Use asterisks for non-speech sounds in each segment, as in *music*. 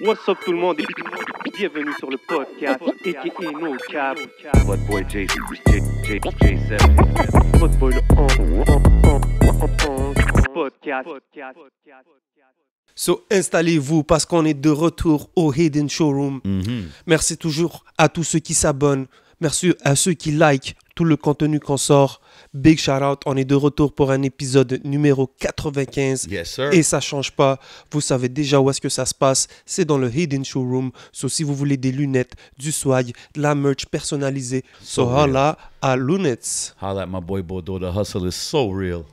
What's up tout le monde bienvenue sur le podcast et So, installez-vous parce qu'on est de retour au Hidden Showroom. Mhm. Merci toujours à tous ceux qui s'abonnent. Merci à ceux qui like tout le contenu qu'on sort. Big shout out. On est de retour pour un épisode numéro 95. Et ça change pas. Vous savez déjà où est-ce que ça se passe. C'est dans le Hidden Showroom. So, si vous voulez des lunettes, du swag, de la merch personnalisée, so, à Lunettes. Holla at my boy Bodo. The hustle is so real.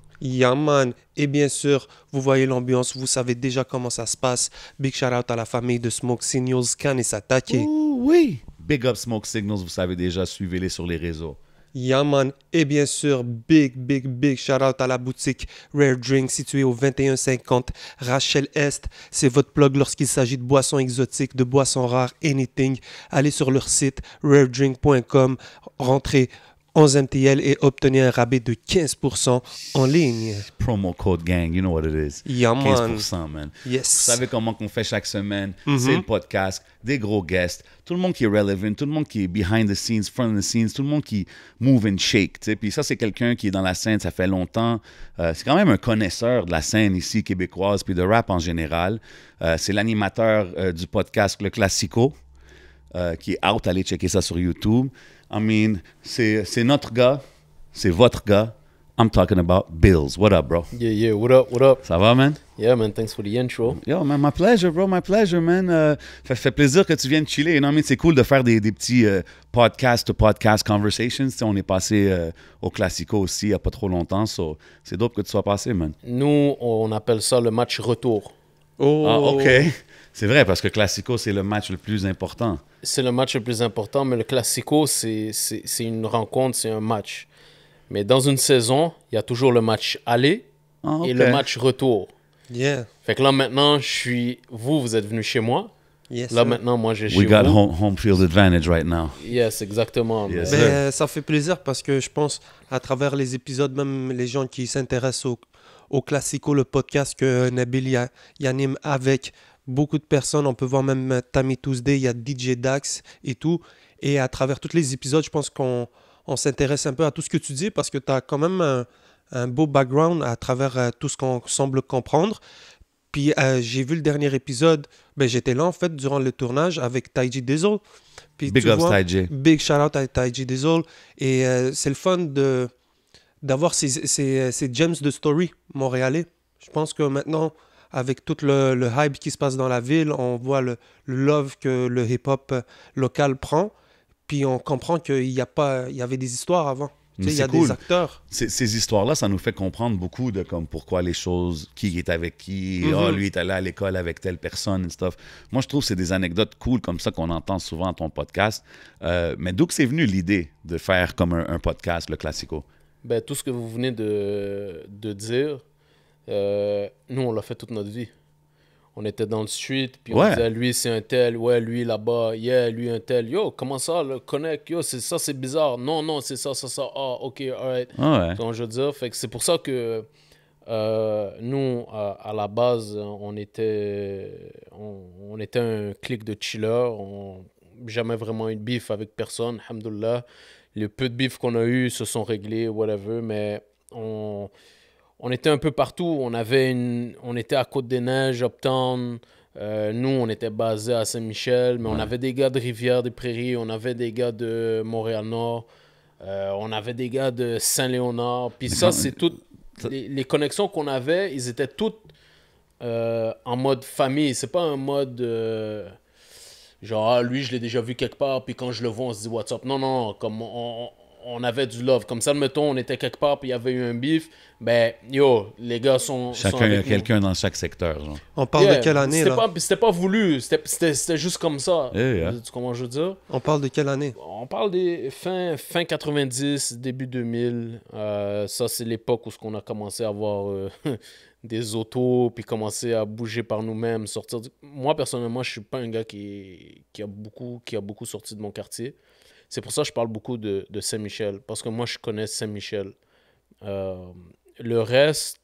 man, Et bien sûr, vous voyez l'ambiance, vous savez déjà comment ça se passe. Big shout out à la famille de Smoke Signals, can et Satake. oui. Big up Smoke Signals, vous savez déjà, suivez-les sur les réseaux. Yaman. Et bien sûr, big, big, big shout out à la boutique Rare Drink située au 2150 Rachel Est. C'est votre plug lorsqu'il s'agit de boissons exotiques, de boissons rares, anything. Allez sur leur site raredrink.com, rentrez 11 MTL et obtenir un rabais de 15% en ligne. Promo code gang, you know what it is. 15%, man. Yes. Vous savez comment qu'on fait chaque semaine. Mm-hmm. C'est le podcast, des gros guests, tout le monde qui est relevant, tout le monde qui est behind the scenes, front the scenes, tout le monde qui move and shake. Et Puis ça, c'est quelqu'un qui est dans la scène, ça fait longtemps. Euh, c'est quand même un connaisseur de la scène ici québécoise, puis de rap en général. Euh, c'est l'animateur euh, du podcast Le Classico, qui est out. Allez checker ça sur YouTube. I mean, c'est notre gars, c'est votre gars. I'm talking about Bills. What up, bro? Yeah, yeah. What up? What up? Ça va, man? Yeah, man. Thanks for the intro. Yo, man, my pleasure, bro. My pleasure, man. ça euh, fait plaisir que tu viennes chiller. Non, mais c'est cool de faire des, des petits euh, podcast to podcast conversations. on est passé euh, au Classico aussi il n'y a pas trop longtemps. So, c'est dope que tu sois passé, man. Nous, on appelle ça le match retour. Oh, ah, OK. C'est vrai, parce que Classico, c'est le match le plus important. C'est le match le plus important, mais le Classico, c'est une rencontre, c'est un match. Mais dans une saison, il y a toujours le match aller ah, et le match retour. Yeah. Fait que là, maintenant, je suis. Vous, vous êtes venu chez moi. là, maintenant, moi, j'ai chez We got Home, field advantage right now. Yes, exactement. mais, ça fait plaisir parce que je pense, à travers les épisodes, même les gens qui s'intéressent au, au Classico, le podcast que Nabil y anime avec beaucoup de personnes. On peut voir même euh, Tammy Tuesday, il y a DJ Dax et tout. Et à travers tous les épisodes, je pense qu'on s'intéresse un peu à tout ce que tu dis parce que tu as quand même un, beau background à travers euh, tout ce qu'on semble comprendre. Puis euh, j'ai vu le dernier épisode, ben, j'étais là en fait durant le tournage avec Taiji Dizzle. big up Taiji. Big shout out à Taiji Dizzle. Et c'est le fun de, d'avoir ces, ces, ces gems de story montréalais. Je pense que maintenant, avec tout le, hype qui se passe dans la ville, on voit le, love que le hip-hop local prend, puis on comprend qu'il y, a pas, il y avait des histoires avant. Tu il y a des acteurs. Ces histoires-là, ça nous fait comprendre beaucoup de comme pourquoi les choses, qui est avec qui, ah, mhm. lui est allé à l'école avec telle personne et stuff. Moi, je trouve que c'est des anecdotes cool comme ça qu'on entend souvent dans ton podcast. Euh, mais d'où que c'est venu l'idée de faire comme un, podcast, le classico? Ben, tout ce que vous venez de, de dire, euh, nous, on l'a fait toute notre vie. On était dans le suite, puis on disait, lui, c'est un tel, ouais, lui, là-bas, yeah, lui, un tel. Yo, comment ça, le connect, yo, c'est ça, c'est bizarre. Non, non, c'est ça, ça, ça. Ah, ok, alright. Donc, ah, je veux dire, fait que c'est pour ça que euh, nous, à, la base, on était, on, était un clic de chiller. On, jamais vraiment eu de bif avec personne, alhamdoulilah. Les peu de bif qu'on a eu se sont réglés, whatever, mais on on était un peu partout. On, avait une, on était à Côte-des-Neiges, Uptown. Euh, nous, on était basé à Saint-Michel, mais on avait des gars de Rivière-des-Prairies, on avait des gars de Montréal-Nord, euh, on avait des gars de Saint-Léonard. Puis ça, c'est toutes les, connexions qu'on avait, ils étaient toutes euh, en mode famille. C'est pas un mode genre, ah, lui, je l'ai déjà vu quelque part, puis quand je le vois, on se dit what's Non, non, non. Comme on, on avait du love. Comme ça, mettons, on était quelque part, puis il y avait eu un bif. Ben, yo, les gars sont. Chacun, a quelqu'un dans chaque secteur. On parle de quelle année là C'était pas voulu, c'était juste comme ça. Eh, comment je veux dire On parle de quelle année On parle des fin, fin 90, début 2000. Euh, ça, c'est l'époque où on a commencé à avoir euh, *laughs* des autos, puis commencé à bouger par nous-mêmes, sortir. Moi, personnellement, je suis pas un gars qui, qui, a beaucoup, qui a beaucoup sorti de mon quartier. C'est pour ça que je parle beaucoup de, Saint-Michel, parce que moi, je connais Saint-Michel. Euh, le reste,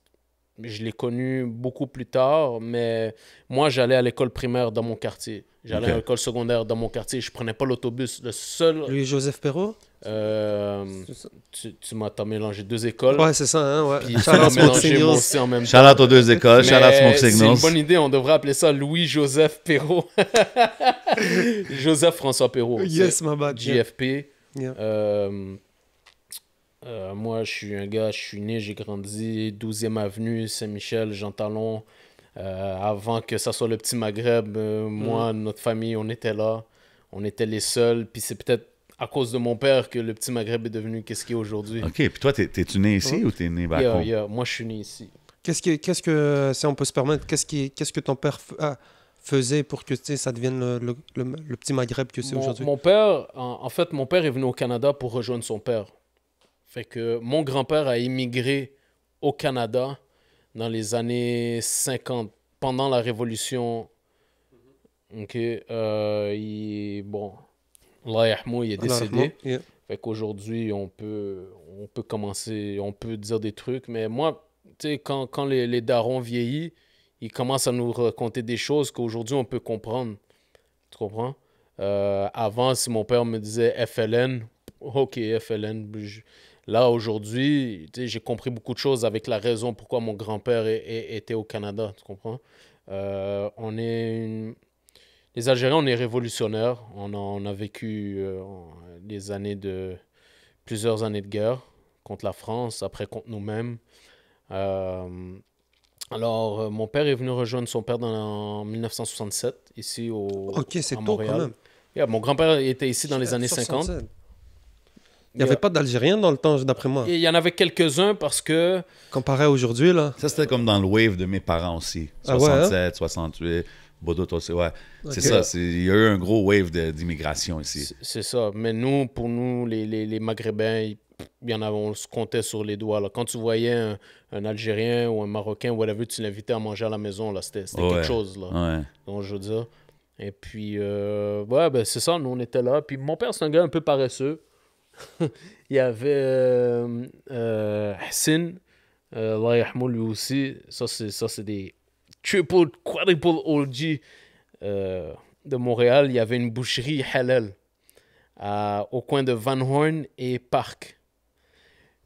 je l'ai connu beaucoup plus tard, mais moi, j'allais à l'école primaire dans mon quartier. J'allais à l'école secondaire dans mon quartier. Je prenais pas l'autobus. Le seul. Louis-Joseph Perrault euh, tu, tu m'as mélangé deux écoles. Ouais, c'est ça. Hein, ouais. Puis tu m'as mélangé aussi en même aux deux écoles. C'est une bonne idée. On devrait appeler ça Louis-Joseph Perrault. *laughs* Joseph François Perrault. Yes, my bad. JFP. Euh, euh, moi, je suis un gars, je suis né, j'ai grandi 12e avenue, Saint-Michel, Jean Talon. Euh, avant que ça soit le petit Maghreb, euh, mm. moi, notre famille, on était là. On était les seuls. Puis c'est peut-être à cause de mon père que le petit Maghreb est devenu qu'est-ce qu'il est aujourd'hui. OK. Puis toi, t'es-tu né ici ou ou es né back Moi, je suis né ici. Qu'est-ce que, qu'est-ce que, si on peut se permettre, qu'est-ce, qui, qu'est-ce que ton père ah, faisait pour que ça devienne le, petit Maghreb que c'est aujourd'hui? Mon père, en fait, mon père est venu au Canada pour rejoindre son père. Fait que mon grand-père a immigré au Canada dans les années 50, pendant la Révolution. Mhm. Ok, il, bon, Allah il est décédé. Fait qu'aujourd'hui, on peut, on peut commencer, on peut dire des trucs, mais moi, tu sais, quand, quand les, darons vieillissent, ils commencent à nous raconter des choses qu'aujourd'hui, on peut comprendre. Tu comprends? Euh, avant, si mon père me disait FLN, ok, FLN, Là, aujourd'hui, j'ai compris beaucoup de choses avec la raison pourquoi mon grand-père était au Canada, tu comprends? Euh, on est Les Algériens, on est révolutionnaires. On a, a vécu euh, années de... plusieurs années de guerre contre la France, après contre nous-mêmes. Euh, alors, mon père est venu rejoindre son père dans, en 1967, ici au, Ok, c'est tôt quand même. mon grand-père était ici dans les années 50. Il n'y avait pas d'Algériens dans le temps, d'après moi. Il y en avait quelques-uns parce que. Comparé à aujourd'hui, là. Ça, c'était comme dans le wave de mes parents aussi. 67, 68. aussi, ouais. C'est ça, il y a eu un gros wave d'immigration ici. C'est ça, mais nous, pour nous, les, Maghrébins, y en on se comptait sur les doigts. Là. Quand tu voyais un, Algérien ou un Marocain, whatever, tu l'invitais à manger à la maison, là, c'était quelque chose. Là. Ouais. Donc, je veux dire. Et puis, euh, ouais, ben, c'est ça, nous, on était là. Puis mon père, c'est un gars un peu paresseux. *laughs* il y avait euh, euh Hassin, euh, lui aussi. Ça, c'est des triple, quadruple OG euh, de Montréal. Il y avait une boucherie halal au coin de Van Horn et Park.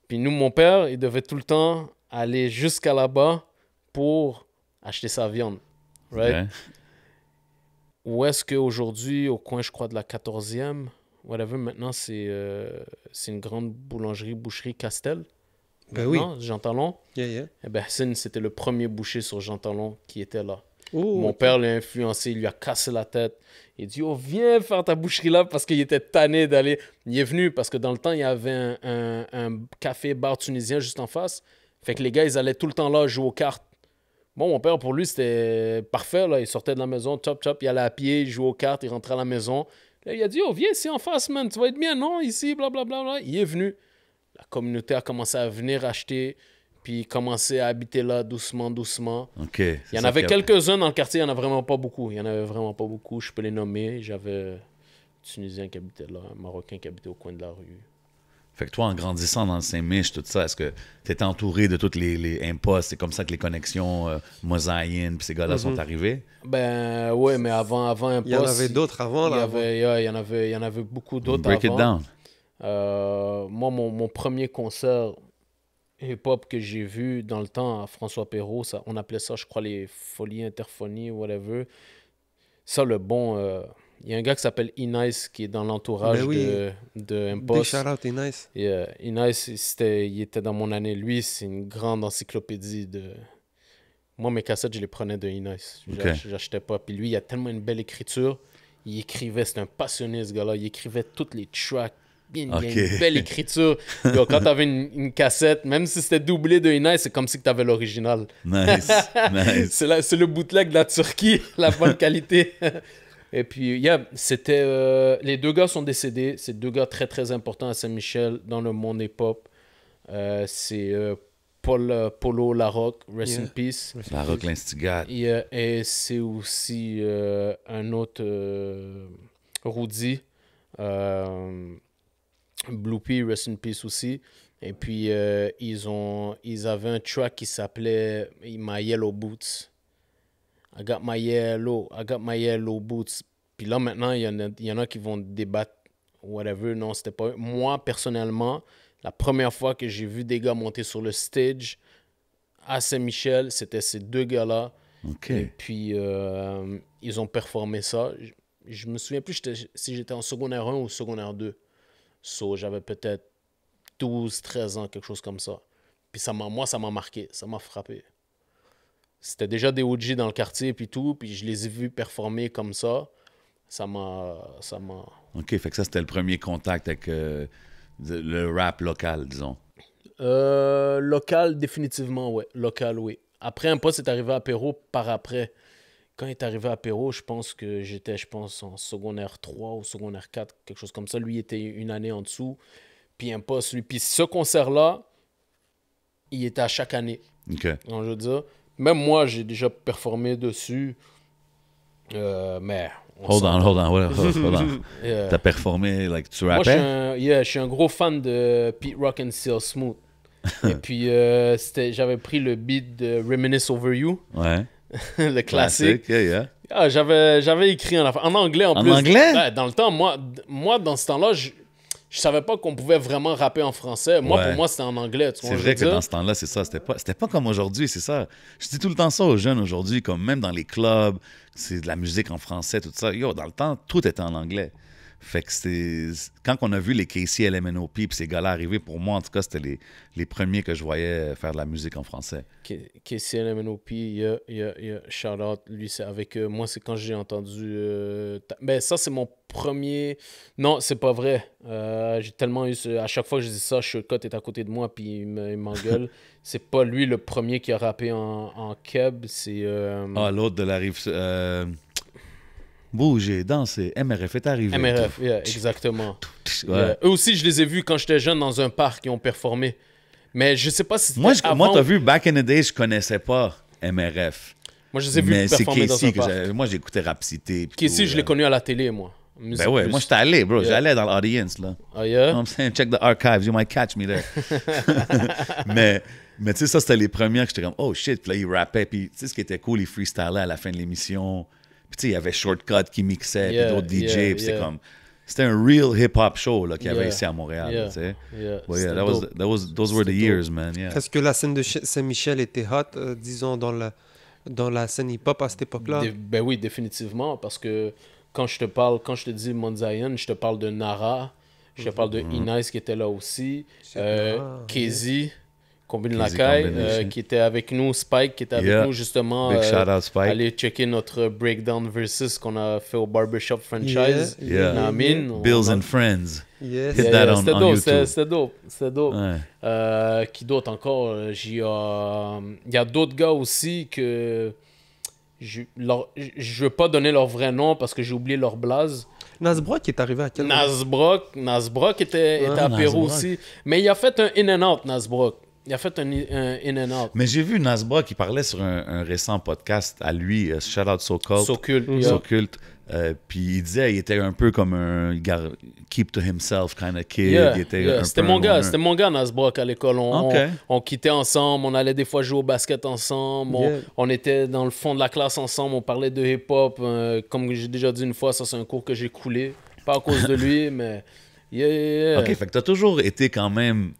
Puis nous, mon père, il devait tout le temps aller jusqu'à là-bas pour acheter sa viande. Où est-ce qu'aujourd'hui, au coin, je crois, de la 14e, whatever, maintenant c'est euh, c'est une grande boulangerie, boucherie Castel. Ben oui. Jean Talon. Et eh ben Hassan, c'était le premier boucher sur Jean qui était là. Mon père l'a influencé, il lui a cassé la tête. Il dit Oh, viens faire ta boucherie là parce qu'il était tanné d'aller. Il est venu parce que dans le temps, il y avait un, café-bar tunisien juste en face. Fait que les gars, ils allaient tout le temps là jouer aux cartes. Bon, mon père, pour lui, c'était parfait. Là. Il sortait de la maison, top, top, il allait à pied, il jouait aux cartes, il rentrait à la maison il a dit, oh, viens ici en face, man, tu vas être bien, non, ici, blablabla. Bla, bla, bla. Il est venu. La communauté a commencé à venir acheter, puis commencer à habiter là doucement, doucement. Il y en avait quelques-uns dans le quartier, il n'y en a vraiment pas beaucoup. Il y en avait vraiment pas beaucoup, je peux les nommer. J'avais un Tunisien qui habitait là, un Marocain qui habitait au coin de la rue. Fait que toi, en grandissant dans Saint-Mich, tout ça, est-ce que tu étais entouré de toutes les, impostes? C'est comme ça que les connexions euh, mosaïennes puis ces gars-là sont mhm. arrivés? Ben oui, mais avant, avant Impost. Il y en avait d'autres avant, là. Il y, en avait, il y en avait beaucoup d'autres avant. Break it down. Euh, moi, mon, premier concert hip-hop que j'ai vu dans le temps à François Perrault, ça, on appelait ça, je crois, les folies interphonies, whatever. Ça, le bon. Euh, il y a un gars qui s'appelle Inice qui est dans l'entourage ben de, de Impost. shout out Inice. Yeah. Inice, il était dans mon année. Lui, c'est une grande encyclopédie de. Moi, mes cassettes, je les prenais de Inice. J'achetais pas. Puis lui, il a tellement une belle écriture. Il écrivait, c'est un passionné ce gars-là. Il écrivait toutes les tracks. Bien, bien, une belle écriture. quand tu avais une cassette, même si c'était doublé de Inace c'est comme si tu avais l'original. Nice. *laughs* nice. c'est, le bootleg de la Turquie, la bonne qualité. Et puis, c'était. Euh, les deux gars sont décédés. C'est deux gars très très importants à Saint-Michel dans le monde hip-hop. Euh, c'est euh, Paul Polo Larocque, rest in peace. Larocque l'instigate. Et c'est aussi un autre Rudy. Blue rest in peace aussi. Et puis, ils, ont, ils avaient un track qui s'appelait My Yellow Boots. I got my yellow, got my yellow boots. Puis là, maintenant, il y, en a, y en a qui vont débattre, whatever. Non, c'était pas. Moi, personnellement, la première fois que j'ai vu des gars monter sur le stage à Saint-Michel, c'était ces deux gars-là. Et puis, euh, ils ont performé ça. Je, me souviens plus si j'étais en secondaire 1 ou secondaire 2. So, j'avais peut-être 12, 13 ans, quelque chose comme ça. Puis ça moi, ça m'a marqué, ça m'a frappé c'était déjà des OG dans le quartier puis tout, puis je les ai vus performer comme ça. Ça m'a, ça m'a. Ok, fait que ça c'était le premier contact avec euh, le rap local, disons. Euh, local définitivement, ouais, local, oui. Après un poste, est arrivé à Perrault par après. Quand il est arrivé à Perrault, je pense que j'étais, je pense, en secondaire 3 ou secondaire 4, quelque chose comme ça. Lui était une année en dessous. Puis un poste, lui. Puis ce concert-là, il était à chaque année. OK. Donc, je veux même moi, j'ai déjà performé dessus. Euh, mais. hold on, hold on, hold on. *laughs* T'as performé, like, tu rappais? Moi, je suis, un, un gros fan de Pete Rock and Seal Smooth. *laughs* Et puis, euh, j'avais pris le beat de Reminisce Over You. Ouais. *laughs* le classique. classique yeah, yeah. Ah, j'avais, écrit en, anglais en, plus. En anglais? Ouais, dans le temps, moi, moi dans ce temps-là, je savais pas qu'on pouvait vraiment rapper en français. Moi, pour moi, c'était en anglais. C'est vrai que dans ce temps-là, c'est ça. C'était pas, pas comme aujourd'hui, c'est ça. Je dis tout le temps ça aux jeunes aujourd'hui, comme même dans les clubs, c'est de la musique en français, tout ça. Yo, dans le temps, tout était en anglais. Fait que c'est. Quand on a vu les KCLMNOP, LMNOP et ces gars-là arriver, pour moi, en tout cas, c'était les, les, premiers que je voyais faire de la musique en français. Casey LMNOP, yeah, yeah, yeah. shout Lui, c'est avec eux. Moi, c'est quand j'ai entendu. mais euh, ben, ça, c'est mon premier. Non, c'est pas vrai. Euh, j'ai tellement eu. À chaque fois que je dis ça, Shotcut est à côté de moi puis il m'engueule. *laughs* c'est pas lui le premier qui a rappé en, en keb. C'est. Euh, ah, l'autre de la rive bouger, danser. MRF est arrivé. MRF, yeah, exactement. Ouais. Eux aussi, je les ai vus quand j'étais jeune dans un parc, ils ont performé. Mais je sais pas si Moi, t'as vu, back in the day, je connaissais pas MRF. Moi, je les ai vus performer dans un que parc. Moi, j'écoutais Rhapsody. City. Casey, je l'ai euh. connu à la télé, moi. ben ouais, moi j'étais allé, bro. J'allais dans l'audience, là. Oh yeah? I'm saying, check the archives, you might catch me there. *laughs* mais mais tu sais, ça, c'était les premières que j'étais comme, oh shit, puis là, il rappait Puis tu sais, ce qui était cool, il freestylait à la fin de l'émission. Puis il y avait Shortcut qui mixait, yeah, puis d'autres DJ, c'était comme... C'était un real hip-hop show qu'il y avait ici à Montréal, tu sais. Yeah, that was, that was, those were the years, man, Est-ce que la scène de Saint-Michel était hot, euh, disons, dans la, dans la scène hip-hop à cette époque-là? Ben oui, définitivement, parce que quand je te parle, quand je te dis Monzayan, je te parle de Nara, je te parle de mhm. Inès qui était là aussi, euh, Combine euh, qui était avec nous, Spike, qui était avec nous justement. Big euh, Spike. Allez checker notre breakdown versus qu'on a fait au Barbershop franchise. Bills and Friends. Hit that on, YouTube. C'était dope, c'était dope. Euh, qui d'autre encore euh, Il y a d'autres gars aussi que je ne veux pas donner leur vrai nom parce que j'ai oublié leur blase. Nasbrock est arrivé à quel Nasbrock, était, à Pérou aussi. Mais il a fait un in and out, Nasbrock. Il a fait un, in and out. Mais j'ai vu Nasbra qui parlait sur un, récent podcast à lui, euh, Shout Out So Cult. So Cult. Mm-hmm. Euh, puis il disait, il était un peu comme un keep to himself kind of kid. C'était mon, gars, c'était mon gars Nasbrock à l'école. On, on, quittait ensemble, on allait des fois jouer au basket ensemble, on, était dans le fond de la classe ensemble, on parlait de hip-hop. Euh, comme j'ai déjà dit une fois, ça c'est un cours que j'ai coulé. Pas à cause de lui, *laughs* mais yeah, Ok, fait que t'as toujours été quand même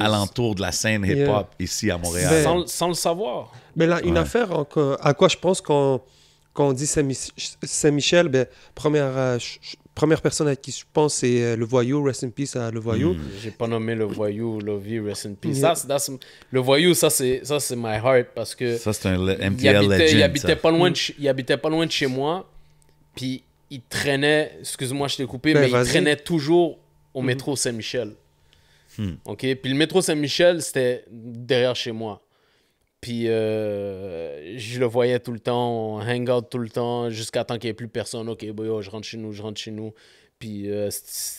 à l'entour de la scène hip-hop ici à Montréal. Ben, sans, le savoir. Mais ben, là, une affaire à quoi je pense quand, on dit Saint-Michel, ben, première, euh, première personne à qui je pense, c'est euh, le voyou, rest in peace à le voyou. Hmm. J'ai pas nommé le voyou, Lovie, rest in peace. le voyou, ça c'est, ça c'est my heart parce que. Ça c'est un MTL il habitait, il habitait Pas loin de, hmm. il habitait pas loin de chez moi, puis il traînait, excuse-moi je t'ai coupé, ben, mais il traînait toujours au hmm. métro Saint-Michel. Hmm. OK? Puis le métro Saint-Michel, c'était derrière chez moi. Puis euh, je le voyais tout le temps, on tout le temps, jusqu'à temps qu'il n'y ait plus personne. OK, boy, oh, je rentre chez nous, je rentre chez nous. Puis, euh,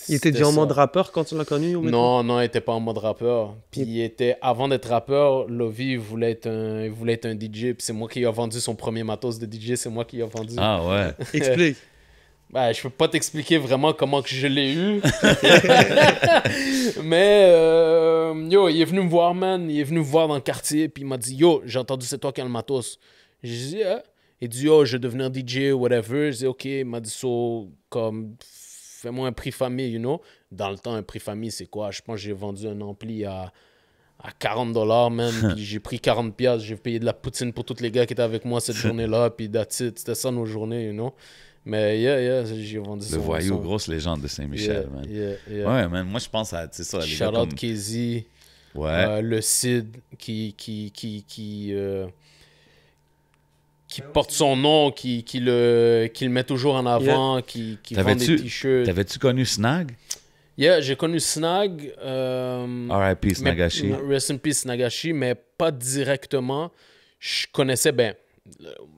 il était déjà en mode rappeur quand tu l'as connu au Non, non, il n'était pas en mode rappeur. Puis il... était, avant d'être rappeur, Lovi voulait être un, il voulait être un DJ. Puis c'est moi qui ai vendu son premier matos de DJ, c'est moi qui ai vendu. Ah ouais. *laughs* Explique. Je ben, je peux pas t'expliquer vraiment comment que je l'ai eu. *laughs* mais euh, yo, il est venu me voir, man. Il est venu me voir dans le quartier, puis il m'a dit Yo, j'ai entendu c'est toi qui as le matos. J'ai dit ah. Il dit Yo, je vais devenir DJ, whatever. J'ai dit Ok, il m'a dit So, comme, fais-moi un prix famille, you know. Dans le temps, un prix famille, c'est quoi Je pense que j'ai vendu un ampli à 40 dollars, man. *laughs* puis j'ai pris 40 pièces j'ai payé de la poutine pour tous les gars qui étaient avec moi cette journée-là. Puis that's C'était ça nos journées, you know. Mais yeah, yeah, j'ai vendu Le voyou, grosse légende de Saint-Michel, yeah, man. Ouais, man, moi je pense à, ça, les Shout out Casey. Ouais. Euh, le Cid qui, qui, qui, qui, euh, qui porte son nom, qui, qui, le, qui le met toujours en avant, qui, qui vend des t-shirts. T'avais-tu connu Snag? Yeah, j'ai connu Snag. Euh, R.I.P. Snagashi. rest in peace Snagashi, mais pas directement. Je connaissais, ben,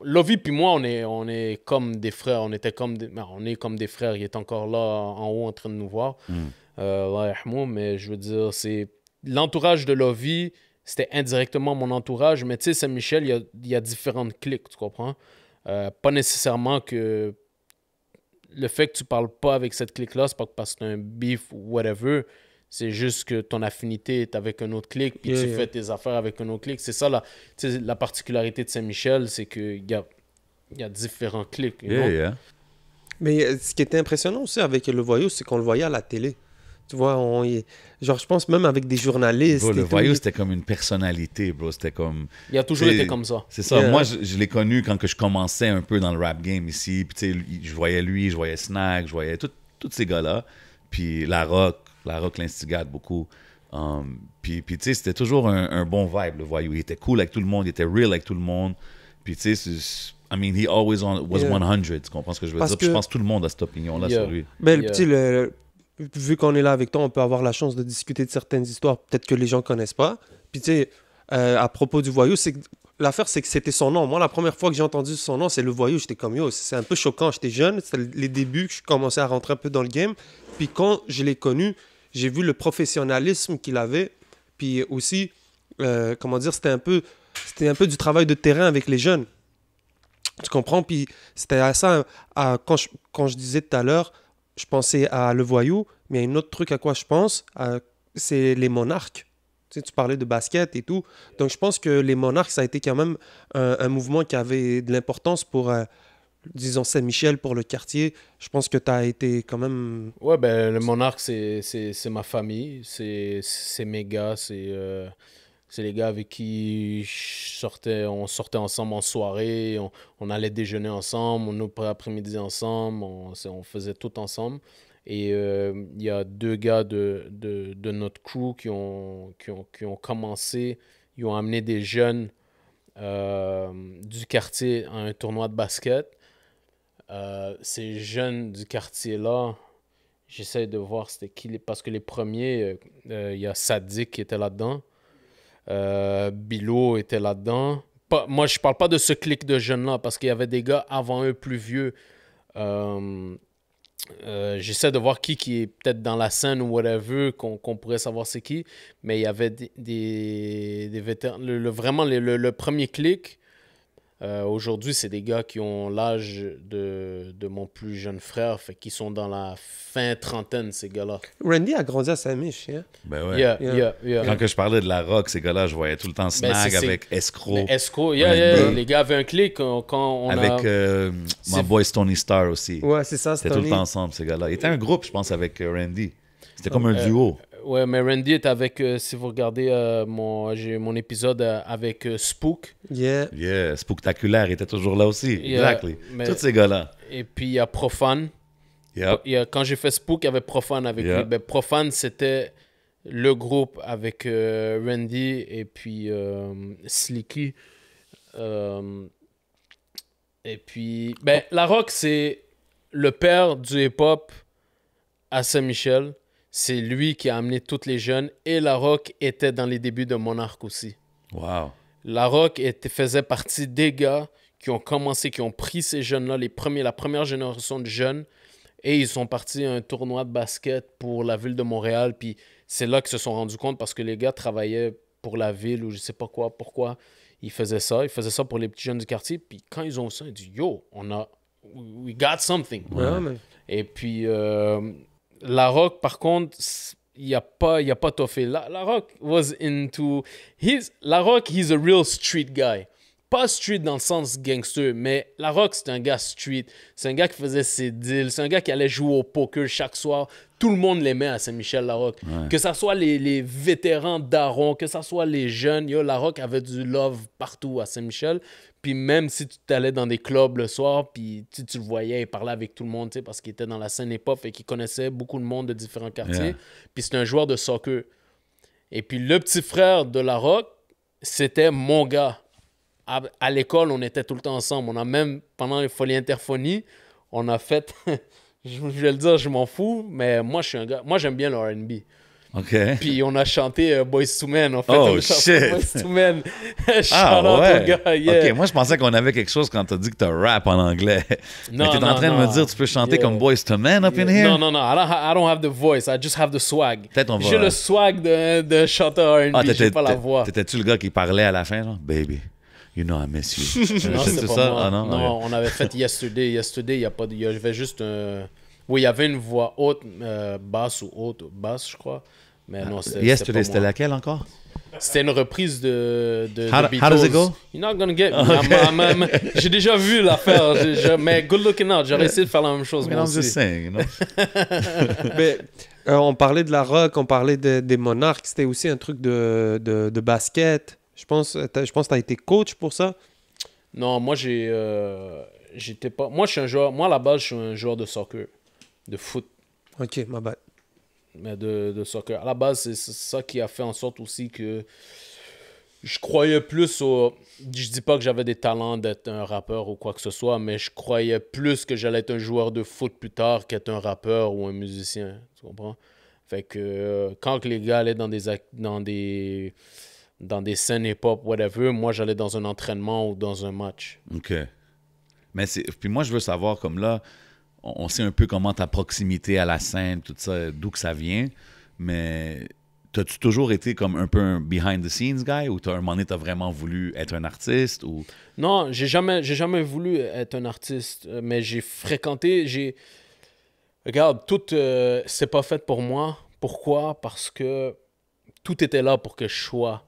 Lovi puis moi, on est, on est comme des frères. On était comme ben, on est comme des frères. Il est encore là en haut en train de nous voir. Mm. Euh, mais je veux dire, c'est l'entourage de Lovi, c'était indirectement mon entourage. Mais tu sais, Saint-Michel, il y a, y a, différentes cliques, tu comprends? Euh, pas nécessairement que le fait que tu parles pas avec cette clique-là, c'est pas parce que c'est un beef ou whatever. C'est juste que ton affinité est avec un autre clic, puis tu fais tes affaires avec un autre clic. C'est ça la, la particularité de Saint-Michel, c'est qu'il y a, y a différents clics. Mais euh, ce qui était impressionnant aussi avec le voyou, c'est qu'on le voyait à la télé. Tu vois, on genre, je pense même avec des journalistes. le voyou, c'était comme une personnalité, bro. C'était comme. Il a toujours été comme ça. C'est ça. Moi, je, l'ai connu quand que je commençais un peu dans le rap game ici. Puis, je voyais lui, je voyais Snack, je voyais tous ces gars-là. Puis, La Rock, la Rock l'instigate beaucoup. Um, puis, puis tu sais, c'était toujours un, bon vibe, le voyou. Il était cool avec tout le monde, il était real avec tout le monde. Puis, tu sais, I mean, he always was 100. Tu comprends ce que je veux dire? Je pense que tout le monde a cette opinion-là sur lui. Mais le vu qu'on est là avec toi, on peut avoir la chance de discuter de certaines histoires, peut-être que les gens connaissent pas. Puis, tu sais, euh, à propos du voyou, c'est L'affaire, c'est que c'était son nom. Moi, la première fois que j'ai entendu son nom, c'est le voyou. J'étais comme yo, c'est un peu choquant. J'étais jeune, c'était les débuts que je commençais à rentrer un peu dans le game. Puis quand je l'ai connu, j'ai vu le professionnalisme qu'il avait, puis aussi, euh, comment dire, c'était un, peu, c'était un peu du travail de terrain avec les jeunes. Tu comprends? Puis c'était à ça, quand, je, quand, je, disais tout à l'heure, je pensais à Le Voyou, mais il y a un autre truc à quoi je pense, c'est les monarques. Tu, tu parlais de basket et tout. Donc je pense que les monarques, ça a été quand même un, mouvement qui avait de l'importance pour, euh, disons Saint-Michel pour le quartier, je pense que tu as été quand même. Ouais, ben le Monarque, c'est ma famille, c'est mes gars, euh, c'est les gars avec qui sortais, on sortait ensemble en soirée, on, on allait déjeuner ensemble, on ouvrait après-midi ensemble, on, on, faisait tout ensemble. Et euh, il y a deux gars de, de, de notre crew qui ont, qui ont, qui ont commencé, ils ont amené des jeunes. Euh, du quartier à un tournoi de basket. Euh, ces jeunes du quartier-là, j'essaie de voir c'était qui Parce que les premiers, euh, euh, il y a Sadik qui était là-dedans. Euh, Bilo était là-dedans. moi, je parle pas de ce clic de jeunes-là, parce qu'il y avait des gars avant eux plus vieux. j'essaie de voir qui qui est peut-être dans la scène ou whatever, qu'on pourrait savoir c'est qui. Mais il y avait des, des, vétérans. Le, vraiment, le, le, premier clic, euh, aujourd'hui, c'est des gars qui ont l'âge de, de, mon plus jeune frère, fait qui sont dans la fin trentaine, ces gars-là. Randy a grandi à Saint-Mich, hein? Ben ouais. Quand je parlais de la rock, ces gars-là, je voyais tout le temps ben, Snag ben avec Escroc. Escroc, les gars avaient un clic quand, on avec, euh, a... mon boy Stony Star aussi. Ouais, c'est ça, C'était tout le temps ensemble, ces gars-là. Il était un groupe, je pense, avec euh, Randy. C'était comme un duo. Ouais, mais Randy est avec, euh, si vous regardez euh, mon, j'ai mon épisode euh, avec Spook. Yeah. Yeah, Spooktaculaire était toujours là aussi. exactly. Tous ces gars-là. Et puis il y a Profane. Yeah. quand j'ai fait Spook, il y avait Profane avec lui. Ben, Profane, c'était le groupe avec Randy et puis Slicky. et puis, ben, La Rock, c'est le père du hip-hop à Saint-Michel c'est lui qui a amené toutes les jeunes et La Rock était dans les débuts de Monarch aussi. Wow. La Rock était, faisait partie des gars qui ont commencé, qui ont pris ces jeunes-là, les premiers, la première génération de jeunes, et ils sont partis à un tournoi de basket pour la ville de Montréal. Puis c'est là qu'ils se sont rendus compte parce que les gars travaillaient pour la ville ou je sais pas quoi, pourquoi ils faisaient ça. Ils faisaient ça pour les petits jeunes du quartier. Puis quand ils ont ça, ils disent Yo, on a. We got something. Et puis. Euh, la Rock, par contre, il a pas, il a pas toffé. La, la Rock was into, his La Rock, he's a real street guy. Pas street dans le sens gangster, mais La Rock, c'est un gars street. C'est un gars qui faisait ses deals. C'est un gars qui allait jouer au poker chaque soir. Tout le monde l'aimait à Saint-Michel La Que ça soit les, vétérans d'Aaron, que ça soit les jeunes, yo, Rock avait du love partout à Saint-Michel. Puis même si tu t'allais dans des clubs le soir, puis tu, tu le voyais, et parlait avec tout le monde, parce qu'il était dans la scène époque et qu'il connaissait beaucoup de monde de différents quartiers. Puis c'était un joueur de soccer. Et puis le petit frère de La Rock, c'était mon gars. À, l'école, on était tout le temps ensemble. On a même, pendant les folies interphonies, on a fait. *laughs* je vais le dire, je m'en fous, mais moi, je suis un gars. Moi, j'aime bien le RB. OK. Puis on a chanté euh, Boys to Men, en fait. Oh, shit. Boys to Men. *laughs* ah, ouais. Gars, yeah. OK, moi, je pensais qu'on avait quelque chose quand t'as dit que t'as rap en anglais. *laughs* Non, Mais t'es en train de me dire tu peux chanter comme Boys to Men up in here? Non, non, non. I don't, have the voice. I just have the swag. J'ai le swag de, chanteur R&B. Ah, J'ai pas la voix. T'étais-tu le gars qui parlait à la fin, là? Baby. You know I miss you. *laughs* non, c'est ça? Ah, non, non on avait fait Yesterday. Yesterday, il y a pas... y avait juste un... Oui, il y avait une voix haute, euh, basse ou haute, basse, je crois. Mais non, ah, c'était. Yesterday, c'était laquelle encore? C'était une reprise de, de, how, de Beatles. How does it go? You're not gonna get me. Ah, j'ai déjà vu l'affaire, mais good looking out. J'aurais essayé de faire la même chose. Mais *laughs* euh, on parlait de la rock, on parlait des monarques. C'était aussi un truc de, de basket. Je pense, je pense que tu as été coach pour ça. Non, moi, j'ai. Euh, j'étais pas. Moi, je suis un joueur. Moi, à la base, je suis un joueur de soccer, de foot. Ok, ma bad de, de soccer. À la base, c'est ça qui a fait en sorte aussi que je croyais plus au. Je dis pas que j'avais des talents d'être un rappeur ou quoi que ce soit, mais je croyais plus que j'allais être un joueur de foot plus tard qu'être un rappeur ou un musicien. Tu comprends? Fait que euh, quand les gars allaient dans des, dans des, dans des scènes hip-hop, whatever, moi j'allais dans un entraînement ou dans un match. OK. Mais c'est. Puis moi, je veux savoir, comme là, on sait un peu comment ta proximité à la scène, tout ça, d'où que ça vient, mais t'as-tu toujours été comme un peu un behind the scenes guy ou t'as un moment donné t'as vraiment voulu être un artiste ou Non, j'ai jamais j'ai jamais voulu être un artiste, euh, mais j'ai fréquenté, j'ai regarde, tout euh, c'est pas fait pour moi. Pourquoi Parce que tout était là pour que je sois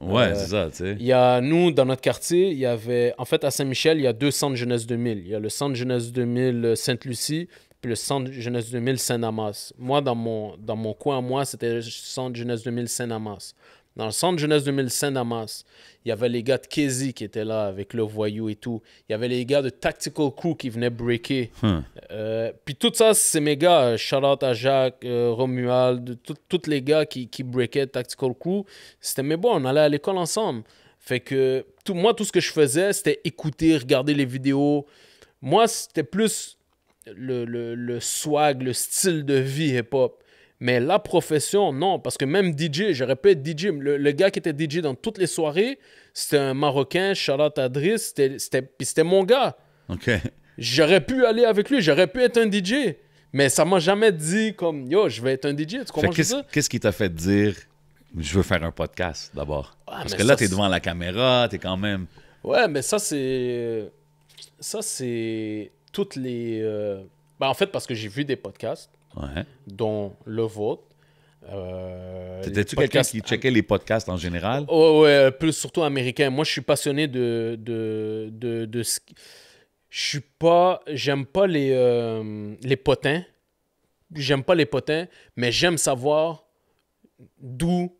Ouais, euh, c'est ça, tu sais. Il y a, nous, dans notre quartier, il y avait. En fait, à Saint-Michel, il y a deux centres jeunesse 2000. Il y a le centre jeunesse 2000 euh, Sainte-Lucie, puis le centre jeunesse 2000 saint namas Moi, dans mon, dans mon coin, moi, c'était centre jeunesse 2000 saint namas dans le centre jeunesse 2005 d'Amas, il y avait les gars de Kezi qui étaient là avec le voyou et tout. Il y avait les gars de Tactical Crew qui venaient breaker. Hmm. Euh, puis tout ça, c'est mes gars. Euh, Shout out à Jacques, euh, Romuald, tous les gars qui, breakaient Tactical Crew. C'était mais bon, on allait à l'école ensemble. Fait que tout, moi, tout ce que je faisais, c'était écouter, regarder les vidéos. Moi, c'était plus le, le, le swag, le style de vie hip-hop. Mais la profession, non, parce que même DJ, pu être DJ, le, gars qui était DJ dans toutes les soirées, c'était un Marocain, Charlotte Adris, c'était mon gars. OK. J'aurais pu aller avec lui, j'aurais pu être un DJ, mais ça m'a jamais dit comme yo, je vais être un DJ. Tu comprends Qu'est-ce qui t'a fait dire je veux faire un podcast d'abord ah, Parce que là, tu es devant la caméra, tu es quand même. Ouais, mais ça, c'est. Ça, c'est. Toutes les. Euh, ben, en fait, parce que j'ai vu des podcasts dont le vôtre. Euh, T'étais-tu quelqu'un qui checkait les podcasts en général? Oh, oh ouais, euh, plus surtout américain. Moi, je suis passionné de. de, de, Je suis pas. J'aime pas les, euh, les potins. J'aime pas les potins, mais j'aime savoir d'où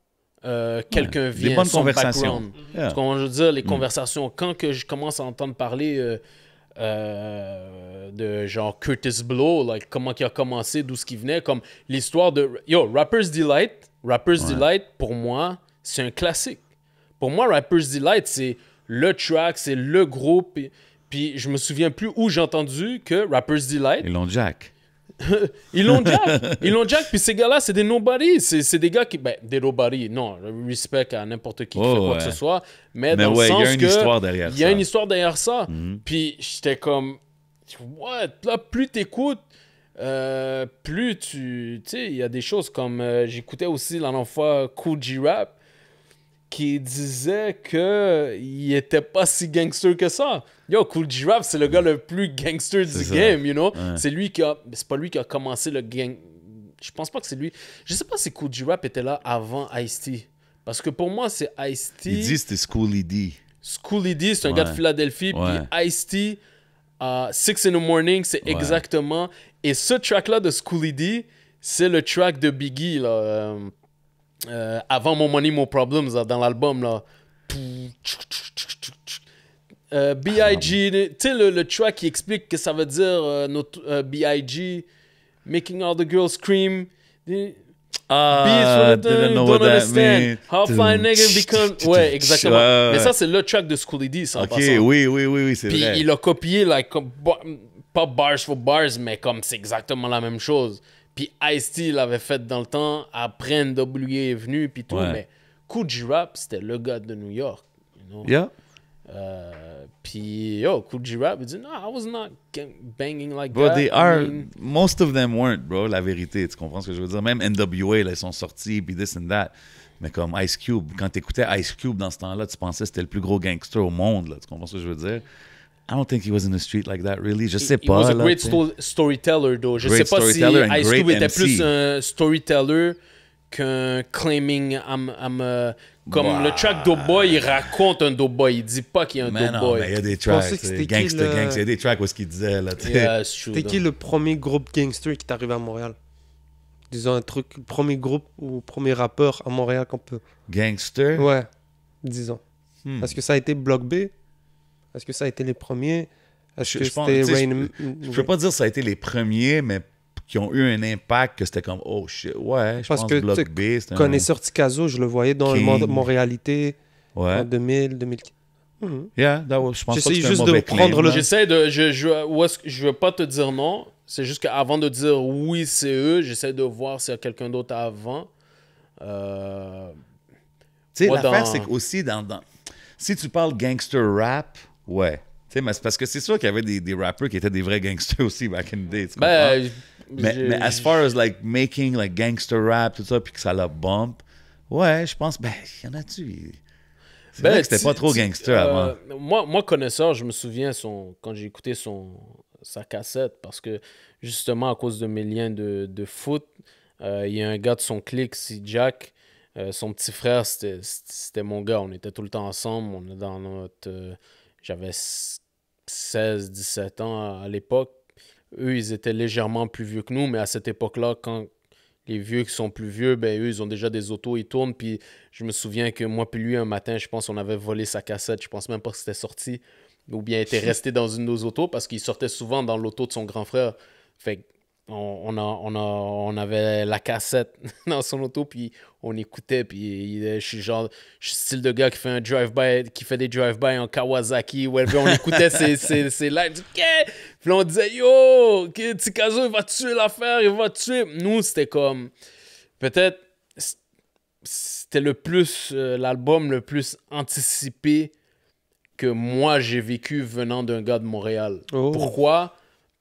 euh, quelqu'un vient. Les bonnes conversations. Yeah. dire, les mm. conversations. Quand que je commence à entendre parler euh, de genre Curtis Blow, like, comment il a commencé, d'où ce qui venait, comme l'histoire de... Yo, Rapper's Delight, Rapper's Delight, pour moi, c'est un classique. Pour moi, Rapper's Delight, c'est le track, c'est le groupe. Puis je me souviens plus où j'ai entendu que Rapper's Delight. Ils jack ils l'ont jack. Ils l'ont jack. Puis ces gars-là, c'est des nobody. C'est des gars qui. Ben, des nobody, non. Respect à n'importe qui qui oh, fait quoi que ce soit. Mais, dans le sens que. Il y a une histoire derrière ça. Il y a une histoire derrière ça. Puis j'étais comme. What? Là, plus t'écoutes, euh, plus tu. Tu sais, il y a des choses comme. Euh, j'écoutais aussi la dernière fois Cool G-Rap qui disait que il était pas si gangster que ça. Yo, Cool Giraffe, c'est le gars le plus gangster du game, you know. C'est lui qui a, c'est pas lui qui a commencé le gang. Je pense pas que c'est lui. Je sais pas si Cool Giraffe était là avant Ice-T. Parce que pour moi, c'est Ice-T. Il que c'était School D. School D, c'est un gars de Philadelphie. Puis Ice-T, Six in the Morning, c'est exactement. Et ce track-là de School D, c'est le track de Biggie, là. Euh, euh, avant Mon Money, Mon Problems, dans l'album, là. Euh, B.I.G., ah, tu sais, le, le, track qui explique que ça veut dire euh, notre euh, B.I.G., Making All the Girls Scream. Ah, uh, didn't know what that mean. How fine nigga become. *laughs* Ouais, exactement. Mais ça, c'est le track de Schooly D, ça. Ok, oui, oui, oui, oui, c'est vrai. Puis il a copié, like, pas bars for bars, mais comme c'est exactement la même chose. Puis Ice-T l'avait fait dans le temps, après NWA est venu, puis tout. Mais Coogee Rap, c'était le gars de New York. You know? Yeah. Euh, puis, yo, Coogee Rap, il dit, no, I was not banging like bro, that. They are, most of them weren't, bro, la vérité. Tu comprends ce que je veux dire? Même NWA, là, ils sont sortis, puis this and that. Mais comme Ice Cube, quand t'écoutais Ice Cube dans ce temps-là, tu pensais que c'était le plus gros gangster au monde, là. Tu comprends ce que je veux dire? I don't think he was in the street like that, really. Je sais he, pas. He was a storyteller, Je ne sais pas si Ice Cube était plus un storyteller qu'un claiming comme le bah. track Boy, il raconte un Boy. Il dit pas qu'il y a un Doughboy. Il y a des tracks. Gangster, gangster. Il y a des tracks où ce qu'il disait. Yeah, C'était qui le premier groupe gangster qui est arrivé à Montréal Disons un truc, le premier groupe ou premier rappeur à Montréal qu'on peut. Gangster Ouais, disons. Hmm. Parce que ça a été Block B, est-ce que ça a été les premiers Est-ce que Je, peux pas dire que ça a été les premiers, mais qui ont eu un impact que c'était comme oh shit, ouais, je Parce pense que Block B. Hein. Connaisseur Ticazo, je le voyais dans le monde, mon réalité en 2000, 2015. Mm-hmm. Yeah, je pense J'essaie juste de prendre le. J'essaie de. Je, je, je veux pas te dire non. C'est juste qu'avant de dire oui, c'est eux, j'essaie de voir s'il y a quelqu'un d'autre avant. Euh, tu sais, l'affaire, c'est aussi dans, Si tu parles gangster rap, Ouais. Tu sais, mais parce que c'est sûr qu'il y avait des, des rappers qui étaient des vrais gangsters aussi back in the day. Ben, euh, mais, as far as like making like gangster rap, tout ça, puis que ça la bump, ouais, je pense, ben, y en a-tu? C'est ben, vrai que c'était pas trop gangster euh, avant. moi, moi, connaisseur, je me souviens son, quand j'ai écouté son, sa cassette, parce que justement, à cause de mes liens de, de foot, euh, il y a un gars de son clique, c'est Jack. son petit frère, c'était mon gars. On était tout le temps ensemble. On est dans notre j'avais 16, 17 ans à l'époque. Eux, ils étaient légèrement plus vieux que nous, mais à cette époque-là, quand les vieux qui sont plus vieux, ben eux, ils ont déjà des autos, ils tournent. Puis je me souviens que moi, puis lui, un matin, je pense, on avait volé sa cassette. Je pense même pas que c'était sorti. Ou bien était *laughs* resté dans une de nos autos parce qu'il sortait souvent dans l'auto de son grand frère. Fait on, avait la cassette *laughs* dans son auto, puis on écoutait. Puis je suis genre, style de gars qui fait un drive-by, qui fait des drive-by en Kawasaki, ouais, on écoutait ses, *laughs* lives. Puis on disait, yo, que Tikazo, il va tuer l'affaire, il va tuer. Nous, c'était comme, peut-être, c'était le plus, euh, l'album le plus anticipé que moi j'ai vécu venant d'un gars de Montréal. Oh. Pourquoi?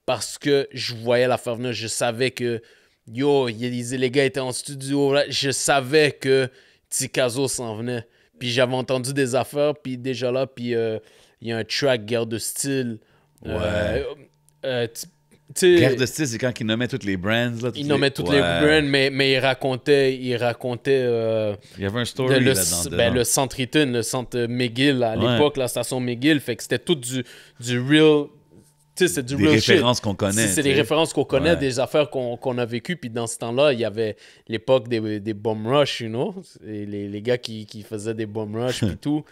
parce que je voyais l'affaire venir. Je savais que, yo, les gars étaient en studio. je savais que Tikazo s'en venait. Puis j'avais entendu des affaires, puis déjà là, puis euh, il y a un track Guerre de style. Euh, ouais. Euh, Guerre de style, c'est quand il nommait toutes les brands. Là, il nommait toutes les brands, mais, mais il racontait. Il, racontait, y avait un story le, ben, le centre Eaton, le centre McGill, à l'époque, la station McGill. Fait que c'était tout du, du real c'est du des références qu'on connaît. C'est des références qu'on connaît, des affaires qu'on a vécues. Puis dans ce temps-là, il y avait l'époque des, des bomb rush, les, les, gars qui, qui, faisaient des bomb rush et *laughs* tout.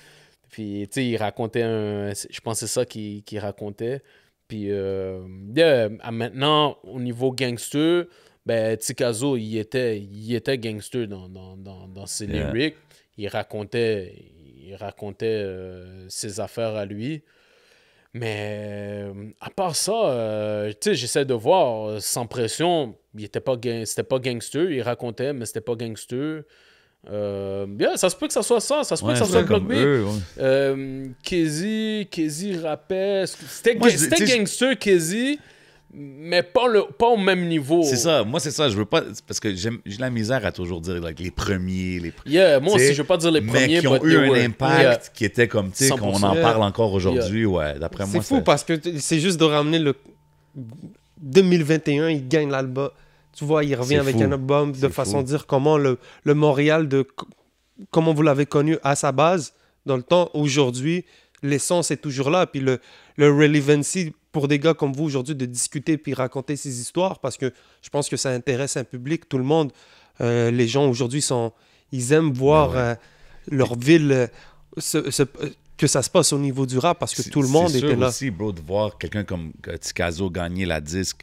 Puis, tu sais, il racontait un. Je pense que c'est ça qu'il racontait. Puis, euh, maintenant, au niveau gangster, ben, il était, il était gangster dans, dans, dans, dans ses lyrics. Il racontait, il racontait euh, ses affaires à lui. Mais euh, à part ça, euh, tu sais, j'essaie de voir, euh, sans pression, il était pas, c'était pas gangster, il racontait, mais c'était pas gangster. ça se peut que ça soit ça, ça se peut que ça soit Block B. rappait. C'était, gangster mais pas, le, pas au même niveau. C'est ça, moi c'est ça, je veux pas, parce que j'ai la misère à toujours dire les premiers, les premiers. Yeah, moi aussi je veux pas dire les premiers. Mais qui ont eu un impact qui était comme, tu sais, qu'on en parle encore aujourd'hui, ouais, d'après moi. C'est fou parce que c'est juste de ramener le... 2021, il gagne l'album. Tu vois, il revient avec un album de façon à dire comment le, le Montréal de... Comment vous l'avez connu à sa base, dans le temps, aujourd'hui, l'essence est toujours là, puis le, le relevancy pour des gars comme vous aujourd'hui de discuter puis raconter ces histoires parce que je pense que ça intéresse un public, tout le monde. Euh, les gens aujourd'hui sont, ils aiment ben voir euh, leur ville euh, que ça se passe au niveau du rap parce que tout le monde est là. C'est aussi, bro, de voir quelqu'un comme Tikazo gagner la disque,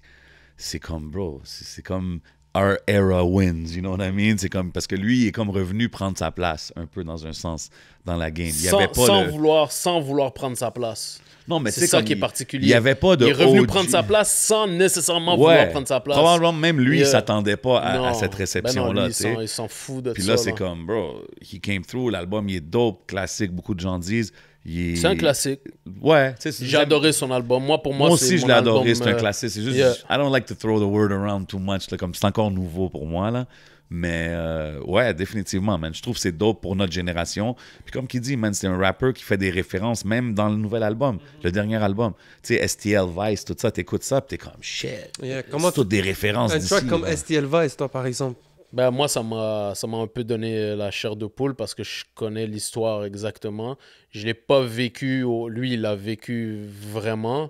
c'est comme, bro, c'est comme our era wins, you know what I mean? C'est comme parce que lui il est comme revenu prendre sa place un peu dans un sens dans la game. Il n'y avait pas sans vouloir sans vouloir prendre sa place. Non, mais c'est ça qui est particulier. Il y avait pas de. Il est revenu prendre sa place sans nécessairement vouloir prendre sa place. même lui, il euh, s'attendait pas à, cette ben réception là. il s'en fout de ça. Puis là, c'est comme bro, he came through. L'album il est dope, classique. Beaucoup de gens disent c'est un classique. Ouais. J'ai adoré son album. Moi, pour moi, moi aussi, je l'ai adoré. C'est un euh, classique. C'est juste, I don't like to throw the word around too much. comme c'est encore nouveau pour moi là. Mais euh, ouais, définitivement, man. Je trouve que c'est dope pour notre génération. Puis comme qui dit, man, c'est un rapper qui fait des références même dans le nouvel album, le dernier album. Tu sais, STL Vice, tout ça, t'écoutes ça, puis t'es comme shit. comment c'est toutes des références. Un track comme STL Vice, toi, par exemple. Ben, moi, ça m'a, ça m'a un peu donné la chair de poule parce que je connais l'histoire exactement. Je ne l'ai pas vécu, lui, il l'a vécu vraiment.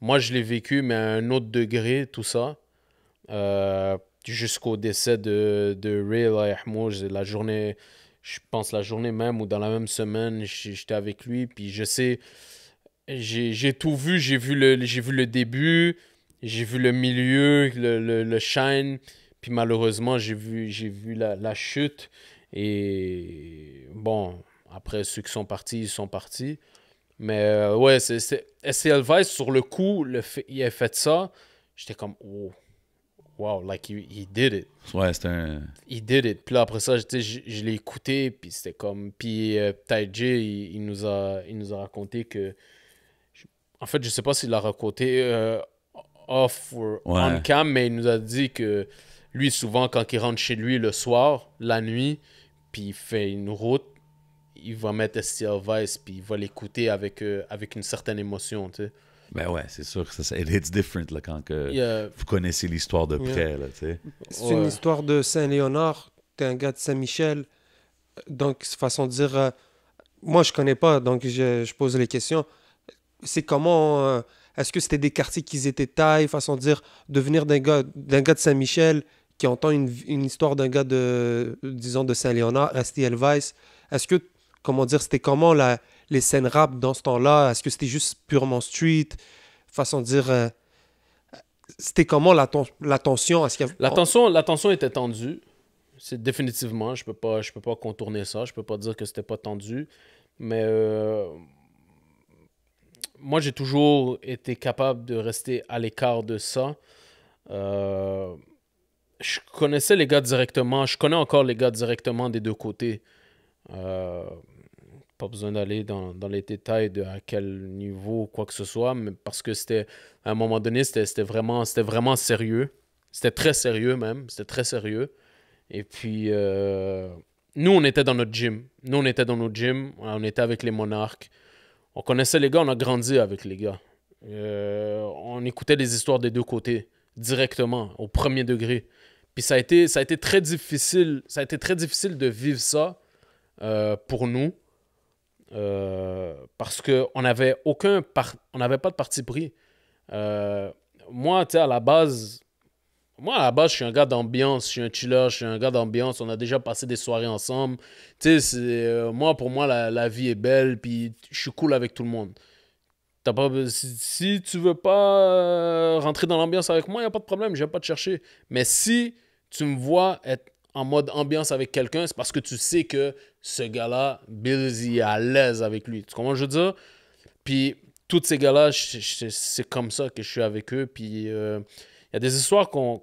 Moi, je l'ai vécu, mais à un autre degré, tout ça. Euh, jusqu'au décès de, de Ray la journée, je pense la journée même ou dans la même semaine, j'étais avec lui. Puis je sais, j'ai tout vu. J'ai vu le, j'ai vu le début, j'ai vu le milieu, le, le, le shine malheureusement, j'ai vu, j'ai vu la, chute. Et bon, après, ceux qui sont partis, ils sont partis. Mais euh, ouais, c'est, SCL Vice, sur le coup, le il a fait ça. J'étais comme, oh, wow, like, he, did it. Ouais, c'était un. He did it. Puis après ça, je, je l'ai écouté, puis c'était comme. Puis euh, Taiji, il, nous a, il nous a raconté que. En fait, je sais pas s'il a raconté euh, off ou on cam, mais il nous a dit que lui, souvent, quand il rentre chez lui le soir, la nuit, puis il fait une route, il va mettre STL Vice, puis il va l'écouter avec, euh, avec une certaine émotion, tu sais. Ben ouais, c'est sûr que ça, it's different quand vous connaissez l'histoire de près. tu sais. C'est une histoire de Saint-Léonard, t'es un gars de Saint-Michel, donc façon de dire, euh, moi je connais pas, donc je, pose les questions. C'est comment, euh, est-ce que c'était des quartiers qui étaient taille, façon de dire, devenir d'un gars, d'un gars de Saint-Michel qui entend une, une histoire d'un gars de, disons, de Saint-Léonard, Rusty Elvis, est-ce que, comment dire, c'était comment la, les scènes rap dans ce temps-là? Est-ce que c'était juste purement street? Façon de dire, euh, c'était comment la, tension? Est-ce la, tension était tendue. C'est définitivement, je peux pas, je peux pas contourner ça. Je peux pas dire que c'était pas tendu, mais euh, moi j'ai toujours été capable de rester à l'écart de ça. Euh, je connaissais les gars directement. Je connais encore les gars directement des deux côtés. Euh, pas besoin d'aller dans, les détails de à quel niveau, quoi que ce soit, mais parce que c'était, à un moment donné, c'était vraiment, sérieux. C'était très sérieux même. C'était très sérieux. Et puis, euh, nous, on était dans notre gym. Nous, on était dans notre gym. On était avec les monarques. On connaissait les gars. On a grandi avec les gars. Euh, on écoutait des histoires des deux côtés directement, au premier degré. Puis ça a été, ça a été très difficile, ça a été très difficile de vivre ça euh, pour nous euh, parce que on n'avait aucun, on n'avait pas de parti pris. Euh, moi, tu sais, à la base, moi à la base, je suis un gars d'ambiance, je suis un chiller, je suis un gars d'ambiance. On a déjà passé des soirées ensemble. Tu sais, moi pour moi la, la, vie est belle, puis je suis cool avec tout le monde. pas, si, tu veux pas rentrer dans l'ambiance avec moi, il n'y a pas de problème, je vais pas te chercher. Mais si tu me vois être en mode ambiance avec quelqu'un, c'est parce que tu sais que ce gars-là, billy, il est à l'aise avec lui. Tu comprends je veux dire? Puis, tous ces gars-là, c'est comme ça que je suis avec eux. Puis, euh, il y a des histoires qu'on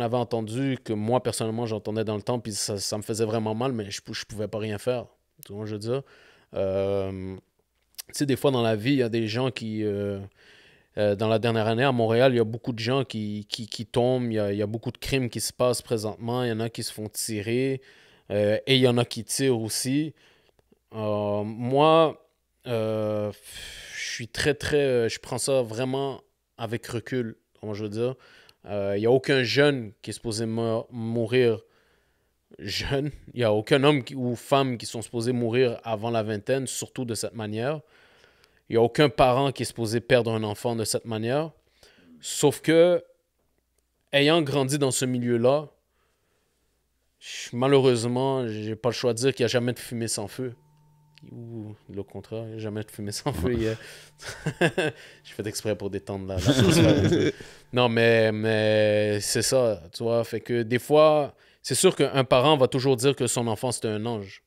avait entendues, que moi, personnellement, j'entendais dans le temps, puis ça, me faisait vraiment mal, mais je, ne pouvais pas rien faire. Tu comprends je veux dire? Euh, tu sais, des fois dans la vie, il y a des gens qui. Euh, euh, dans la dernière année, à Montréal, il y a beaucoup de gens qui, qui, qui tombent, il y, a, beaucoup de crimes qui se passent présentement, il y en a qui se font tirer, euh, et il y en a qui tirent aussi. Euh, moi, je suis très, très... je prends ça vraiment avec recul, comment je veux dire. Il n'y a aucun jeune qui est supposé mourir jeune. Il n'y a aucun homme ou femme qui sont supposés mourir avant la vingtaine, surtout de cette manière. Il n'y a aucun parent qui est supposé perdre un enfant de cette manière. Sauf que, ayant grandi dans ce milieu-là, malheureusement, j'ai pas le choix de dire qu'il n'y a jamais de fumée sans feu. Ou le contraire, il n'y a jamais de fumée sans feu. *laughs* Je fais exprès pour détendre la, *laughs* Non, mais, mais c'est ça, tu vois. Fait que des fois, c'est sûr qu'un parent va toujours dire que son enfant, c'est un ange.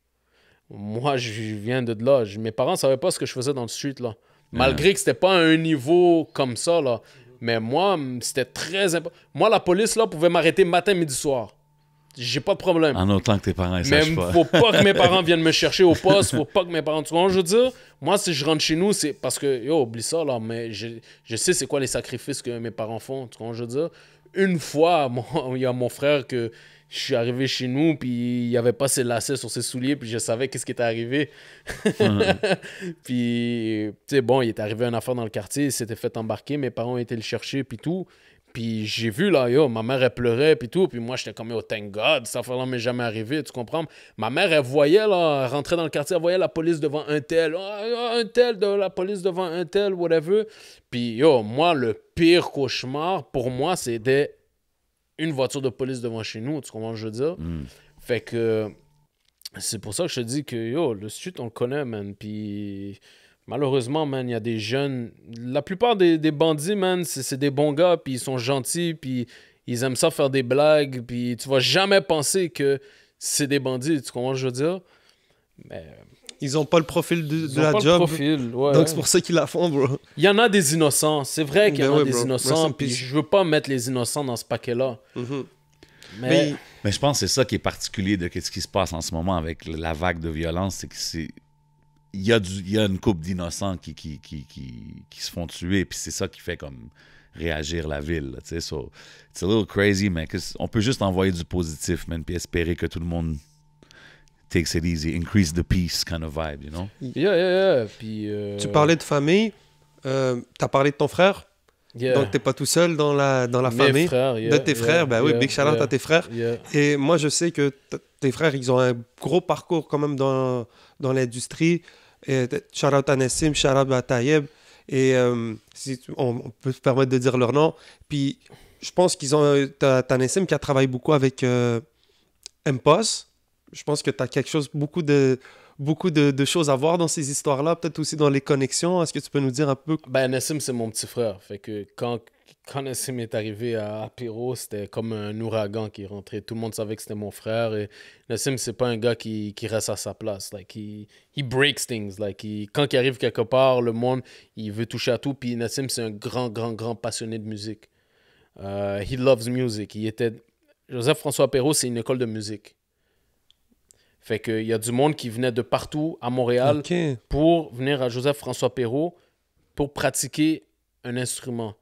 Moi, je viens de là. Mes parents savaient pas ce que je faisais dans le suite. là. Malgré que c'était pas un niveau comme ça, là. Mais moi, c'était très important. Moi, la police, là, pouvait m'arrêter matin, midi, soir. J'ai pas de problème. En autant que tes parents ne sachent pas. faut pas que mes *laughs* parents viennent me chercher au poste. Faut pas que mes parents... Tu vois, je veux dire, moi, si je rentre chez nous, c'est parce que... Yo, oublie ça, là. Mais je, je sais c'est quoi les sacrifices que mes parents font. Tu vois, je veux dire. Une fois, *laughs* il y a mon frère que je suis arrivé chez nous, puis il n'y avait pas ses lacets sur ses souliers, puis je savais qu'est-ce qui était arrivé. Mm-hmm. *laughs* puis, tu sais, bon, il est arrivé un affaire dans le quartier, il s'était fait embarquer, mes parents étaient le chercher, puis tout. Puis j'ai vu, là, yo, ma mère, elle pleurait, puis tout. Puis moi, j'étais comme, oh, thank God, ça affaire-là m'est jamais arrivé, tu comprends? Ma mère, elle voyait, là, rentrer dans le quartier, elle voyait la police devant un tel, oh, oh, un tel, de la police devant un tel, whatever. Puis, yo, moi, le pire cauchemar, pour moi, c'était une voiture de police devant chez nous, tu comprends je veux dire? Hmm. Fait que c'est pour ça que je te dis que yo, le Sud, on le connaît, man. Puis malheureusement, man, il y a des jeunes. La plupart des, des bandits, man, c'est des bons gars, puis ils sont gentils, puis ils aiment ça faire des blagues, puis tu vas jamais penser que c'est des bandits, tu comprends je veux dire? Mais ils ont pas le profil de, la job. Donc c'est pour ça qu'ils la font, bro. Il y en a des innocents. C'est vrai qu'il y en a ben des ben, innocents. Puis je veux pas mettre les innocents dans ce paquet-là. Mm-hmm. Mais... je pense que c'est ça qui est particulier de ce qui se passe en ce moment avec la vague de violence. C'est que c'est. Il y, a une coupe d'innocents qui se font tuer. Puis c'est ça qui fait réagir la ville. C'est un crazy, mais on peut juste envoyer du positif, man, puis espérer que tout le monde takes it easy, increase the peace kind of vibe, you know? Yeah, yeah, yeah. Puis, euh, Tu parlais de famille, euh, tu as parlé de ton frère, donc t'es pas tout seul dans la, dans la famille. de tes frères, ben oui, big shout out tes frères. Et moi, je sais que tes frères, ils ont un gros parcours quand même dans, dans l'industrie. Shout out à Nassim, Et euh, si on, peut se permettre de dire leur nom. Puis je pense qu'ils ont. T'as Nassim qui a travaillé beaucoup avec m je pense que tu as quelque chose, beaucoup de, beaucoup de, choses à voir dans ces histoires-là, peut-être aussi dans les connexions. Est-ce que tu peux nous dire un peu? Ben, Nassim, c'est mon petit frère. Fait que quand, quand Nassim est arrivé à Apiro, c'était comme un ouragan qui est rentré. Tout le monde savait que c'était mon frère. Et Nassim, c'est pas un gars qui, qui, reste à sa place. Like, he, breaks things. Like, quand il arrive quelque part, le monde, il veut toucher à tout. Puis Nassim, c'est un grand, grand, grand passionné de musique. Il euh, he loves music. Il était... Joseph-François Perrault, c'est une école de musique. Fait qu'il y a du monde qui venait de partout à Montréal pour venir à Joseph-François Perrault pour pratiquer un instrument.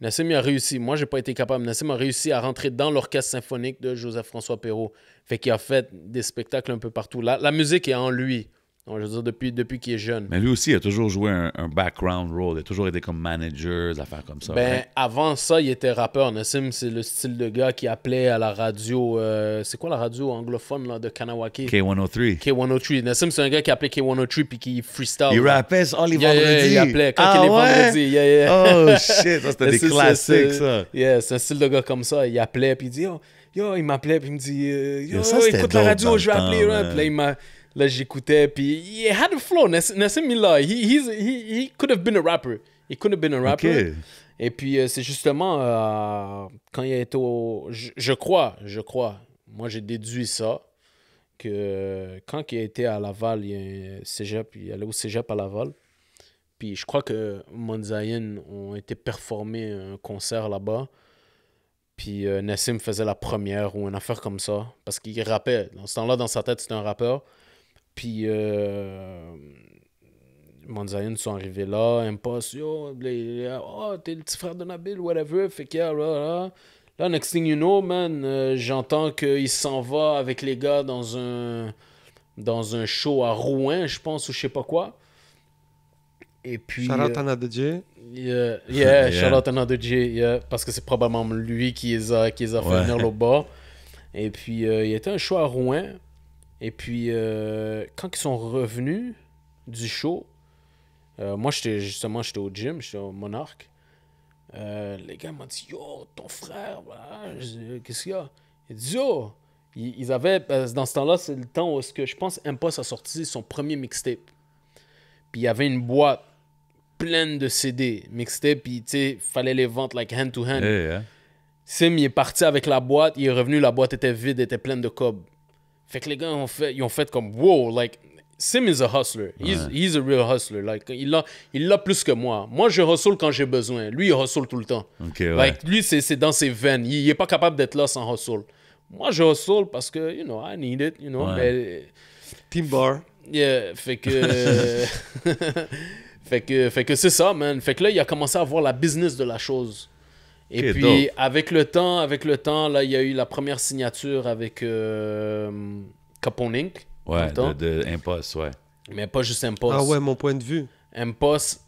Nassim a réussi. Moi, j'ai pas été capable. Nassim a réussi à rentrer dans l'orchestre symphonique de Joseph-François Perrault. Fait qu'il a fait des spectacles un peu partout. la musique est en lui je veux dire, depuis, depuis qu'il est jeune. Mais lui aussi, il a toujours joué un, background role. Il a toujours été comme manager, des affaires comme ça. Ben, avant ça, il était rappeur. Nassim, c'est le style de gars qui appelait à la radio. Euh, c'est quoi la radio anglophone là, de Kanawaki K103. K103. Nassim, c'est un gars qui appelait K103 puis qui freestyle. Il rappait tous les vendredis. il appelait quand ah il est vendredi. oh shit, ça c'était des classiques, ça. Yeah, c'est un style de gars comme ça. Il appelait puis il dit, yo, il m'appelait puis il me dit, euh, yo, écoute la radio, je vais appeler. Puis là, il m'a. Là, j'écoutais, puis il had a flow. Nassim Mila, he, he's, he, he could have been a rapper. He could have Et puis, euh, c'est justement euh, quand il a été au. Je, crois, je crois. Moi, j'ai déduit ça. Que euh, quand il a été à Laval, il, cégep, il allait au cégep à Laval. Puis je crois que Monzaïen ont été performer un concert là-bas. Puis Nassim faisait la première ou une affaire comme ça. Parce qu'il rappait. Dans ce temps-là, dans sa tête, c'était un rappeur. Puis, euh, sont arrivés là, Impost, oh, t'es le petit frère de Nabil, whatever, fait que, ah, là, là. Là, next thing you know, man, euh, j'entends qu'il s'en va avec les gars dans un, dans un show à Rouen, je pense, ou je sais pas quoi. Et puis. Shout out euh, Yeah, yeah, *laughs* shout out yeah, parce que c'est probablement lui qui les a, qui les fait venir là-bas. Et puis, euh, il y était un show à Rouen. Et puis, euh, quand ils sont revenus du show, euh, moi, j'étais justement, j'étais au gym, j'étais au Monarque. Euh, les gars m'ont dit, yo, ton frère, qu'est-ce qu'il y a? Ils disent, yo, ils, avaient, dans ce temps-là, c'est le temps où, -ce que, je pense, Impost a sorti son premier mixtape. Puis il y avait une boîte pleine de CD, mixtape, puis tu sais, fallait les vendre, like, hand to hand. Sim, il est parti avec la boîte, il est revenu, la boîte était vide, était pleine de cob. Fait que les gars, ont fait, ils ont fait comme, wow, like, Sim is a hustler. He's, he's a real hustler. Like, il l'a il plus que moi. Moi, je hustle quand j'ai besoin. Lui, il hustle tout le temps. like, lui, c'est dans ses veines. Il n'est pas capable d'être là sans hustle. Moi, je hustle parce que, you know, I need it, you know. Mais... Team bar. Yeah, fait que... *laughs* *laughs* fait que, fait que c'est ça, man. Fait que là, il a commencé à voir la business de la chose. Et puis, avec le temps, avec le temps, là, il y a eu la première signature avec euh, Inc. Ouais, de, Impost, ouais. Mais pas juste Impost. Ah ouais, mon point de vue. Impost,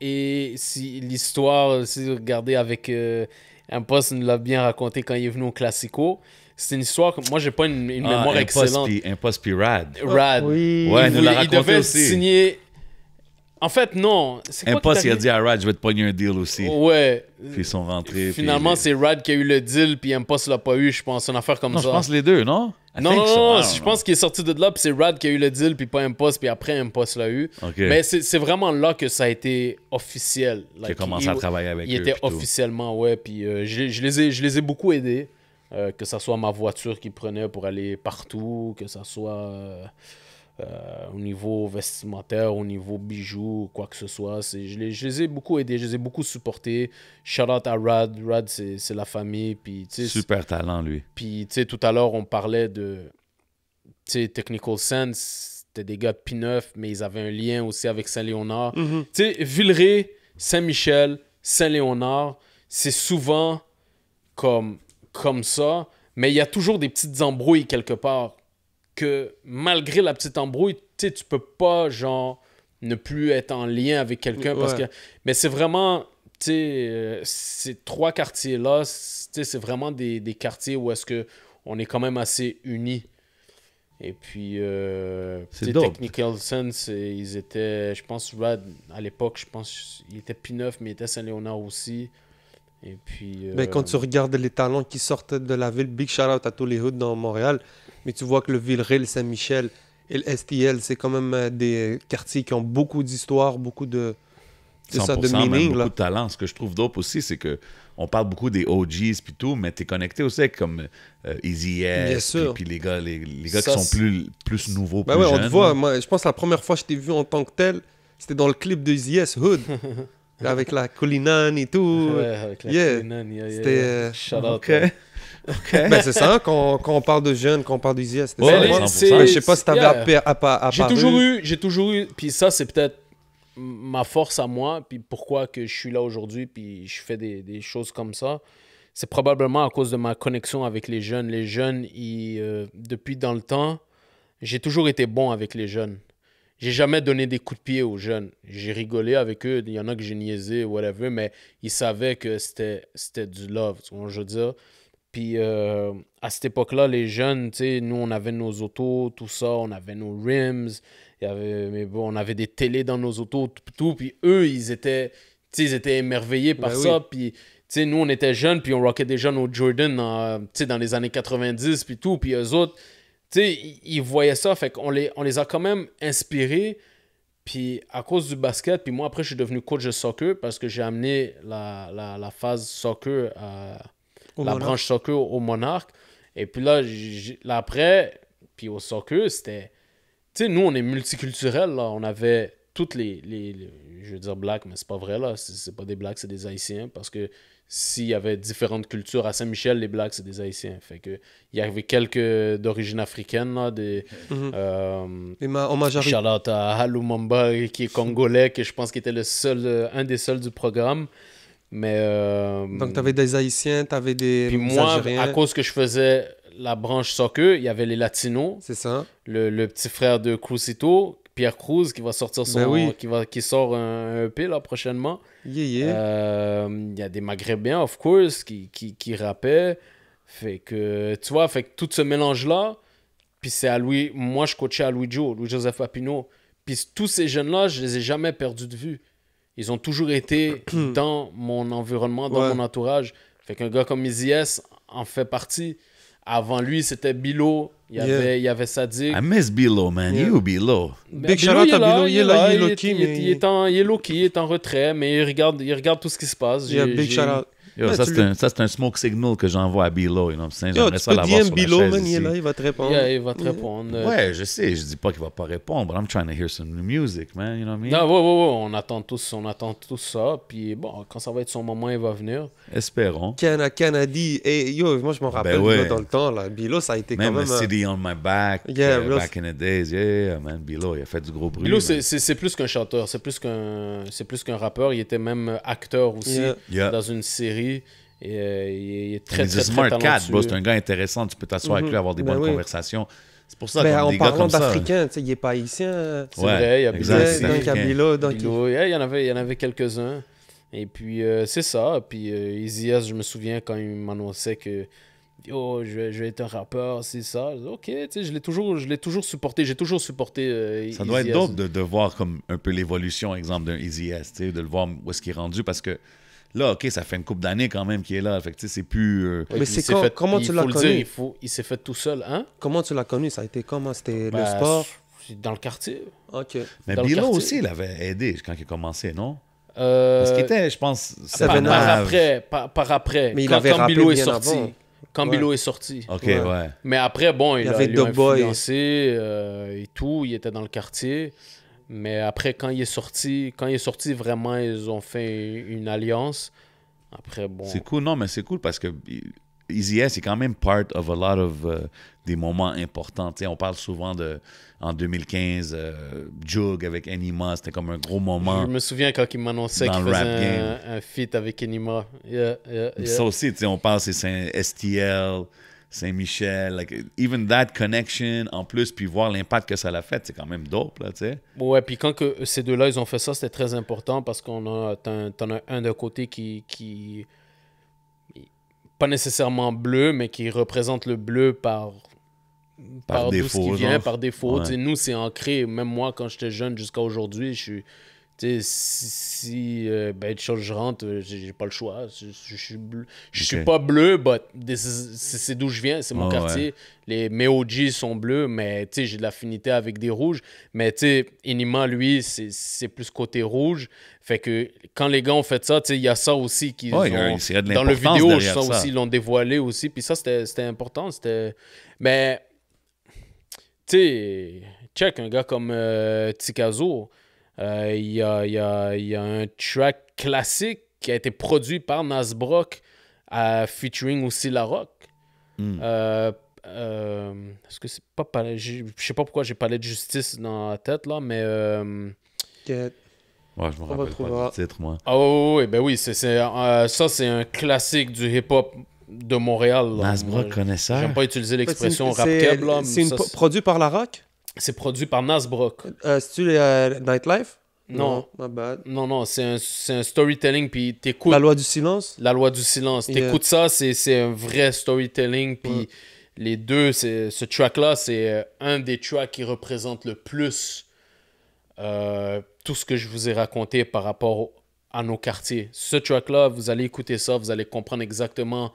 et si l'histoire, si vous regardez avec euh, Impost, nous l'a bien raconté quand il est venu au Classico. C'est une histoire que moi, j'ai pas une, ah, mémoire excellente. Pi, Impost puis Rad. Rad. Ah oui. Ouais, il nous l'a raconté devait aussi. signer en fait, non. Un poste, il a dit à Rad, je vais te pogner un deal aussi. Ouais. Puis ils sont rentrés. Finalement, c'est Rad qui a eu le deal, puis poste l'a pas eu, je pense. Une affaire comme non, ça. Je pense les deux, non? non, non, je pense qu'il est sorti de là, puis c'est Rad qui a eu le deal, puis pas poste, puis après poste l'a eu. Mais c'est vraiment là que ça a été officiel. Like, J'ai commencé à travailler avec il eux. Il était officiellement, ouais, puis euh, je, les ai, je les ai beaucoup aidés. Euh, que ça soit ma voiture qu'ils prenaient pour aller partout, que ça soit. Euh, euh, au niveau vestimentaire, au niveau bijoux, quoi que ce soit. Je les, je les ai beaucoup aidés, je les ai beaucoup supportés. Shout out à Rad. Rad, c'est la famille. Puis, Super talent, lui. Puis, tu sais, tout à l'heure, on parlait de Technical Sense. C'était des gars de P9, mais ils avaient un lien aussi avec Saint-Léonard. Mm-hmm. Tu sais, Villeray, Saint-Michel, Saint-Léonard, c'est souvent comme, comme ça, mais il y a toujours des petites embrouilles quelque part que malgré la petite embrouille, tu tu peux pas, genre, ne plus être en lien avec quelqu'un parce Mais c'est vraiment. Tu euh, ces trois quartiers-là, c'est vraiment des, quartiers où est-ce que on est quand même assez unis. Et puis, euh, sense ils étaient, je pense, à l'époque, je pense, il était P9, mais ils était Saint-Léonard aussi. Et puis. Mais ben, quand euh, tu regardes les talents qui sortaient de la ville, big shout out à tous les hoods dans Montréal mais tu vois que le Villeray, le Saint-Michel et le STL, c'est quand même euh, des quartiers qui ont beaucoup d'histoire, beaucoup de, ça, de beaucoup de talent. Ce que je trouve dope aussi, c'est que on parle beaucoup des OGs et tout, mais tu es connecté aussi avec comme euh, Easy puis les gars, les, gars qui sont plus, plus nouveaux, ben oui, On te voit, moi, je pense que la première fois que je t'ai vu en tant que tel, c'était dans le clip de Easy Hood. *laughs* avec la Kulinan et tout. Ouais, avec la yeah. Ben, c'est ça, quand, on parle de jeunes, quand on parle d'Izia, c'était ça. Ben, je sais pas si t'avais yeah. apparu. J'ai toujours eu, j'ai toujours eu, puis ça, c'est peut-être ma force à moi, puis pourquoi que je suis là aujourd'hui, puis je fais des, des, choses comme ça. C'est probablement à cause de ma connexion avec les jeunes. Les jeunes, ils, euh, depuis dans le temps, j'ai toujours été bon avec les jeunes. J'ai jamais donné des coups de pied aux jeunes. J'ai rigolé avec eux. Il y en a que j'ai niaisé, whatever, mais ils savaient que c'était du love. Je veux dire, puis euh, à cette époque-là, les jeunes, nous, on avait nos autos, tout ça, on avait nos rims, y avait, mais bon, on avait des télés dans nos autos, tout, puis eux, ils étaient, ils étaient émerveillés par ben ça, puis nous, on était jeunes, puis on rockait des jeunes au Jordan dans, dans les années 90, puis tout, puis eux autres, ils, ils voyaient ça, fait qu'on les, on les a quand même inspirés, puis à cause du basket, puis moi, après, je suis devenu coach de soccer parce que j'ai amené la, la, la phase soccer à, la branche soccer au, Monarque. Et puis là, là après, puis au soccer, c'était. Tu sais, nous, on est multiculturel, là. On avait toutes les, Je veux dire black, mais c'est pas vrai, là. C'est pas des blacks, c'est des haïtiens. Parce que s'il y avait différentes cultures, à Saint-Michel, les blacks, c'est des haïtiens. Fait que. Il y avait quelques d'origine africaine, là. Des. Mm -hmm. Charlotte à qui est congolais, que je pense qu'il était le seul. Euh, un des seuls du programme. Mais. Euh, Donc, tu avais des Haïtiens, tu avais des. Puis moi, à cause que je faisais la branche soccer, il y avait les Latinos. C'est ça. Le, le, petit frère de Cruzito Pierre Cruz, qui va sortir son. Ben qui, va, qui sort un, EP prochainement. Euh, il y a des Maghrébins, of course, qui, qui, qui rappaient. Fait que, tu vois, fait que tout ce mélange-là, puis c'est à Louis. Moi, je coachais à Louis Joe, Louis-Joseph Papineau. Puis tous ces jeunes-là, je les ai jamais perdus de vue. Ils ont toujours été *clears throat* dans mon environnement, dans mon entourage. Fait qu'un gars comme Izies en fait partie. Avant lui, c'était Bilo. Il y avait, il y avait Sadik. I miss Bilo, man. Yeah. You, Bilo. Big ben, shout out à Bilo. Il est là, il est low-key. Il est en retrait, mais il regarde, il regarde tout ce qui se passe. Yeah, big shout out ça, c'est un, un, smoke signal que j'envoie à Bilo. You know, J'aimerais ça l'avoir sur Bilo, la chaise Il, est là, il va te répondre. Yeah, il va te répondre. Ouais, je sais. Je dis pas qu'il va pas répondre. But I'm trying to hear some la music, man. You know what I mean? Non, ouais, ouais, ouais. On attend tous, on attend tous ça. Puis bon, quand ça va être son moment, il va venir. Espérons. Canada dit, Hey, yo, moi, je m'en ah, ben rappelle ben, dans le temps. Là. Bilo, ça a été quand même... Même City on my back. Euh, back in the days. Yeah, man. Bilo, il a fait du gros bruit. Bilo, c'est plus qu'un chanteur. C'est plus qu'un qu'un rappeur. Il était même acteur aussi dans une série et, euh, il est très, bien. très, C'est un gars intéressant. Tu peux t'asseoir avec lui, avoir des mm-hmm. bonnes conversations. C'est pour ça que ben, en on parlant d'Africains, il n'est pas haïtien. Hein. C'est vrai, il y a Bilo, donc il y en avait, il y en avait quelques-uns. Et puis euh, c'est ça. Puis euh, je me souviens quand il m'annonçait que oh, je, vais être un rappeur, c'est ça. Ok, tu sais, je l'ai toujours, toujours supporté. J'ai toujours supporté. Euh, ça doit être dope de, voir comme un peu l'évolution, exemple d'un Isias, tu sais, de le voir où est-ce qu'il est rendu parce que Là, OK, ça fait une couple d'années quand même qu'il est là. Fait que, c'est plus. Euh, Mais c'est fait, comment tu l'as connu il, faut, il s'est fait tout seul, hein Comment tu l'as connu Ça a été comment C'était le bah, sport Dans le quartier. OK. Mais Bilo aussi, il avait aidé quand il a commencé, non euh, Parce qu'il était, je pense. Par, par, après, par, après. Mais il quand, avait Bilo est sorti. Quand Bilo est sorti. OK, ouais. Mais après, bon, il, avait a, il a euh, et tout. Il était dans le quartier. Mais après, quand il est sorti, quand il est sorti, vraiment, ils ont fait une alliance. Après, C'est cool, non, mais c'est cool parce que Easy S est quand même part of a lot of euh, des moments importants. on parle souvent de en 2015, euh, Jug avec Enima, c'était comme un gros moment. Je me souviens quand il m'annonçait qu'il faisait un, un, feat avec Enima. Ça aussi, on parle, c'est STL, Saint-Michel, like, even that connection en plus, puis voir l'impact que ça l'a fait, c'est quand même dope, là, tu sais. Ouais, puis quand que ces deux-là, ils ont fait ça, c'était très important parce qu'on a, t'en as un de côté qui, qui, pas nécessairement bleu, mais qui représente le bleu par, par, défaut, ce qui vient, par défaut. Nous, c'est ancré, même moi, quand j'étais jeune jusqu'à aujourd'hui, je suis si, euh, ben, je rentre, euh, je rentre, j'ai pas le choix. Je, ne je, suis pas bleu, mais c'est d'où je viens, c'est mon ah quartier. Les, méoji sont bleus, mais j'ai de l'affinité avec des rouges. Mais Inima, lui, c'est plus côté rouge. Fait que quand les gars ont fait ça, il y a ça aussi qui dans le vidéo, aussi, ils l'ont dévoilé aussi. Puis ça, c'était important. C'était. Mais tu sais, check un gars comme euh, euh, il y a, y, a, un track classique qui a été produit par Nasbrock, euh, featuring aussi La Rock. Mm. Euh, est-ce que c'est pas je sais pas pourquoi j'ai parlé de justice dans la tête là mais ouais je me rappelle pas, titre moi oh, ah, oui, ben oui ça c'est un classique du hip hop de Montréal Nasbrook connaisseur j'aime pas utiliser l'expression rap c'est, produit par la rock c'est produit par Nasbrook. Euh, C'est-tu euh, Nightlife? Non. Non, non, non c'est un, storytelling, puis t'écoutes... La loi du silence? La loi du silence. Yeah. T'écoutes ça, c'est un vrai storytelling, puis les deux, ce track-là, c'est euh, un des tracks qui représente le plus euh, tout ce que je vous ai raconté par rapport à nos quartiers. Ce track-là, vous allez écouter ça, vous allez comprendre exactement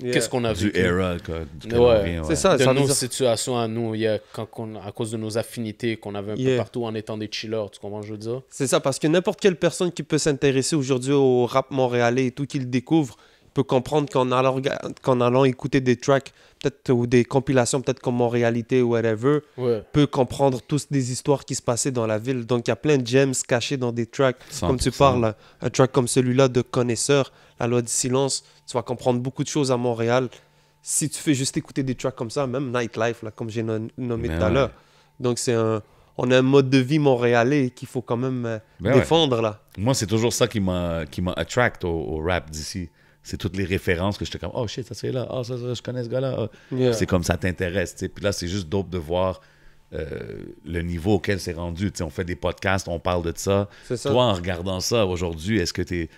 Qu'est-ce qu'on a vu Du era, ouais. ça, de ça nos situations à nous, à cause de nos affinités qu'on avait un peu partout en étant des chillers, tu comprends, je veux dire C'est ça, parce que n'importe quelle personne qui peut s'intéresser aujourd'hui au rap montréalais et tout, qu'il découvre, peut comprendre qu'en allant, allant écouter des tracks, peut-être ou des compilations, peut-être comme en réalité ou whatever, peut comprendre tous des histoires qui se passaient dans la ville. Donc il y a plein de gems cachés dans des tracks, comme tu parles, un track comme celui-là de connaisseur la loi du silence, tu vas comprendre beaucoup de choses à Montréal. Si tu fais juste écouter des tracks comme ça, même Nightlife, là, comme j'ai nommé ben tout à l'heure. Donc, c'est un, on a un mode de vie montréalais qu'il faut quand même euh, ben défendre, là. Moi, c'est toujours ça qui m'a attract au, au rap d'ici. C'est toutes les références que j'étais comme, oh shit, ça c'est là, oh ça, je connais ce gars-là. Ah. C'est comme ça t'intéresse, Puis là, c'est juste dope de voir euh, le niveau auquel c'est rendu. on fait des podcasts, on parle de ça. ça. Toi, en regardant ça aujourd'hui, est-ce que tu es,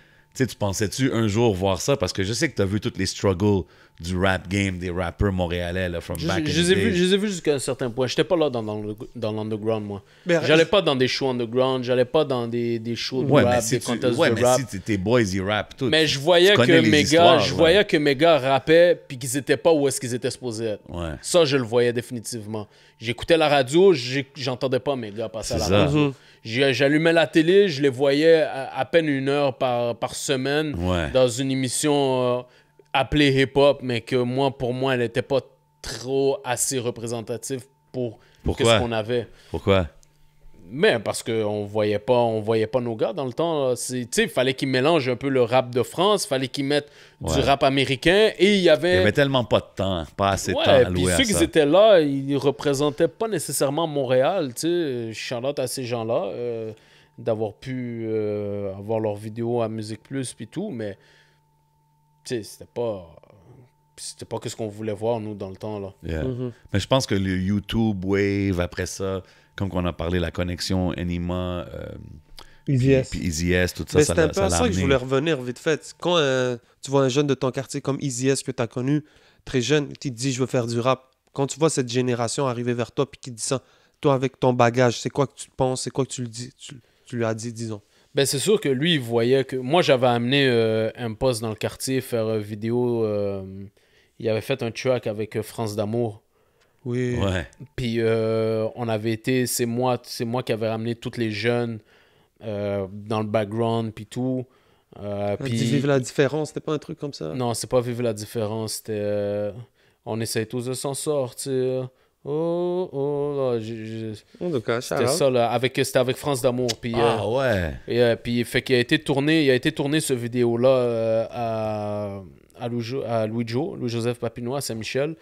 tu pensais-tu un jour voir ça? Parce que je sais que tu as vu toutes les struggles du rap game des rappeurs montréalais, là, from back je in les ai je les ai vus jusqu'à un certain point. J'étais pas là dans, dans, l'underground, moi. J'allais pas dans des shows underground, j'allais pas dans des, des shows de rap, des contests ouais, mais Si tes boys, ils rappent tout. Mais je voyais que mes gars, je voyais que mes gars rappaient puis qu'ils étaient pas où est-ce qu'ils étaient supposés être. Ça, je le voyais définitivement. J'écoutais la radio, j'entendais pas mes gars passer à la radio. Mhm. J'allumais la télé, je les voyais à, peine une heure par, par semaine dans une émission euh, appelée hip-hop, mais que moi, pour moi, elle n'était pas trop assez représentative pour ce qu'on avait. Pourquoi? mais parce qu'on voyait pas on voyait pas nos gars dans le temps il fallait qu'ils mélangent un peu le rap de France fallait qu'ils mettent du rap américain et il y avait il avait tellement pas de temps pas assez de temps alloué à ceux qui étaient là ils représentaient pas nécessairement Montréal tu Charlotte à ces gens là euh, d'avoir pu euh, avoir leurs vidéos à Musique Plus puis tout mais tu sais c'était pas c'était pas que ce qu'on voulait voir nous dans le temps là mm-hmm. mais je pense que le YouTube wave après ça comme on a parlé, la connexion Anima, euh, tout ça, c'est un peu ça, que je voulais revenir vite fait. Quand euh, tu vois un jeune de ton quartier comme EasyS que tu as connu, très jeune, qui te dit je veux faire du rap, quand tu vois cette génération arriver vers toi puis qui te dit ça, toi avec ton bagage, c'est quoi que tu penses, c'est quoi que tu lui, dis, tu, lui as dit, disons ben, c'est sûr que lui, il voyait que. Moi, j'avais amené euh, un poste dans le quartier faire une euh, vidéo. il avait fait un track avec France d'amour. Oui. Ouais. Puis euh, on avait été, c'est moi, c'est moi qui avais ramené toutes les jeunes euh, dans le background puis tout. Euh, puis vivre la différence, c'était pas un truc comme ça. Non, c'est pas vivre la différence, c'était euh, on essaye tous de s'en sortir. Oh, oh, là, C'était ça, Avec, c'était avec France d'Amour. Puis, ah ouais. Et, puis, fait qu'il a été tourné, il a été tourné ce vidéo-là à, à, Louis, à Louis, Louis Joseph Papinois à Saint-Michel.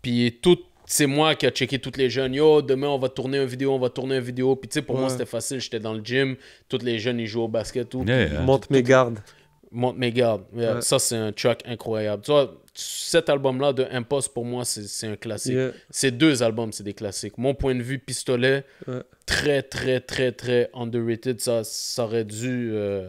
Puis, toute c'est moi qui a checké toutes les jeunes. Yo, demain, on va tourner une vidéo, on va tourner une vidéo. Puis, tu sais, pour moi, c'était facile. J'étais dans le gym. Toutes les jeunes, ils jouent au basket. Tout. Monte mes gardes. Monte mes gardes. Ça, c'est un track incroyable. Tu vois, cet album-là de Impost, pour moi, c'est un classique. Ces deux albums, c'est des classiques. Mon point de vue, Pistolet, très, très, très, très underrated. Ça, ça aurait dû... Euh,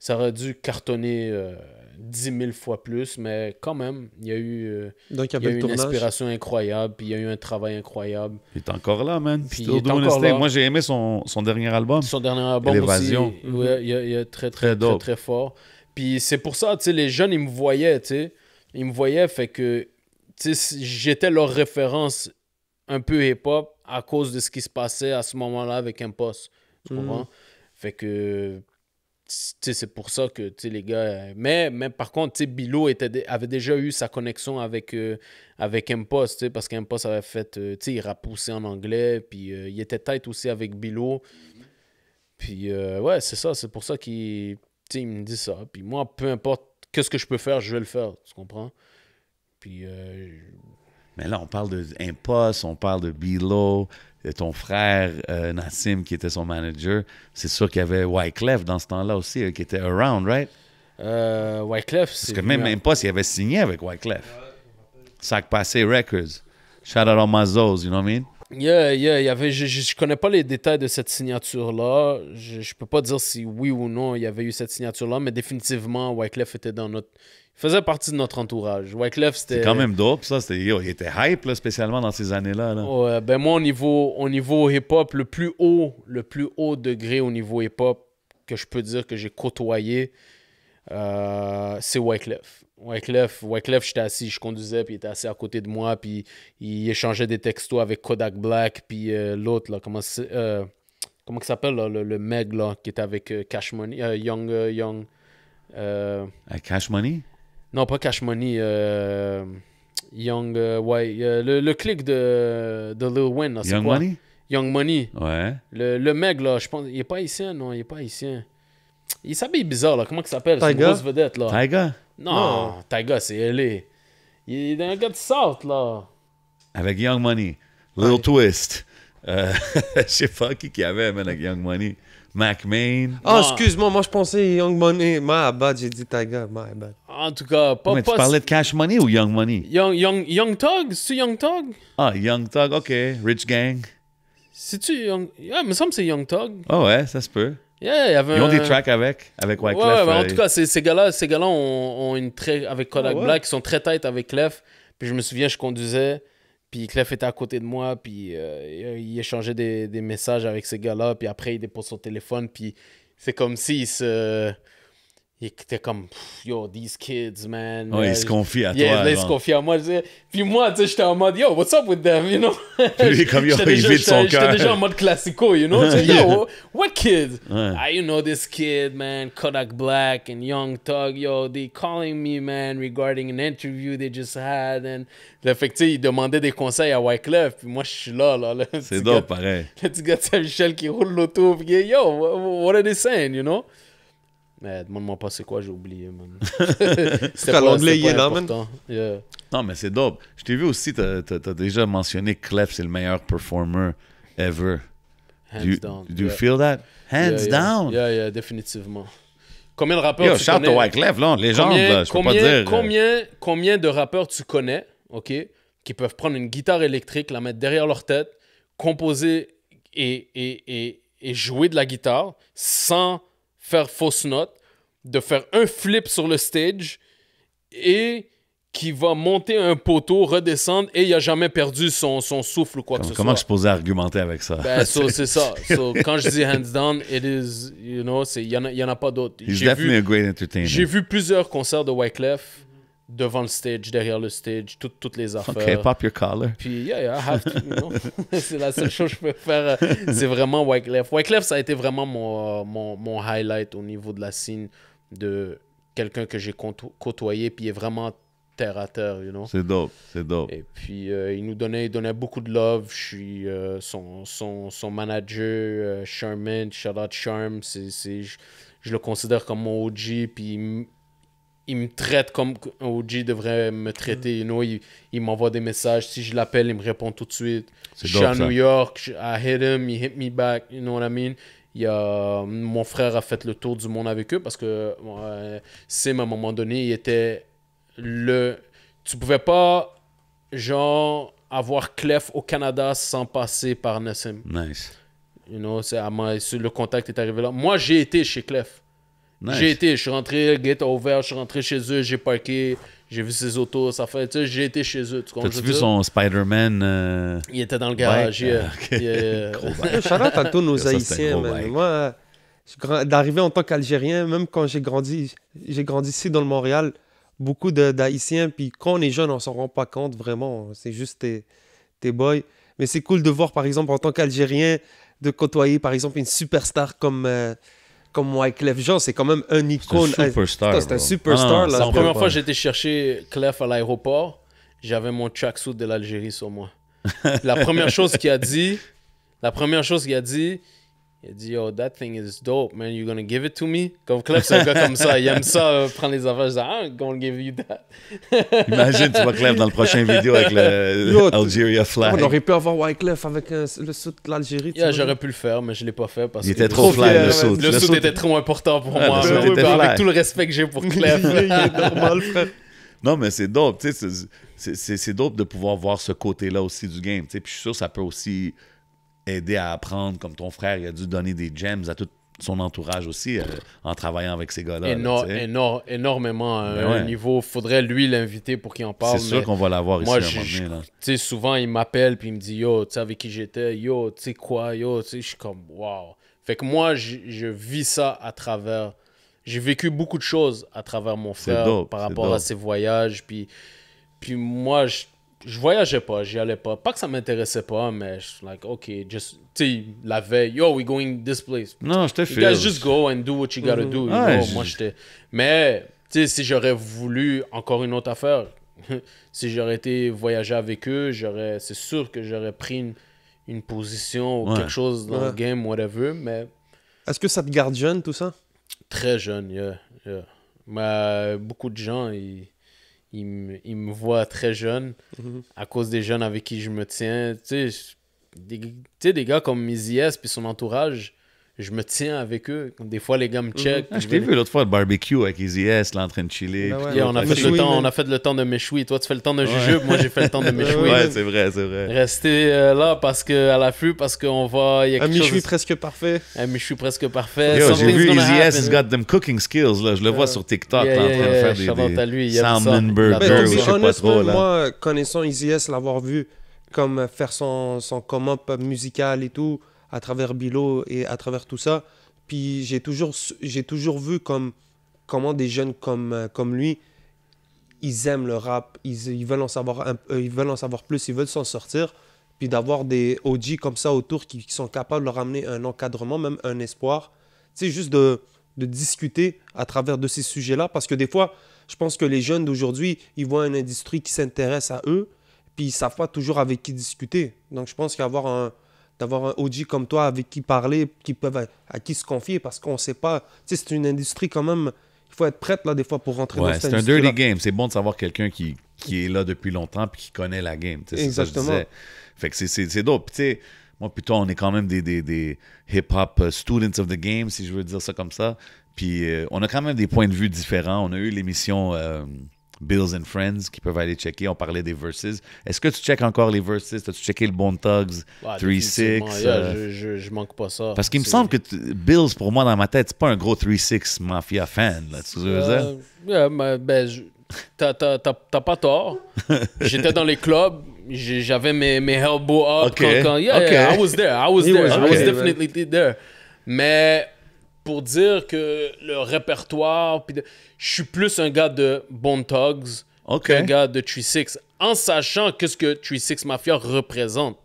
ça aurait dû cartonner... Euh, 10 000 fois plus, mais quand même, il y a eu, euh, Donc, il y a eu une inspiration incroyable, puis il y a eu un travail incroyable. Il est encore là, man. il est encore Moi, j'ai aimé son, son, dernier album. Son dernier album aussi. il, est très, très, très, très, fort. Puis c'est pour ça, tu sais, les jeunes, ils me voyaient, tu sais. Ils me voyaient, fait que, tu sais, j'étais leur référence un peu hip-hop à cause de ce qui se passait à ce moment-là avec Impost. Tu mm. Fait que c'est pour ça que les gars. Euh, mais, par contre, Bilo était, avait déjà eu sa connexion avec, euh, avec Impost, parce qu'Impost avait fait. Euh, il il poussé en anglais, puis il était tête aussi avec Bilo. Puis ouais, c'est ça, c'est pour ça qu'il me dit ça. Puis moi, peu importe qu'est-ce que je peux faire, je vais le faire, tu comprends? Puis. mais là, on parle de Impost, on parle de Bilo ton frère euh, Nassim, qui était son manager, c'est sûr qu'il y avait Wyclef dans ce temps-là aussi, euh, qui était around, right? Euh, Wyclef, c'est. Parce que même, même pas s'il avait signé avec Wyclef. Sac Passé Records. Shout out on my Zos, you know what I mean? Yeah, yeah, il y avait, je, je, connais pas les détails de cette signature-là. Je, je peux pas dire si oui ou non il y avait eu cette signature-là, mais définitivement, Wyclef était dans notre il faisait partie de notre entourage. Wyclef, c'était. C'est quand même dope, ça. C'était... Oh, il était hype, là, spécialement dans ces années-là. ben moi, au niveau, au niveau hip-hop, le plus haut, le plus haut degré au niveau hip-hop que je peux dire que j'ai côtoyé, euh, c'est Wyclef. Wyclef, Wyclef j'étais assis, je conduisais, puis il était assis à côté de moi, puis il échangeait des textos avec Kodak Black, puis euh, l'autre, là, comment c'est, euh, comment il s'appelle, le, le Meg, là, qui était avec Cash Money, Young, Young... Cash Money? Non, pas Cash Money. Euh, Young. Euh, ouais. Euh, le, le, clic de, de Lil Wayne. c'est Young Money? Young Money. Ouais. Le, le mec, là, je pense. Il est pas haïtien, non? Il est pas haïtien. Il s'habille bizarre, là. Comment il s'appelle? C'est une grosse vedette, là. Taiga? Non, Taiga, c'est LA. Il est un gars de South, là. Avec Young Money. Lil Twist. Euh, *laughs* je sais pas qui qu'il y avait, mais avec Young Money. Mac main. Oh, excuse-moi, moi je pensais Young Money. My bad, j'ai dit Tiger. My bad. En tout cas, pas. Mais tu parlais de Cash Money ou Young Money Young, young, young Tug C'est Young Tug Ah, Young Tug, ok. Rich Gang. C'est-tu Young. mais il me semble que c'est Young Tug. oh, ah ouais, ça se peut. Yeah, il y avait Ils ont des tracks avec, avec White Ouais, en euh, tout cas, ces gars-là ces gars ont, ont, une très. Avec Kodak Black, ils sont très tight avec Clef. Puis je me souviens, je conduisais. Puis Clef était à côté de moi, puis euh, il échangeait des, des, messages avec ces gars-là, puis après il dépose son téléphone, puis c'est comme s'il se il était comme yo these kids man ouais, il se confient à toi là, il se confient à moi puis moi tu sais j'étais en mode yo what's up with them you know *laughs* lui comme yo il vide son cœur j'étais déjà en mode classico you know *laughs* yo what kid ouais. Ah, you know this kid man Kodak Black and Young Thug yo they calling me man regarding an interview they just had and le fait que il demandait des conseils à Wyclef puis moi je suis là là, là c'est dope pareil le petit gars de Saint-Michel qui roule l'auto puis yo what are they saying you know mais demande-moi pas c'est quoi, j'ai oublié, man. *laughs* *laughs* c'est pas il là, man. Non, mais c'est dope. Je t'ai vu aussi, t'as as, déjà mentionné que Clef, c'est le meilleur performer ever. Hands do you, down. Do you feel that? Hands down. Yeah, yeah, définitivement. Combien de rappeurs Yo, tu shout connais? Yo, Clef, là, légende, combien, là, je peux pas dire. Euh, combien, combien de rappeurs tu connais, OK, qui peuvent prendre une guitare électrique, la mettre derrière leur tête, composer et, et, et jouer de la guitare sans faire fausse note, de faire un flip sur le stage et qui va monter un poteau, redescendre et il a jamais perdu son, souffle ou quoi que ce comment soit. Comment je posais argumenter avec ça? Ben, *laughs* c'est ça. quand je dis hands down, it is, you know, il y en, a pas d'autre. J'ai vu plusieurs concerts de Wyclef devant le stage, derrière le stage, toutes les affaires. OK, pop your collar. Puis, yeah, yeah, I have to, you know? *laughs* c'est la seule chose que je peux faire. Euh, c'est vraiment Wyclef. Wyclef, ça a été vraiment mon, euh, mon, mon highlight au niveau de la scène de quelqu'un que j'ai côtoyé, puis il est vraiment terre à terre, you know? C'est dope, c'est dope. Et puis, euh, il nous donnait, donnait beaucoup de love. Je suis son, son, son, manager, euh, Sherman, shout out Charm, c'est... Je le considère comme mon OG, puis il me traite comme OG devrait me traiter. You il, m'envoie des messages. Si je l'appelle, il me répond tout de suite. Je suis à New York, I hit him, he hit me back. You know what I mean? Il y mon frère a fait le tour du monde avec eux parce que Sim, à un moment donné, il était le. Tu pouvais pas, genre, avoir Clef au Canada sans passer par Nassim. Nice. You know, c'est, le contact est arrivé là. Moi, j'ai été chez Clef. J'ai été, je suis rentré, gate ouvert, je suis rentré chez eux, j'ai parké, j'ai vu ses autos, ça fait, tu sais, j'ai été chez eux. Tu as tu vu son Spider-Man euh? Il était dans le garage. Ouais, euh, à tous nos Haïtiens, Moi, d'arriver en tant qu'Algérien, même quand j'ai grandi, j'ai grandi ici dans le Montréal, beaucoup d'Haïtiens, puis quand on est jeune, on s'en rend pas compte vraiment, c'est juste tes, boys. Mais c'est cool de voir, par exemple, en tant qu'Algérien, de côtoyer, par exemple, une superstar comme. Euh, comme Clef, Jean, c'est quand même un icône. C'est un superstar. la première fois, j'étais chercher Clef à l'aéroport. J'avais mon tracksuit de l'Algérie sur moi. *laughs* la première chose qu'il a dit, la première chose qu'il a dit, il a dit, yo, that thing is dope, man. You gonna give it to me? Comme Clef, c'est un gars comme ça. Il aime ça, euh, prendre les affaires. Je dis, I'm gonna give you that. *laughs* Imagine, tu vois Clef dans le prochain vidéo avec le Algeria flag. On aurait pu avoir Wyclef avec euh, le saut de l'Algérie. j'aurais pu le faire, mais je l'ai pas fait parce il que. était trop fly, le saut. Le, était trop important pour moi. avec tout le respect que j'ai pour Clef. *laughs* il est normal, frère. Non, mais c'est dope, tu sais. C'est dope de pouvoir voir ce côté-là aussi du game, tu sais. Puis je suis sûr ça peut aussi aider à apprendre comme ton frère, il a dû donner des gems à tout son entourage aussi euh, en travaillant avec ces gars-là. énormément. Hein. Ben un niveau, faudrait lui l'inviter pour qu'il en parle. C'est sûr qu'on va l'avoir ici un moment souvent, il m'appelle puis il me dit Yo, tu sais avec qui j'étais Yo, tu sais quoi Yo, tu sais, je suis comme Wow. Fait que moi, je vis ça à travers. J'ai vécu beaucoup de choses à travers mon frère par rapport à ses voyages. Puis, puis moi, je je voyageais pas, j'y allais pas. Pas que ça m'intéressait pas, mais je suis like, OK, just, tu sais, la veille, yo, we going this place. Non, je t'ai fait. You guys just go and do what you gotta mm-hmm. do. Moi, j'étais. Mais, tu sais, si j'aurais voulu encore une autre affaire, *laughs* si j'aurais été voyager avec eux, j'aurais, c'est sûr que j'aurais pris une, une position ou quelque chose dans le game, whatever, mais. Est-ce que ça te garde jeune, tout ça? Très jeune, yeah. yeah. Mais, beaucoup de gens, ils il me, voit très jeune mhm. à cause des jeunes avec qui je me tiens. Tu sais, des, gars comme Mizies et son entourage, je me tiens avec eux. Des fois, les gars me mhm. check. Ah, je t'ai vu l'autre fois le barbecue avec Easy S, là, en train de chiller. Ben on, a fait le temps, on a fait le temps de m'échouer. Toi, tu fais le temps de jujube. Moi, j'ai fait le temps de *laughs* m'échouer. ouais, c'est vrai, c'est vrai. Restez euh, là parce que, à l'affût parce qu'on va. Y a ah, un méchoui presque parfait. Eh, un suis presque parfait. j'ai vu Easy S, he's got them cooking skills. Là. Je le vois sur TikTok là, en train de faire des, des... Lui, salmon burger je sais pas trop. Moi, connaissant Easy S, l'avoir vu comme faire son come-up musical et tout à travers Bilo et à travers tout ça. Puis j'ai toujours, j'ai toujours vu comme, comment des jeunes comme, euh, comme lui, ils aiment le rap, ils, veulent en savoir un, euh, ils veulent en savoir plus, ils veulent s'en sortir. Puis d'avoir des OG comme ça autour qui, sont capables de leur amener un encadrement, même un espoir. C'est juste de, de discuter à travers de ces sujets-là. Parce que des fois, je pense que les jeunes d'aujourd'hui, ils voient une industrie qui s'intéresse à eux, puis ils savent pas toujours avec qui discuter. Donc je pense qu'avoir un, d'avoir un OG comme toi avec qui parler, qui peuvent à, qui se confier parce qu'on sait pas. Tu sais, c'est une industrie quand même. Il faut être prête là des fois pour rentrer dans cette C'est un dirty game. C'est bon de savoir quelqu'un qui, est là depuis longtemps puis qui connaît la game. Exactement. Ça que je fait c'est dope. tu sais, moi, plutôt, on est quand même des, des, des hip-hop euh, students of the game, si je veux dire ça comme ça. Puis euh, on a quand même des points de vue différents. On a eu l'émission. Euh, Bills and Friends qui peuvent aller checker. On parlait des verses. Est-ce que tu checkes encore les verses? as checké le Bone Thugs, 3-6? Ouais, euh, je, je, manque pas ça. Parce qu'il me semble que Bills, pour moi, dans ma tête, c'est pas un gros 3-6 Mafia fan. Là, tu euh, euh, mais, ben, je... T'as pas tort. *laughs* J'étais dans les clubs, j'avais mes, mes elbows up. Ok, Quand, yeah, I was there. I was *laughs* there. I was definitely there. Mais pour dire que le répertoire. Puis Je suis plus un gars de Bone Thugs gars de Tree Six, en sachant qu'est-ce que Tree Six Mafia représente.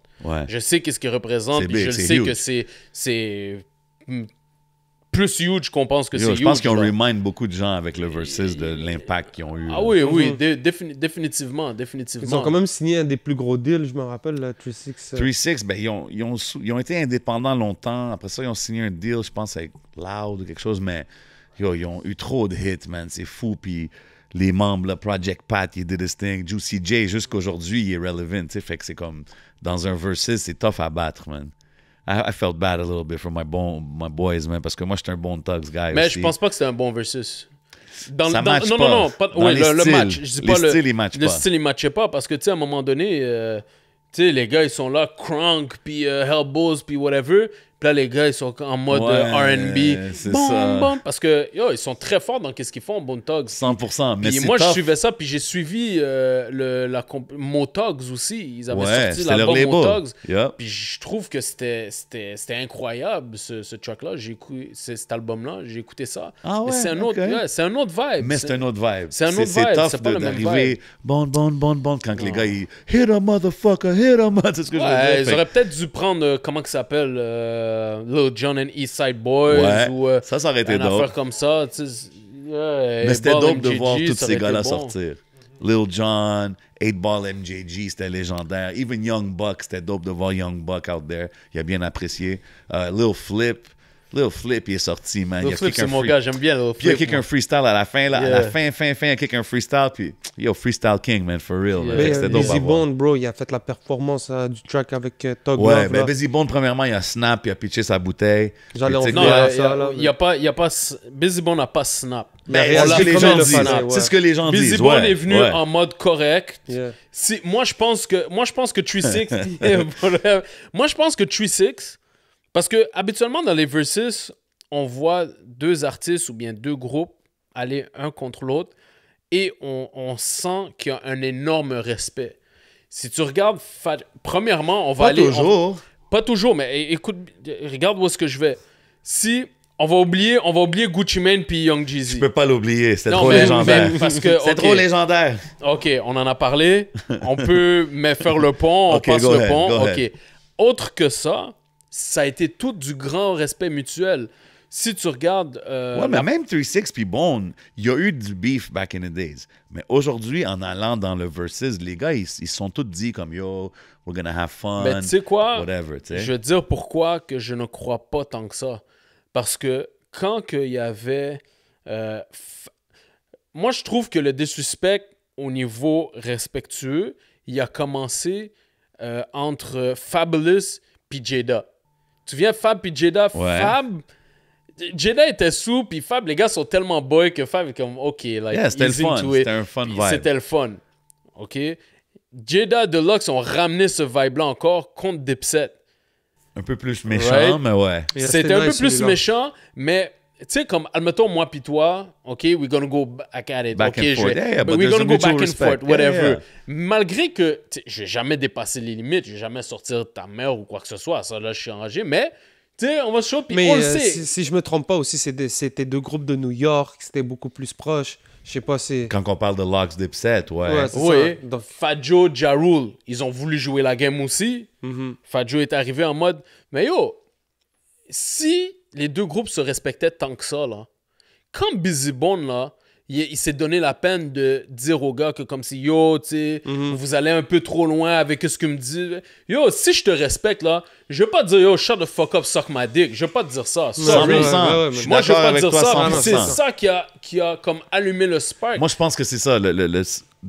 Je sais qu'est-ce qu'il représente, je sais que c'est plus huge qu'on pense que c'est Je pense qu'on remind beaucoup de gens avec le versus de l'impact qu'ils ont eu. Ah oui, oui, mhm. définitivement, définitivement. Ils ont quand même signé un des plus gros deals, je me rappelle, le 36. 36, ben, ils, ont, ils, ont, été indépendants longtemps. Après ça, ils ont signé un deal, je pense, avec Loud ou quelque chose, mais ils ont eu trop de hits, man. C'est fou. Puis les membres, Project Pat, ils did this thing. Juicy J, aujourd'hui, il est relevant. Fait que c'est comme dans un versus, c'est tough à battre, man. I, I, felt bad a little bit for my, bon, my boys, man, parce que moi, j'étais un bon Tugs guy. Mais aussi. je pense pas que c'était un bon versus. Dans, ça dans, non, pas. non, non, pas, dans ouais, les le, styles, le, match. Je dis les pas styles, le, ils matchent le pas. style, il matchait pas parce que, tu sais, à un moment donné, euh, tu sais, les gars, ils sont là, Kronk, puis euh, Hellbows, puis whatever là, les gars, ils sont en mode euh, RB. Bon, bon, parce que, yo, ils sont très forts dans ce qu'ils font, Bone Togs. 100%. Mais moi, je suivais ça, puis j'ai suivi euh, le, la Motogs aussi. Ils avaient sorti l'album Motogs. Puis je trouve que c'était incroyable, ce, ce track-là. Cet album-là, j'ai écouté ça. Ah c'est un, autre, vibe. Mais c'est un autre vibe. C'est un autre vibe. C'est tough d'arriver bon, bon, bon, bon, quand les gars, ils hit a motherfucker, hit a *laughs* motherfucker. je veux Ils auraient peut-être dû prendre, euh, comment que ça s'appelle euh, Little John and Eastside Boys euh, ça, ça aurait été une comme ça. Mais c'était dope de voir tous ces gars-là sortir. Lil John, 8 Ball MJG, c'était légendaire. Even Young Buck, c'était dope de voir Young Buck out there. Il a bien apprécié. Little euh, Lil Flip, Lil Flip, il est sorti, man. Lil Flip, c'est mon gars, j'aime bien Lil Flip. il a kick un freestyle à la fin, là. À la fin, fin, fin, il a kick un freestyle, puis yo, Freestyle King, man, for real. Yeah. Mais, Busy Bone, bro, il a fait la performance euh, du track avec euh, Tog Ouais, mais Busy Bone, premièrement, il a snap, il a pitché sa bouteille. J'allais en dire ça, là. Il n'y a pas, a pas, Busy Bone n'a pas snap. Mais c'est ce que les gens disent. C'est ce que les gens disent. Busy Bone est venu en mode correct. moi, je pense que, moi, je pense que 3-6, *laughs* *laughs* moi, je pense que 3-6, parce que habituellement dans les Versus, on voit deux artistes ou bien deux groupes aller un contre l'autre et on, sent qu'il y a un énorme respect. Si tu regardes, premièrement, on va aller... pas Toujours. pas toujours, mais écoute, regarde où est-ce que je vais. Si on va oublier, on va oublier Gucci Mane puis Young Jeezy. Je peux pas l'oublier, c'est trop légendaire. que *laughs* c'est trop légendaire. Ok, on en a parlé. On peut mais *laughs* faire le pont, on passe le pont. Ok. Autre que ça, ça a été tout du grand respect mutuel. Si tu regardes. Euh, ouais, mais même 3-6 puis Bone, il y a eu du beef back in the days. Mais aujourd'hui, en allant dans le versus, les gars, ils, sont tous dit comme yo, we're gonna have fun. Mais tu sais quoi? Whatever, Je veux dire pourquoi que je ne crois pas tant que ça. Parce que quand il y avait. Euh, moi, je trouve que le désuspect, au niveau respectueux, il a commencé euh, entre Fabulous puis Jada. Tu viens Fab puis Jada. Fab. Jada était sous, puis Fab, les gars sont tellement boy que Fab est comme, OK, like, yeah, c'était le fun. C'était un fun C'était le fun. OK? Jada Deluxe ont ramené ce vibe-là encore contre Dipset. Un peu plus méchant, mais ouais. C'était un peu plus méchant, mais tu sais, comme, admettons, moi puis toi, OK, we're gonna go back at it. Back and forth. yeah, we're gonna go back respect. and forth, whatever. Malgré que je vais jamais dépasser les limites, je vais jamais sortir ta mère ou quoi que ce soit. Ça, là, je suis enragé, mais... Tu sais, on va se choper, mais, on le euh, sait. Si, si, je me trompe pas aussi, c'était deux groupes de New York, c'était beaucoup plus proche. Je sais pas si. Quand on parle de Locks Dipset, ouais. Ouais, oui, Donc... Fadjo, Jarul, ils ont voulu jouer la game aussi. Mm-hmm. Fadjo est arrivé en mode, mais yo, si les deux groupes se respectaient tant que ça, là. Quand Busy Bone, là, il, s'est donné la peine de dire au gars que comme si, yo, tu mhm. vous allez un peu trop loin avec ce que me dit. Yo, si je te respecte, là, je vais pas dire, yo, shut the fuck up, suck my dick. Je vais pas dire ça. Moi, je vais pas dire ça. C'est ça qui a, qui a comme allumé le spark. Moi, je pense que c'est ça.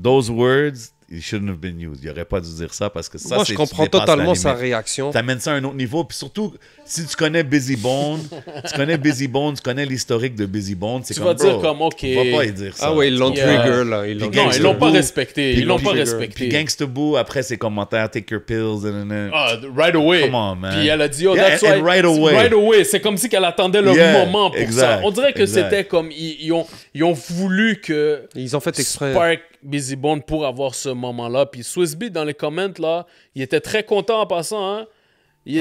those words shouldn't have been used. Il aurait pas dû dire ça parce que ça, Moi, je comprends totalement sa réaction. T'amènes ça à un autre niveau. Puis surtout, si tu connais Busy Bone, tu connais Busy Bone, tu connais l'historique de Busy Bone, c'est tu comme vas dire comme OK. va pas y dire ah ça. Ah oui, ils l'ont trigger là, ils l'ont Non, ils l'ont pas respecté, ils l'ont pas respecté. Puis Gangsta Boo après ses commentaires take your pills Ah, right away. Come on, man. Puis elle a dit oh that's right away. Right away, c'est comme si qu'elle attendait le moment pour ça. On dirait que c'était comme ils ont ils ont voulu que ils ont fait exprès Spark Busy Bone pour avoir ce moment-là. Puis Swiss dans les comments là, il était très content en passant hein.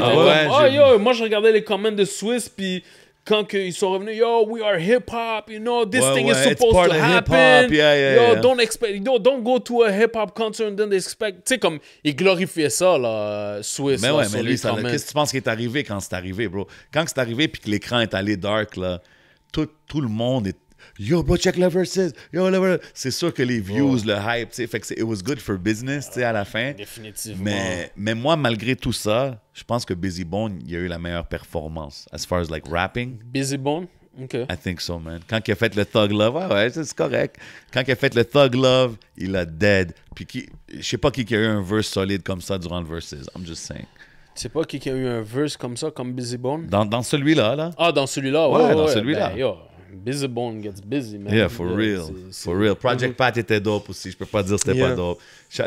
Ah ouais, ah, moi je regardais les comments de Swiss, puis quand que ils sont revenus, yo, we are hip hop, you know, this thing is supposed to happen. yo, don't expect, don't go to a hip hop concert and then expect. Tu sais, comme, ils glorifiaient ça, là, Swiss. Mais ouais, mais lui, qu'est-ce que tu penses qui est arrivé quand c'est arrivé, bro? Quand c'est arrivé, puis que l'écran est allé dark, là, tout, tout le monde est Yo, bro, check le versus. Yo, le C'est sûr que les views, le hype, tu sais, fait que it was good for business, tu à la fin. Définitivement. Mais, mais moi, malgré tout ça, je pense que Busy Bone, il a eu la meilleure performance as far as like rapping. Busy Bone? Okay. I think so, man. Quand il a fait le Thug Love, ouais, ah ouais c'est correct. Quand il a fait le Thug Love, il a dead. Puis qui, je sais pas qui, qui a eu un verse solide comme ça durant le versus. I'm just saying. Tu sais pas qui, qui a eu un verse comme ça, comme Busy Bone? Dans, dans celui-là, là. Ah, dans celui-là, ouais. dans celui-là. Ben, Busy Bone gets busy, man. Yeah, for real. For real. Project mhm. Pat était dope aussi. Je peux pas dire c'était pas dope.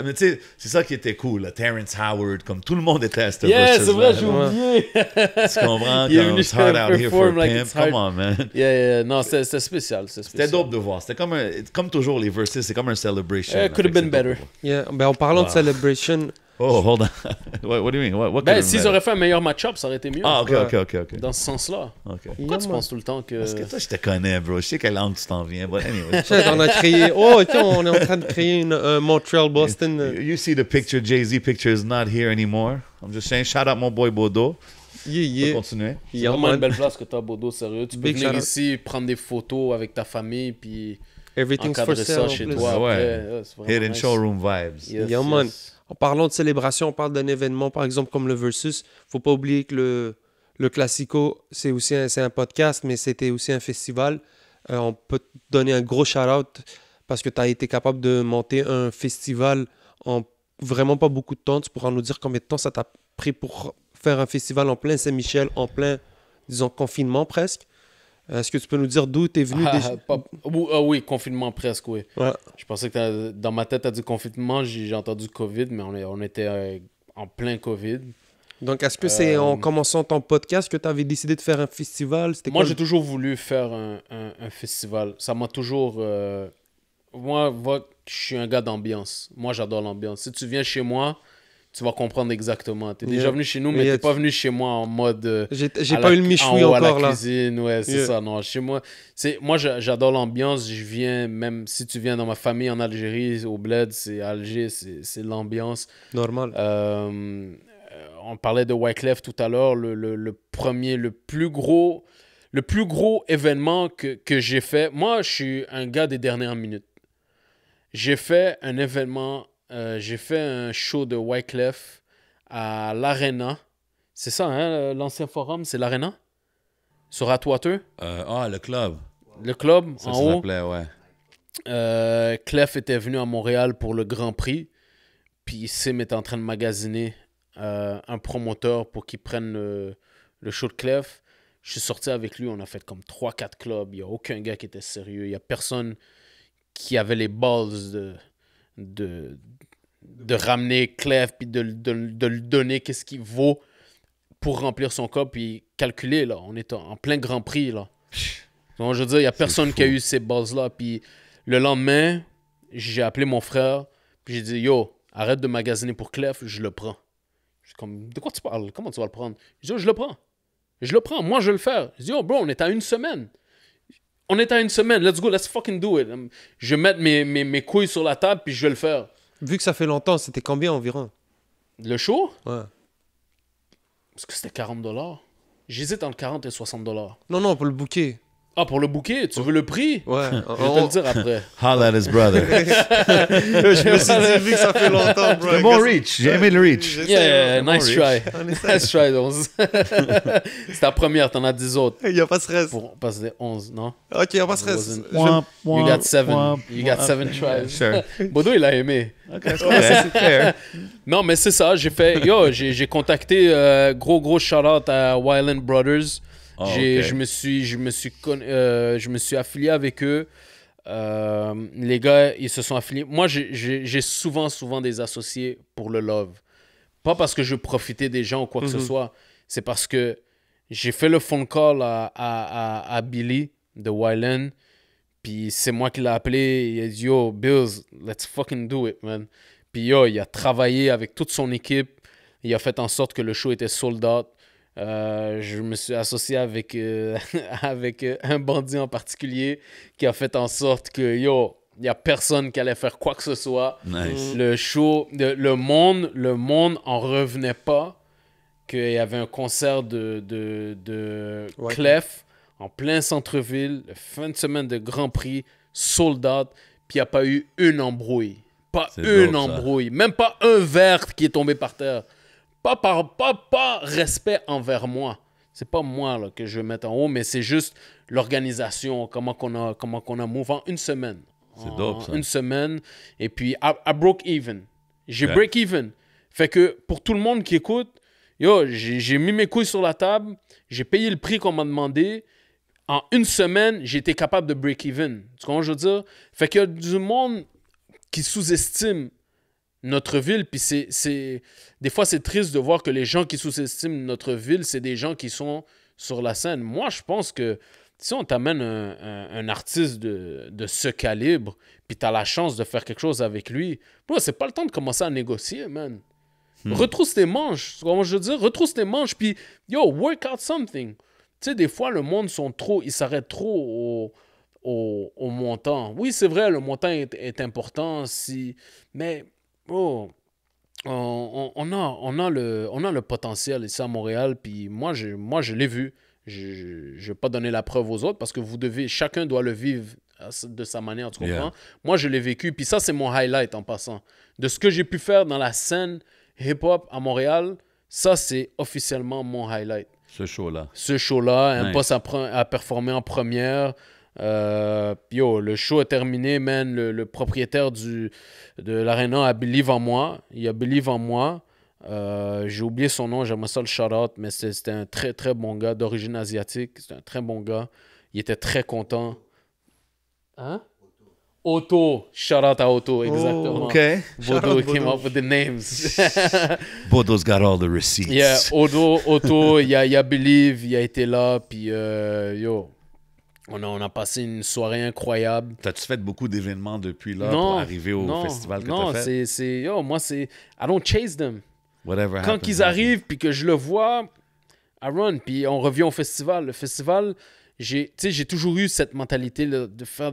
Mais tu sais, c'est ça qui était cool. Là. Terrence Howard, comme tout le monde était à cette Yeah, c'est vrai, j'ai oublié. tu comprends? *laughs* Il it's hard out here for a pimp. Come on, man. Yeah, yeah. Non, c'était spécial. C'était dope de voir. C'était comme, comme toujours, les verses, c'est comme un celebration. It eh, could have been better. Yeah, ben, en parlant de celebration. Oh, hold on. *laughs* what, what do you mean? What, what ben, s'ils auraient fait un meilleur match-up, ça aurait été mieux. Ah, ok, ok, ok. Dans ce sens-là. Okay. Pourquoi tu penses tout le temps que. Parce que toi, je te connais, bro. Je sais quelle langue tu t'en viens. But anyway. on a créé. Oh, tiens, on est en train de créer une Montreal, Boston. You, see the picture, Jay-Z picture is not here anymore. I'm just saying, shout out mon boy Bodo. Yeah, yeah. continuer. a vraiment une belle place que tu t'as, Bodo, sérieux. Tu peux venir ici, prendre des photos avec ta famille, puis. Everything's for sale. chez toi. Ah ouais. Hidden showroom vibes. Yes, man. En parlant de célébration, on parle d'un événement, par exemple, comme le Versus. faut pas oublier que le, le Classico, c'est aussi un, podcast, mais c'était aussi un festival. Euh, on peut te donner un gros shout-out parce que tu as été capable de monter un festival en vraiment pas beaucoup de temps. Tu pourras nous dire combien de temps ça t'a pris pour faire un festival en plein Saint-Michel, en plein, disons, confinement presque. Est-ce que tu peux nous dire d'où t'es venu ah, ah oui, confinement presque, oui. Je pensais que dans ma tête, as dit confinement, j'ai entendu COVID, mais on, on était euh, en plein COVID. Donc, est-ce que c'est en euh, commençant ton podcast que tu avais décidé de faire un festival Moi, j'ai toujours voulu faire un, festival. Ça m'a toujours. Euh, moi, je suis un gars d'ambiance. Moi, j'adore l'ambiance. Si tu viens chez moi, tu vas comprendre exactement. Tu es déjà venu chez nous, mais tu n'es pas venu chez moi en mode. Euh, j'ai pas eu le michoui en encore à la cuisine, ouais, c'est ça. Non, chez moi, c'est moi j'adore l'ambiance. Je viens même si tu viens dans ma famille en Algérie, au bled, c'est Alger, c'est l'ambiance. Normal. Euh, on parlait de Wyclef tout à l'heure, le, le, le, premier, le plus gros, le plus gros événement que, que j'ai fait. Moi, je suis un gars des dernières minutes. J'ai fait un événement euh, j'ai fait un show de Wyclef à l'Arena. C'est ça, hein, l'ancien forum, c'est l'Arena Sur Atwater euh, Ah, le club. Le club, ça en haut. ouais. Euh, Clef était venu à Montréal pour le Grand Prix. Puis Sim était en train de magasiner un promoteur pour qu'il prenne le, show de Clef. Je suis sorti avec lui, on a fait comme 3-4 clubs. Il n'y a aucun gars qui était sérieux. Il n'y a personne qui avait les balls de, de ramener Clef, puis de, de, lui donner qu'est-ce qu'il vaut pour remplir son cas puis calculer, là. On est en, plein Grand Prix, là. Donc, je veux dire, il n'y a personne qui a eu ces bases-là. Puis le lendemain, j'ai appelé mon frère, puis j'ai dit, yo, arrête de magasiner pour Clef, je le prends. Je comme, de quoi tu parles? Comment tu vas le prendre? Je dis, je le prends. Je le prends, moi je le faire. Je dis, oh bro, on est à une semaine. On est à une semaine, let's go, let's fucking do it. Je vais mettre mes, mes couilles sur la table, puis je vais le faire. Vu que ça fait longtemps, c'était combien environ Le show Ouais. Parce que c'était 40 dollars. J'hésite entre 40 et 60 dollars. Non, non, pour le bouquet. Ah, pour le bouquet, tu veux le prix? Ouais. je vais te oh. le dire après. *laughs* Holla at his brother. *laughs* je me suis dit, que ça fait longtemps, bro. Le bon reach. J'ai aimé le reach. Yeah, nice try. Nice try, 11. C'est ta première, t'en as 10 autres. Il n'y a pas de stress. Pour passer des 11, non? Ok, il n'y a pas stress. You got 7. You got 7 tries. Sure. *laughs* Bodo, il a aimé. Ok, c'est clair. Non, mais c'est ça. J'ai fait. Yo, j'ai contacté. Euh, gros, gros shout out à Wyland Brothers. Ah, je, me suis, je, me suis euh, je me suis affilié avec eux. Euh, les gars, ils se sont affiliés. Moi, j'ai souvent, souvent des associés pour le love. Pas parce que je profitais des gens ou quoi que ce mhm. soit. C'est parce que j'ai fait le phone call à, à, à, Billy de Wyland. Puis c'est moi qui l'ai appelé. Il a dit Yo, Bills, let's fucking do it, man. Puis yo, il a travaillé avec toute son équipe. Il a fait en sorte que le show était sold out. Euh, je me suis associé avec, euh, *laughs* avec euh, un bandit en particulier qui a fait en sorte que, yo, il n'y a personne qui allait faire quoi que ce soit. Le show, le, monde, le monde en revenait pas qu'il y avait un concert de, de, de Clef en plein centre-ville, fin de semaine de Grand Prix, soldat puis il n'y a pas eu une embrouille. Pas une embrouille, même pas un verre qui est tombé par terre pas par pas, pas respect envers moi. C'est pas moi là, que je vais mettre en haut, mais c'est juste l'organisation, comment qu'on a, comment qu'on a mouvant une semaine. C'est dope Une semaine. Et puis, à, broke even. J'ai break even. Fait que pour tout le monde qui écoute, yo, j'ai mis mes couilles sur la table, j'ai payé le prix qu'on m'a demandé. En une semaine, j'ai été capable de break even. Tu comprends, je veux dire? Fait qu'il y a du monde qui sous-estime notre ville. Puis c'est, Des fois, c'est triste de voir que les gens qui sous-estiment notre ville, c'est des gens qui sont sur la scène. Moi, je pense que si on t'amène un, un, artiste de, de ce calibre, puis t'as la chance de faire quelque chose avec lui, moi c'est pas le temps de commencer à négocier, man. Hmm. Retrousse tes manches, comment je veux dire, retrousse tes manches, puis yo, work out something. Tu sais, des fois, le monde sont trop, ils s'arrêtent trop au, au, au, montant. Oui, c'est vrai, le montant est, est important, si, mais Oh, on, a, on, a le, on a le potentiel ici à Montréal, puis moi, je, moi, je l'ai vu. Je ne vais pas donner la preuve aux autres parce que vous devez, chacun doit le vivre de sa manière, tu comprends? Moi, je l'ai vécu, puis ça, c'est mon highlight en passant. De ce que j'ai pu faire dans la scène hip-hop à Montréal, ça, c'est officiellement mon highlight. Ce show-là. Ce show-là, un poste à performer en première. Euh, le show est terminé, Même Le, le propriétaire du, de l'Arena a Believe en moi. Il a Believe en moi. Euh, j'ai oublié son nom, j'aimerais ça le shout mais c'était un très très bon gars d'origine asiatique. C'était un très bon gars. Il était très content. Hein? Auto, shout out à Otto, oh, exactement. Ok. Bodo came up with the names. *laughs* Bodo's got all the receipts. Yeah, Odo, Otto, il a, a Believe, il a été là, puis euh, yo, on a, passé une soirée incroyable. T'as-tu fait beaucoup d'événements depuis là pour arriver au festival que tu t'as fait? Non, c'est... moi, c'est... I don't chase them. Whatever Quand qu'ils arrivent, puis que je le vois, I run. Puis on revient au festival. Le festival, j'ai toujours eu cette mentalité de faire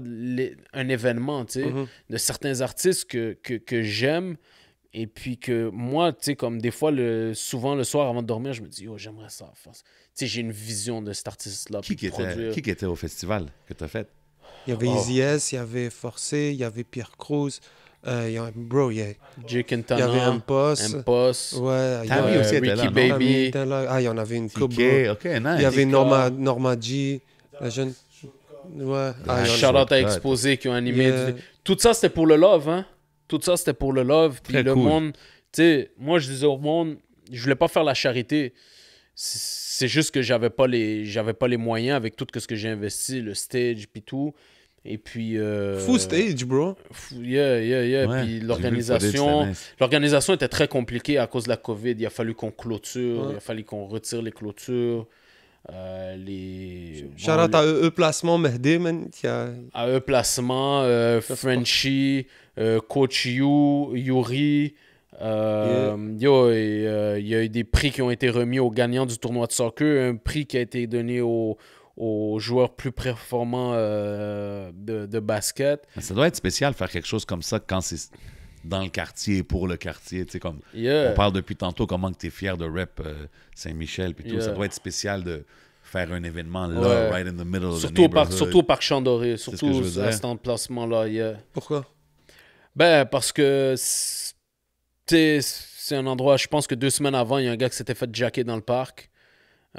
un événement, mm-hmm. de certains artistes que, que, que j'aime. Et puis que moi, tu sais, comme des fois, le, souvent le soir avant de dormir, je me dis, oh, j'aimerais ça. Tu sais, j'ai une vision de cet artiste-là. Qui, était, au festival que tu as fait? Il y avait oh. il y avait Forcé, il y avait Pierre Cruz. Euh, il y a, bro, il y, a, Jake il y avait Impost. Ouais, il y avait aussi Ricky Baby. Ah, il y en avait une couple. Il y avait Norma, Norma G, la jeune. Ouais. Ah, Shout à Exposé qui ont animé. Tout ça, c'était pour le love, hein? tout ça, c'était pour le love. Puis le monde, tu sais, moi, je disais au monde, je voulais pas faire la charité. C'est juste que j'avais pas les j'avais pas les moyens avec tout ce que j'ai investi, le stage, puis tout. Et puis. Euh, Full stage, bro. Yeah, yeah, yeah. puis l'organisation. L'organisation était très compliquée à cause de la COVID. Il a fallu qu'on clôture, il a fallu qu'on retire les clôtures. Euh, les. Shout à e, e placement, Mehdi, man. À eux placement, euh, e Frenchy, euh, Coach You, Yuri. il y a eu des prix qui ont été remis aux gagnants du tournoi de soccer. Un prix qui a été donné aux, joueurs plus performants de, de, basket. ça doit être spécial faire quelque chose comme ça quand c'est dans le quartier, pour le quartier. Tu comme On parle depuis tantôt comment tu es fier de rep euh, Saint-Michel. Ça doit être spécial de faire un événement là, right in the middle surtout of the Surtout au parc surtout à cet emplacement-là. Pourquoi? Ben, parce que c'est un endroit, je pense que deux semaines avant, il y a un gars qui s'était fait jacker dans le parc.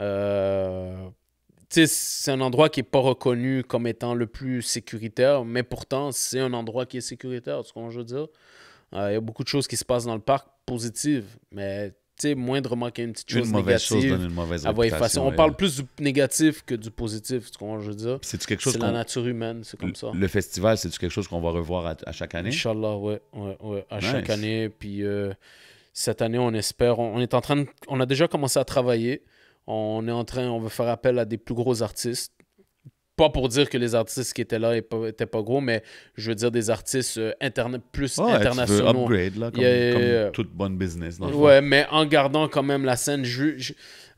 Euh, c'est un endroit qui n'est pas reconnu comme étant le plus sécuritaire, mais pourtant, c'est un endroit qui est sécuritaire, ce qu'on je veux dire? Euh, il y a beaucoup de choses qui se passent dans le parc positives, mais tu sais, moindrement qu'il y a une petite chose une mauvaise chose donne une mauvaise On parle plus du négatif que du positif, je dis dire. C'est quelque chose. la nature humaine, c'est comme ça. Le, festival, c'est quelque chose qu'on va revoir à, chaque année. Inch'Allah, oui, ouais, ouais, à chaque année. Puis euh, cette année, on espère, on, est en train, on a déjà commencé à travailler. On est en train, on veut faire appel à des plus gros artistes pas pour dire que les artistes qui étaient là n'étaient pas, gros, mais je veux dire des artistes euh, plus internationaux. Tu upgrade, comme, euh, toute bonne business. ouais, mais en gardant quand même la scène.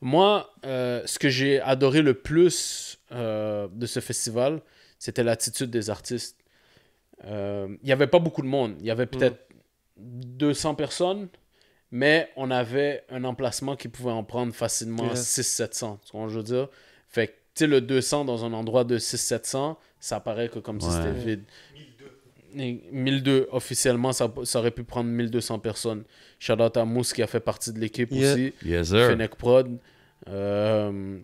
Moi, euh, ce que j'ai adoré le plus de ce festival, c'était l'attitude des artistes. Il n'y avait pas beaucoup de monde. Il y avait peut-être 200 personnes, mais on avait un emplacement qui pouvait en prendre facilement 600-700. ce je veux dire? tu sais, le 200 dans un endroit de 6 700 ça paraît que comme si c'était vide. 1200. 1200, officiellement, ça, ça, aurait pu prendre 1200 personnes. Shout out à Mousse qui a fait partie de l'équipe aussi. Yes, sir. Fennec Prod. Euh,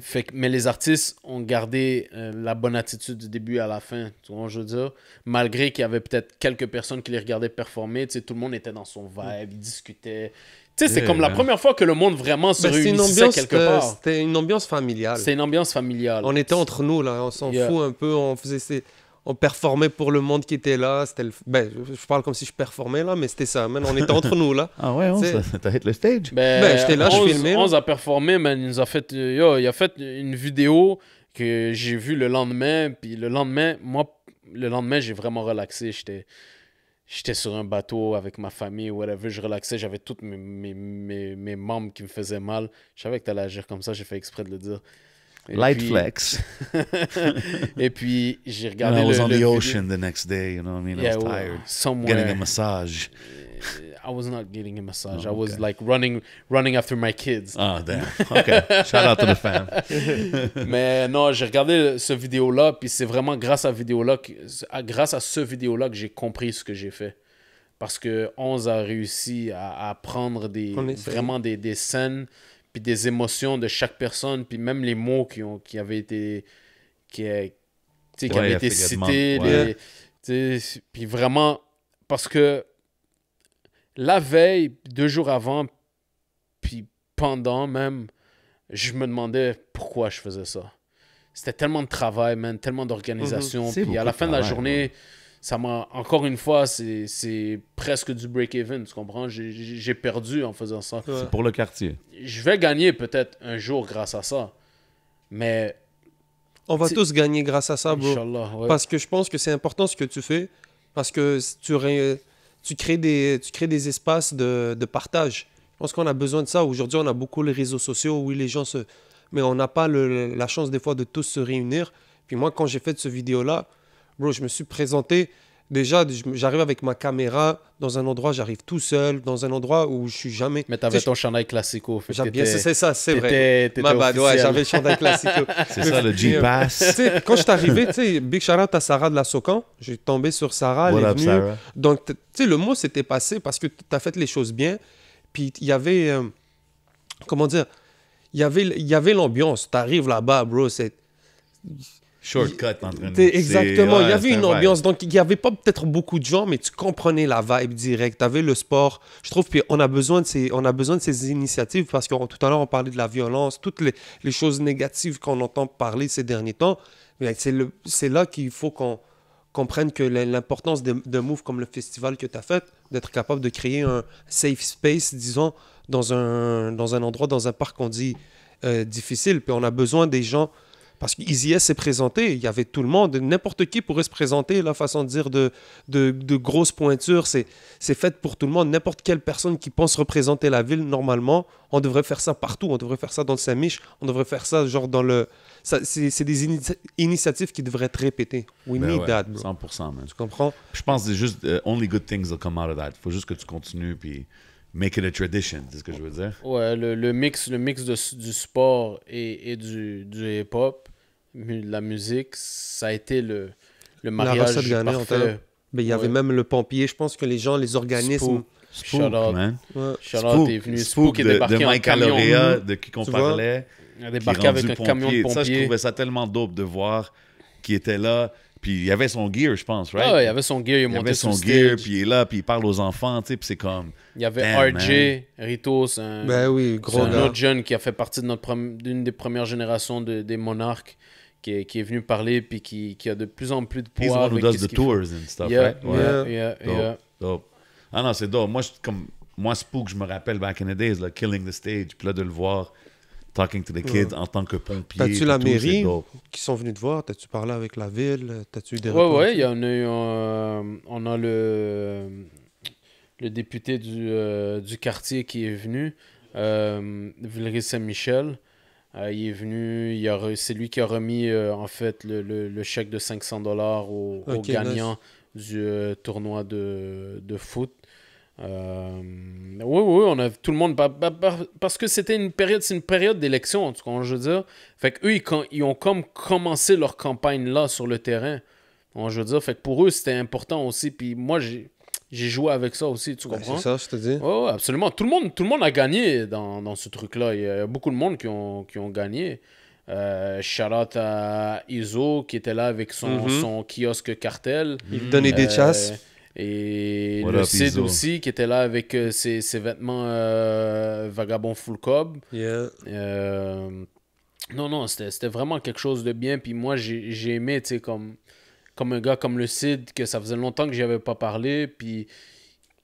fait mais les artistes ont gardé euh, la bonne attitude du début à la fin, tu vois, je veux dire. Malgré qu'il y avait peut-être quelques personnes qui les regardaient performer, tu sais, tout le monde était dans son vibe, discutait, sais, c'est comme la première fois que le monde vraiment se ben, quelque euh, part. C'était une ambiance familiale. C'est une ambiance familiale. On était entre nous, là. On s'en fout un peu. On faisait On performait pour le monde qui était là. c'était ben, je parle comme si je performais là, mais c'était ça. Man. On était entre *laughs* nous là. Ah ouais, *laughs* t'as hit le stage. Ben, ben, j'étais là, je filmais. On a performé, mais Il nous a fait, euh, il a fait une vidéo que j'ai vue le lendemain. Puis le lendemain, moi, le lendemain, j'ai vraiment relaxé. J'étais j'étais sur un bateau avec ma famille, whatever, je relaxais, j'avais tous mes, mes, membres qui me faisaient mal. Je savais que allais agir comme ça, j'ai fait exprès de le dire. Light flex. *laughs* et puis, j'ai regardé you know, I was le, on le the ocean the next day, you know what I mean? Yeah, I was tired. Somewhere. Getting a massage. I was not getting a massage. Oh, I was like running running after my kids. Ah, damn. OK. Shout out to the fam. *laughs* Mais non, j'ai regardé ce vidéo-là, puis c'est vraiment grâce à, vidéo-là que, grâce à ce vidéo-là que j'ai compris ce que j'ai fait. Parce que 11 a réussi à, à prendre des, vraiment des, des scènes des émotions de chaque personne, puis même les mots qui, ont, qui avaient été, qui, avaient été cités. puis vraiment, parce que la veille, deux jours avant, puis pendant même, je me demandais pourquoi je faisais ça. C'était tellement de travail, tellement mhm. d'organisation. Puis à la fin de, la journée, ça m'a. Encore une fois, c'est presque du break-even, tu comprends? J'ai perdu en faisant ça. C'est pour le quartier. Je vais gagner peut-être un jour grâce à ça. Mais. On va tous gagner grâce à ça, bro. Parce que je pense que c'est important ce que tu fais. Parce que tu, tu, crées, des, tu crées des espaces de, de partage. Je pense qu'on a besoin de ça. Aujourd'hui, on a beaucoup les réseaux sociaux Oui, les gens se. Mais on n'a pas la chance des fois de tous se réunir. Puis moi, quand j'ai fait ce vidéo-là, Bro, je me suis présenté. Déjà, j'arrive avec ma caméra dans un endroit, j'arrive tout seul, dans un endroit où je suis jamais. Mais t'avais ton chandail classico. C'est ça, c'est vrai. Ma bad, ouais, j'avais le chandail classico. *laughs* c'est ça, le G-Pass. quand je suis arrivé, Big Shara, t'as Sarah de la Socan. J'ai tombé sur Sarah, elle est Donc, tu sais, le mot s'était passé parce que t'as fait les choses bien. Puis il y avait. Euh, comment dire Il y avait, y avait l'ambiance. T'arrives là-bas, bro, c'est Shortcut Exactement. il y avait une ambiance. Donc, il n'y avait pas peut-être beaucoup de gens, mais tu comprenais la vibe directe. Tu avais le sport. Je trouve qu'on a, besoin de ces, on a besoin de ces initiatives parce que tout à l'heure, on parlait de la violence, toutes les, choses négatives qu'on entend parler ces derniers temps. C'est là qu'il faut qu'on comprenne que l'importance d'un move comme le festival que tu as fait, d'être capable de créer un safe space, disons, dans un, dans un endroit, dans un parc qu'on dit euh, difficile. Puis on a besoin des gens parce qu'Izies s'est présenté, il y avait tout le monde, n'importe qui pourrait se présenter, la façon de dire de, de, de grosses pointures, c'est, c'est fait pour tout le monde. N'importe quelle personne qui pense représenter la ville, normalement, on devrait faire ça partout, on devrait faire ça dans le Saint-Mich, on devrait faire ça genre dans le... c'est, c'est des initiatives qui devraient être répétées. We ben need that, 100%, man. Tu comprends? Je pense que c'est juste, euh, only good things will come out of that. Faut juste que tu continues, puis... Make it a tradition, c'est ce que je veux dire. Ouais, le, le mix, le mix de, du sport et, et du, du hip-hop, la musique, ça a été le, le mariage la parfait. Mais il y avait même le pompier. Je pense que les gens, les organismes... Spook. Man. Ouais. Spook. est venu. Spook, est débarqué de, de Mike Aloria de qui qu'on parlait. Il a débarqué avec un pompier. camion de pompier. Ça, je trouvais ça tellement dope de voir qu'il était là. Puis il y avait son gear, je pense, right? Ah ouais, il y avait son gear, il, il montait avait son gear, puis il est là, puis il parle aux enfants, tu sais, puis c'est comme... Il y avait ben, RJ Ritos, un, ben gros autre jeune qui a fait partie de notre d'une des premières générations de, des monarques. Qui est, qui est, venu parler puis qui, qui, a de plus en plus de poids. He's the one who does the tours fait. and stuff, yeah, right? ouais. yeah, Ah non, c'est dope. Moi, comme, moi, Spook, je me rappelle back in the days, Killing the Stage, puis de le voir talking to the kids en tant que pompier. T'as-tu la mairie qui sont venus te voir? T'as-tu parlé avec la ville? T'as-tu eu des Ouais, ouais, il y en a eu... Euh, on a le le député euh, du, quartier qui est venu, euh, Saint-Michel. Euh, il est venu, il a c'est lui qui a remis euh, en fait le, chèque de 500 dollars au, gagnant du tournoi de, foot. oui, oui, on a tout le monde. Bah, bah, bah, parce que c'était une période, c'est une période d'élection, en tout cas, je veux dire. Fait eux ils, ils ont comme commencé leur campagne là sur le terrain. dire, fait que pour eux, c'était important aussi. Puis moi, j'ai j'ai joué avec ça aussi, tu ben, comprends? c'est ça, je te dis. Oh, absolument. Tout le monde, tout le monde a gagné dans, dans ce truc-là. Il y a beaucoup de monde qui ont, qui ont gagné. Euh, Charlotte à Iso qui était là avec son, mhm. son kiosque cartel. Il donnait des euh, chasses. Et Lucid aussi, qui était là avec euh, ses, ses, vêtements euh, vagabond full cob. Euh, non, non, c'était vraiment quelque chose de bien. Puis moi, j'ai aimé, tu sais, comme comme un gars comme le Cid, que ça faisait longtemps que j'avais pas parlé, puis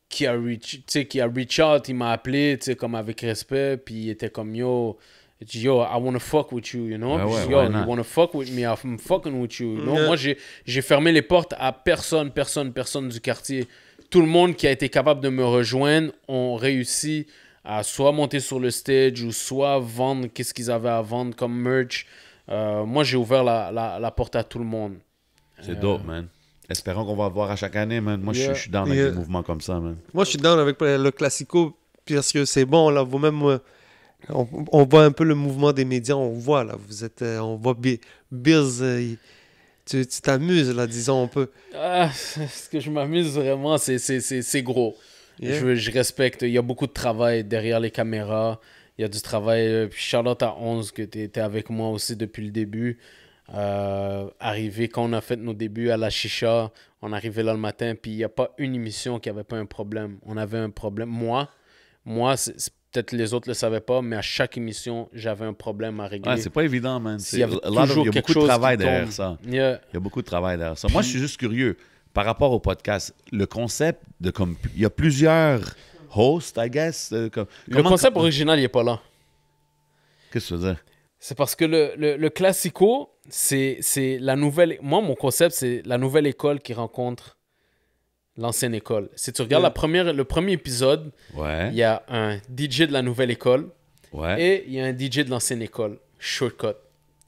qui a reach, qui a richard out, il m'a appelé, tu comme avec respect, puis il était comme yo, yo, I wanna fuck with you, you know, ah yo, you wanna fuck with me, I'm fucking with you, Moi, j'ai fermé les portes à personne, personne, personne du quartier. Tout le monde qui a été capable de me rejoindre ont réussi à soit monter sur le stage ou soit vendre qu'est-ce qu'ils avaient à vendre comme merch. Euh, moi, j'ai ouvert la, la porte à tout le monde. C'est dope, man. Espérons qu'on va voir à chaque année, man. Moi, je, suis down avec des mouvements comme ça, man. Moi, je suis down avec le classico parce que c'est bon, là, vous-même, euh, on, voit un peu le mouvement des médias, on voit, là, vous êtes, euh, on voit Bills, euh, tu t'amuses, là, disons un peu. Ah, *laughs* ce que je m'amuse vraiment, c'est gros. Je, je, respecte, il y a beaucoup de travail derrière les caméras, il y a du travail. Puis Charlotte à 11, que tu étais avec moi aussi depuis le début. Euh, arrivé, quand on a fait nos débuts à la chicha, on arrivait là le matin, puis il n'y a pas une émission qui avait pas un problème. On avait un problème. Moi, moi peut-être les autres le savaient pas, mais à chaque émission, j'avais un problème à régler. c'est pas évident, man. Il y, a beaucoup de travail derrière ça. Il y a beaucoup de travail derrière ça. Moi, je suis juste curieux. Par rapport au podcast, le concept de comme. Il y a plusieurs hosts, I guess. Euh, comme... le concept original, il n'est pas là. Qu'est-ce que tu veux dire? C'est parce que le, le, le classico, c'est la nouvelle. Moi, mon concept, c'est la nouvelle école qui rencontre l'ancienne école. Si tu regardes la première, le premier épisode, il y a un DJ de la nouvelle école et il y a un DJ de l'ancienne école, Shortcut.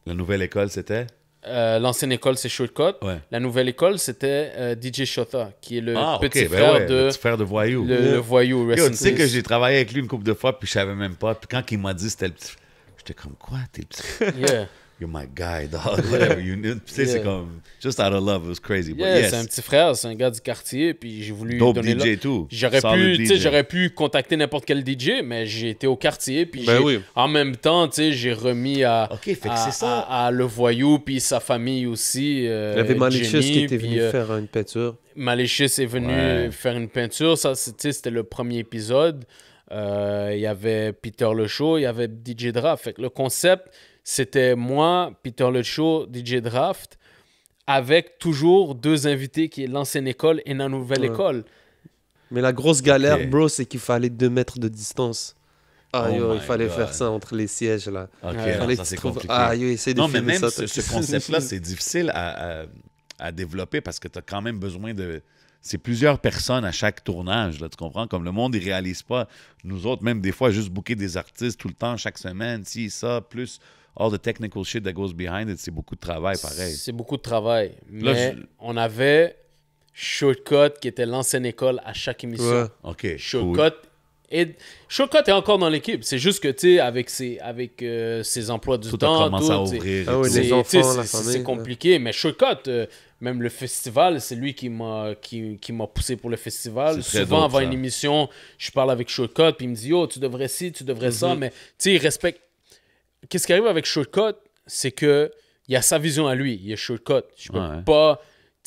La nouvelle école, c'était euh, L'ancienne école, c'est Shortcut. La nouvelle école, c'était euh, DJ Shota, qui est le, ah, petit, ben frère de, le petit frère de Voyou. Le, Voyou, Tu sais que j'ai travaillé avec lui une couple de fois, puis je savais même pas. Puis quand il m'a dit c'était le petit frère t'es comme quoi? T'es... *laughs* yeah. You're my guy, dog. *laughs* Whatever. You know, yeah. c'est comme. Just out of love, it was crazy. But yeah, yes. C'est un petit frère, c'est un gars du quartier, puis j'ai voulu. Dope donner DJ, tout. J'aurais pu, pu, sais, j'aurais pu contacter n'importe quel DJ, mais j'ai été au quartier, puis ben oui. en même temps, tu sais, j'ai remis à, Ok, fait que c'est ça. à, à, Le Voyou, puis sa famille aussi. Euh, Il euh, y avait Malicious qui était venu euh, faire une peinture. Malicious est venu ouais. faire une peinture. Ça, c'était le premier épisode. Euh, il y avait Peter Le il y avait DJ Draft. le concept, c'était moi, Peter Le DJ Draft, avec toujours deux invités qui est l'ancienne école et la nouvelle école. Mais la grosse galère, bro, c'est qu'il fallait deux mètres de distance. Ah, oh il fallait faire ça entre les sièges là. ça c'est compliqué. Ah, non, mais même ce, concept-là, *laughs* c'est difficile à, à, développer parce que tu as quand même besoin de, c'est plusieurs personnes à chaque tournage, là, tu comprends? Comme le monde, il réalise pas. Nous autres, même des fois, juste booker des artistes tout le temps, chaque semaine, si, ça, plus all the technical shit that goes behind it, c'est beaucoup de travail, pareil. C'est beaucoup de travail. mais on avait Shortcut, qui était l'ancienne école, à chaque émission. Ouais. OK, Shortcut... Et Shortcut est encore dans l'équipe. C'est juste que, tu sais, avec ses, avec, euh, emplois du tout temps, tout, à ouvrir. C'est compliqué. Mais Shortcut, euh, même le festival, c'est lui qui m'a qui, m'a poussé pour le festival. Souvent, avant une émission, je parle avec Shortcut, puis il me dit Oh, tu devrais ci, tu devrais ça. Mm-hmm. Mais tu sais, il respecte. Qu'est-ce qui arrive avec Shortcut C'est que il a sa vision à lui. Il est Shortcut. Je peux pas, pas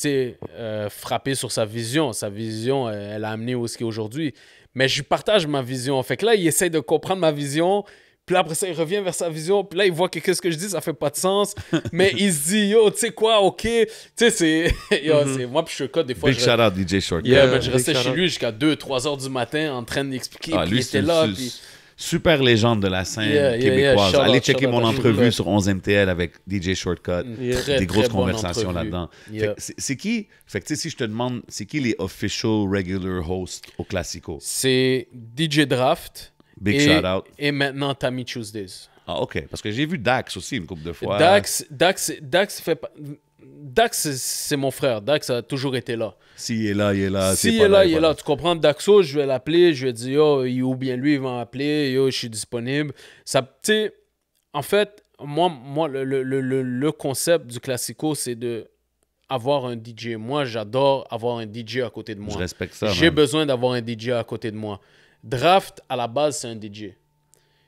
euh, frapper sur sa vision. Sa vision, elle, a amené où ce est aujourd'hui. Mais je partage ma vision. Fait que là, il essaie de comprendre ma vision. Puis là, après ça, il revient vers sa vision. Puis là, il voit que qu'est-ce que je dis, ça fait pas de sens. *laughs* Mais il se dit, yo, tu sais quoi, ok. Tu sais, c'est. *laughs* yo mhm. c'est Moi, puis je suis des fois. Big je... shout out, DJ Shortcut. Yeah, ben, je restais chez lui jusqu'à 2-3 heures du matin en train d'expliquer. Ah, lui, il était là. super légende de la scène québécoise. Allez checker mon entrevue sur 11MTL avec DJ Shortcut. Mm. des grosses conversations là-dedans. C'est, c'est qui Fait que si je te demande, c'est qui les official regular hosts au Classico C'est DJ Draft. Big et, shout out. Et maintenant, Tammy Tuesdays. Ah, OK. Parce que j'ai vu Dax aussi une couple de fois. Dax, Dax, Dax fait Dax, c'est mon frère. Dax a toujours été là. S'il est là, il est là. S'il est, est, là, il est là. Tu comprends? Daxo, je vais l'appeler, je vais dire, yo, oh, ou bien lui, il va m'appeler, yo, je suis disponible. Ça, tu en fait, moi, moi le, le, le, le concept du classico, c'est de avoir un DJ. Moi, j'adore avoir un DJ à côté de moi. Je respecte ça. J'ai besoin d'avoir un DJ à côté de moi. Draft, à la base, c'est un DJ.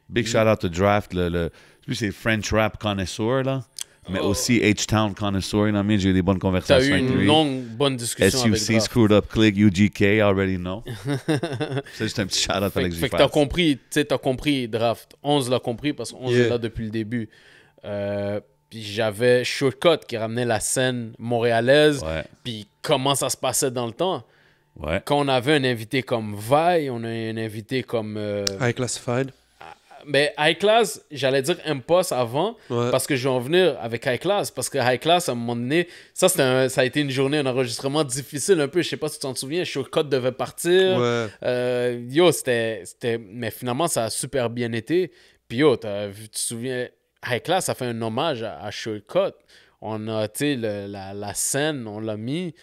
Big shout out to Draft, le, le c'est French rap connoisseur, là. Mais oh. aussi H-Town connoisseur, you know J'ai eu des bonnes conversations T'as eu une longue, bonne discussion SUC, avec Draft. Screwed Up Click, UGK, already know. *laughs* c'est juste un petit shout-out à l'exécutif. Fait que t'as compris, tu tu t'as compris Draft. 11 l'a compris parce qu'on yeah. est là depuis le début. Euh, puis j'avais Shortcut qui ramenait la scène montréalaise, puis comment ça se passait dans le temps. Quand on avait un invité comme Veil, on a un invité comme. High euh, Classified. Mais High Class, j'allais dire poste avant, parce que je vais en venir avec High Class, parce que High Class, à un moment donné, ça, ça a été une journée, un enregistrement difficile un peu, je sais pas si tu t'en souviens, Showcott devait partir, euh, yo, c'était, mais finalement, ça a super bien été, puis yo, tu te souviens, High Class a fait un hommage à, à on a, tu la, la, scène, on l'a mis,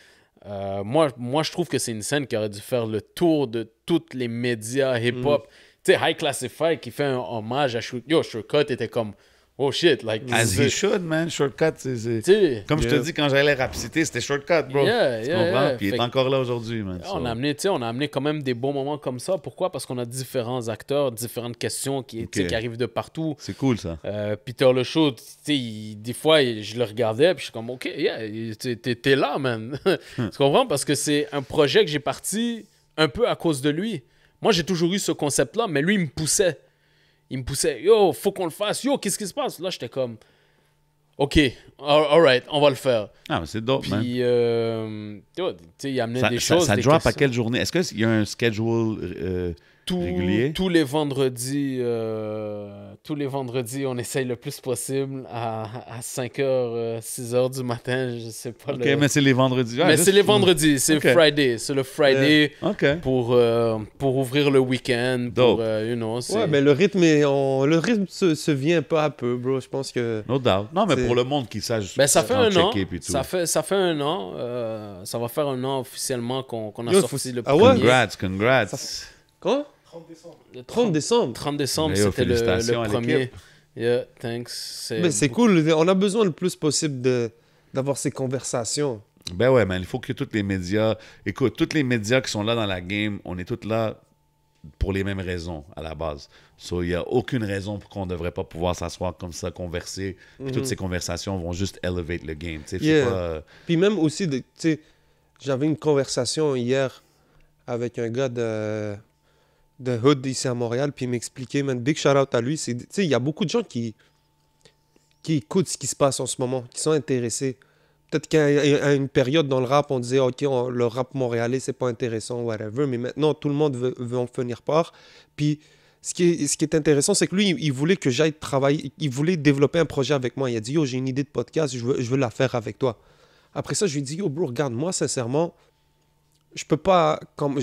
euh, moi, je trouve que c'est une scène qui aurait dû faire le tour de tous les médias hip-hop. Mm. Tu High Classified qui fait un hommage à Shoot Yo, était comme oh shit, like. As he should, man. Shortcut, c'est. Comme je te dis, quand j'allais rap c'était shortcut, bro. tu comprends? Puis il est encore là aujourd'hui, man. On, a amené, on a amené quand même des bons moments comme ça. Pourquoi? Parce qu'on a différents acteurs, différentes questions qui, qui arrivent de partout. C'est cool, ça. Euh, Peter Le Show, sais, des fois, je le regardais, puis je suis comme, OK, yeah, t'es là, man. *laughs* tu comprends? Parce que c'est un projet que j'ai parti un peu à cause de lui. Moi, j'ai toujours eu ce concept-là, mais lui, il me poussait. Il me poussait, yo, faut qu'on le fasse, yo, qu'est-ce qui se passe? Là, j'étais comme, OK, all right, on va le faire. Ah, mais c'est dope, Puis, man. Euh, tu sais, il amenait ça, des ça, choses. Ça dure à quelle journée? Est-ce qu'il y a un schedule euh, régulier? Tous les vendredis. Euh, tous les vendredis, on essaye le plus possible à, à 5h, euh, 6h du matin. Je sais pas. OK, mais c'est les vendredis. Ah, mais c'est les vendredis, c'est le Friday. C'est le Friday euh, pour, euh, pour ouvrir le week-end. you know, ouais, mais le rythme, est, on... le rythme se, vient pas à peu, bro. Je pense que. No doubt. Non, mais pour le monde qui sache. Ben, ça fait un an. Ça fait, ça fait un an. ça va faire un an officiellement qu'on, qu'on a sorti le premier. Ah ouais? Congrats, congrats. Quoi? 30 décembre. Le 30 décembre 30 décembre, c'était le, premier. Yeah, thanks. Mais c'est cool, on a besoin le plus possible d'avoir ces conversations. Ben ouais, mais il faut que tous les médias. Écoute, tous les médias qui sont là dans la game, on est tous là pour les mêmes raisons à la base. So, il n'y a aucune raison pour qu'on ne devrait pas pouvoir s'asseoir comme ça, converser. Mhm. Toutes ces conversations vont juste elevate le game. Puis même aussi, j'avais une conversation hier avec un gars de de Hood ici à Montréal, puis m'expliquer m'expliquait, big shout out à lui. Tu sais, il y a beaucoup de gens qui, qui écoutent ce qui se passe en ce moment, qui sont intéressés. Peut-être qu'à une période dans le rap, on disait, OK, le rap montréalais, c'est pas intéressant, whatever, mais maintenant, tout le monde veut, en venir par. Puis, ce qui est, ce qui est intéressant, c'est que lui, il voulait que j'aille travailler, il voulait développer un projet avec moi. Il a dit, yo, j'ai une idée de podcast, je veux, je veux la faire avec toi. Après ça, je lui ai dit, yo, bro, regarde, moi, sincèrement, je peux pas, comme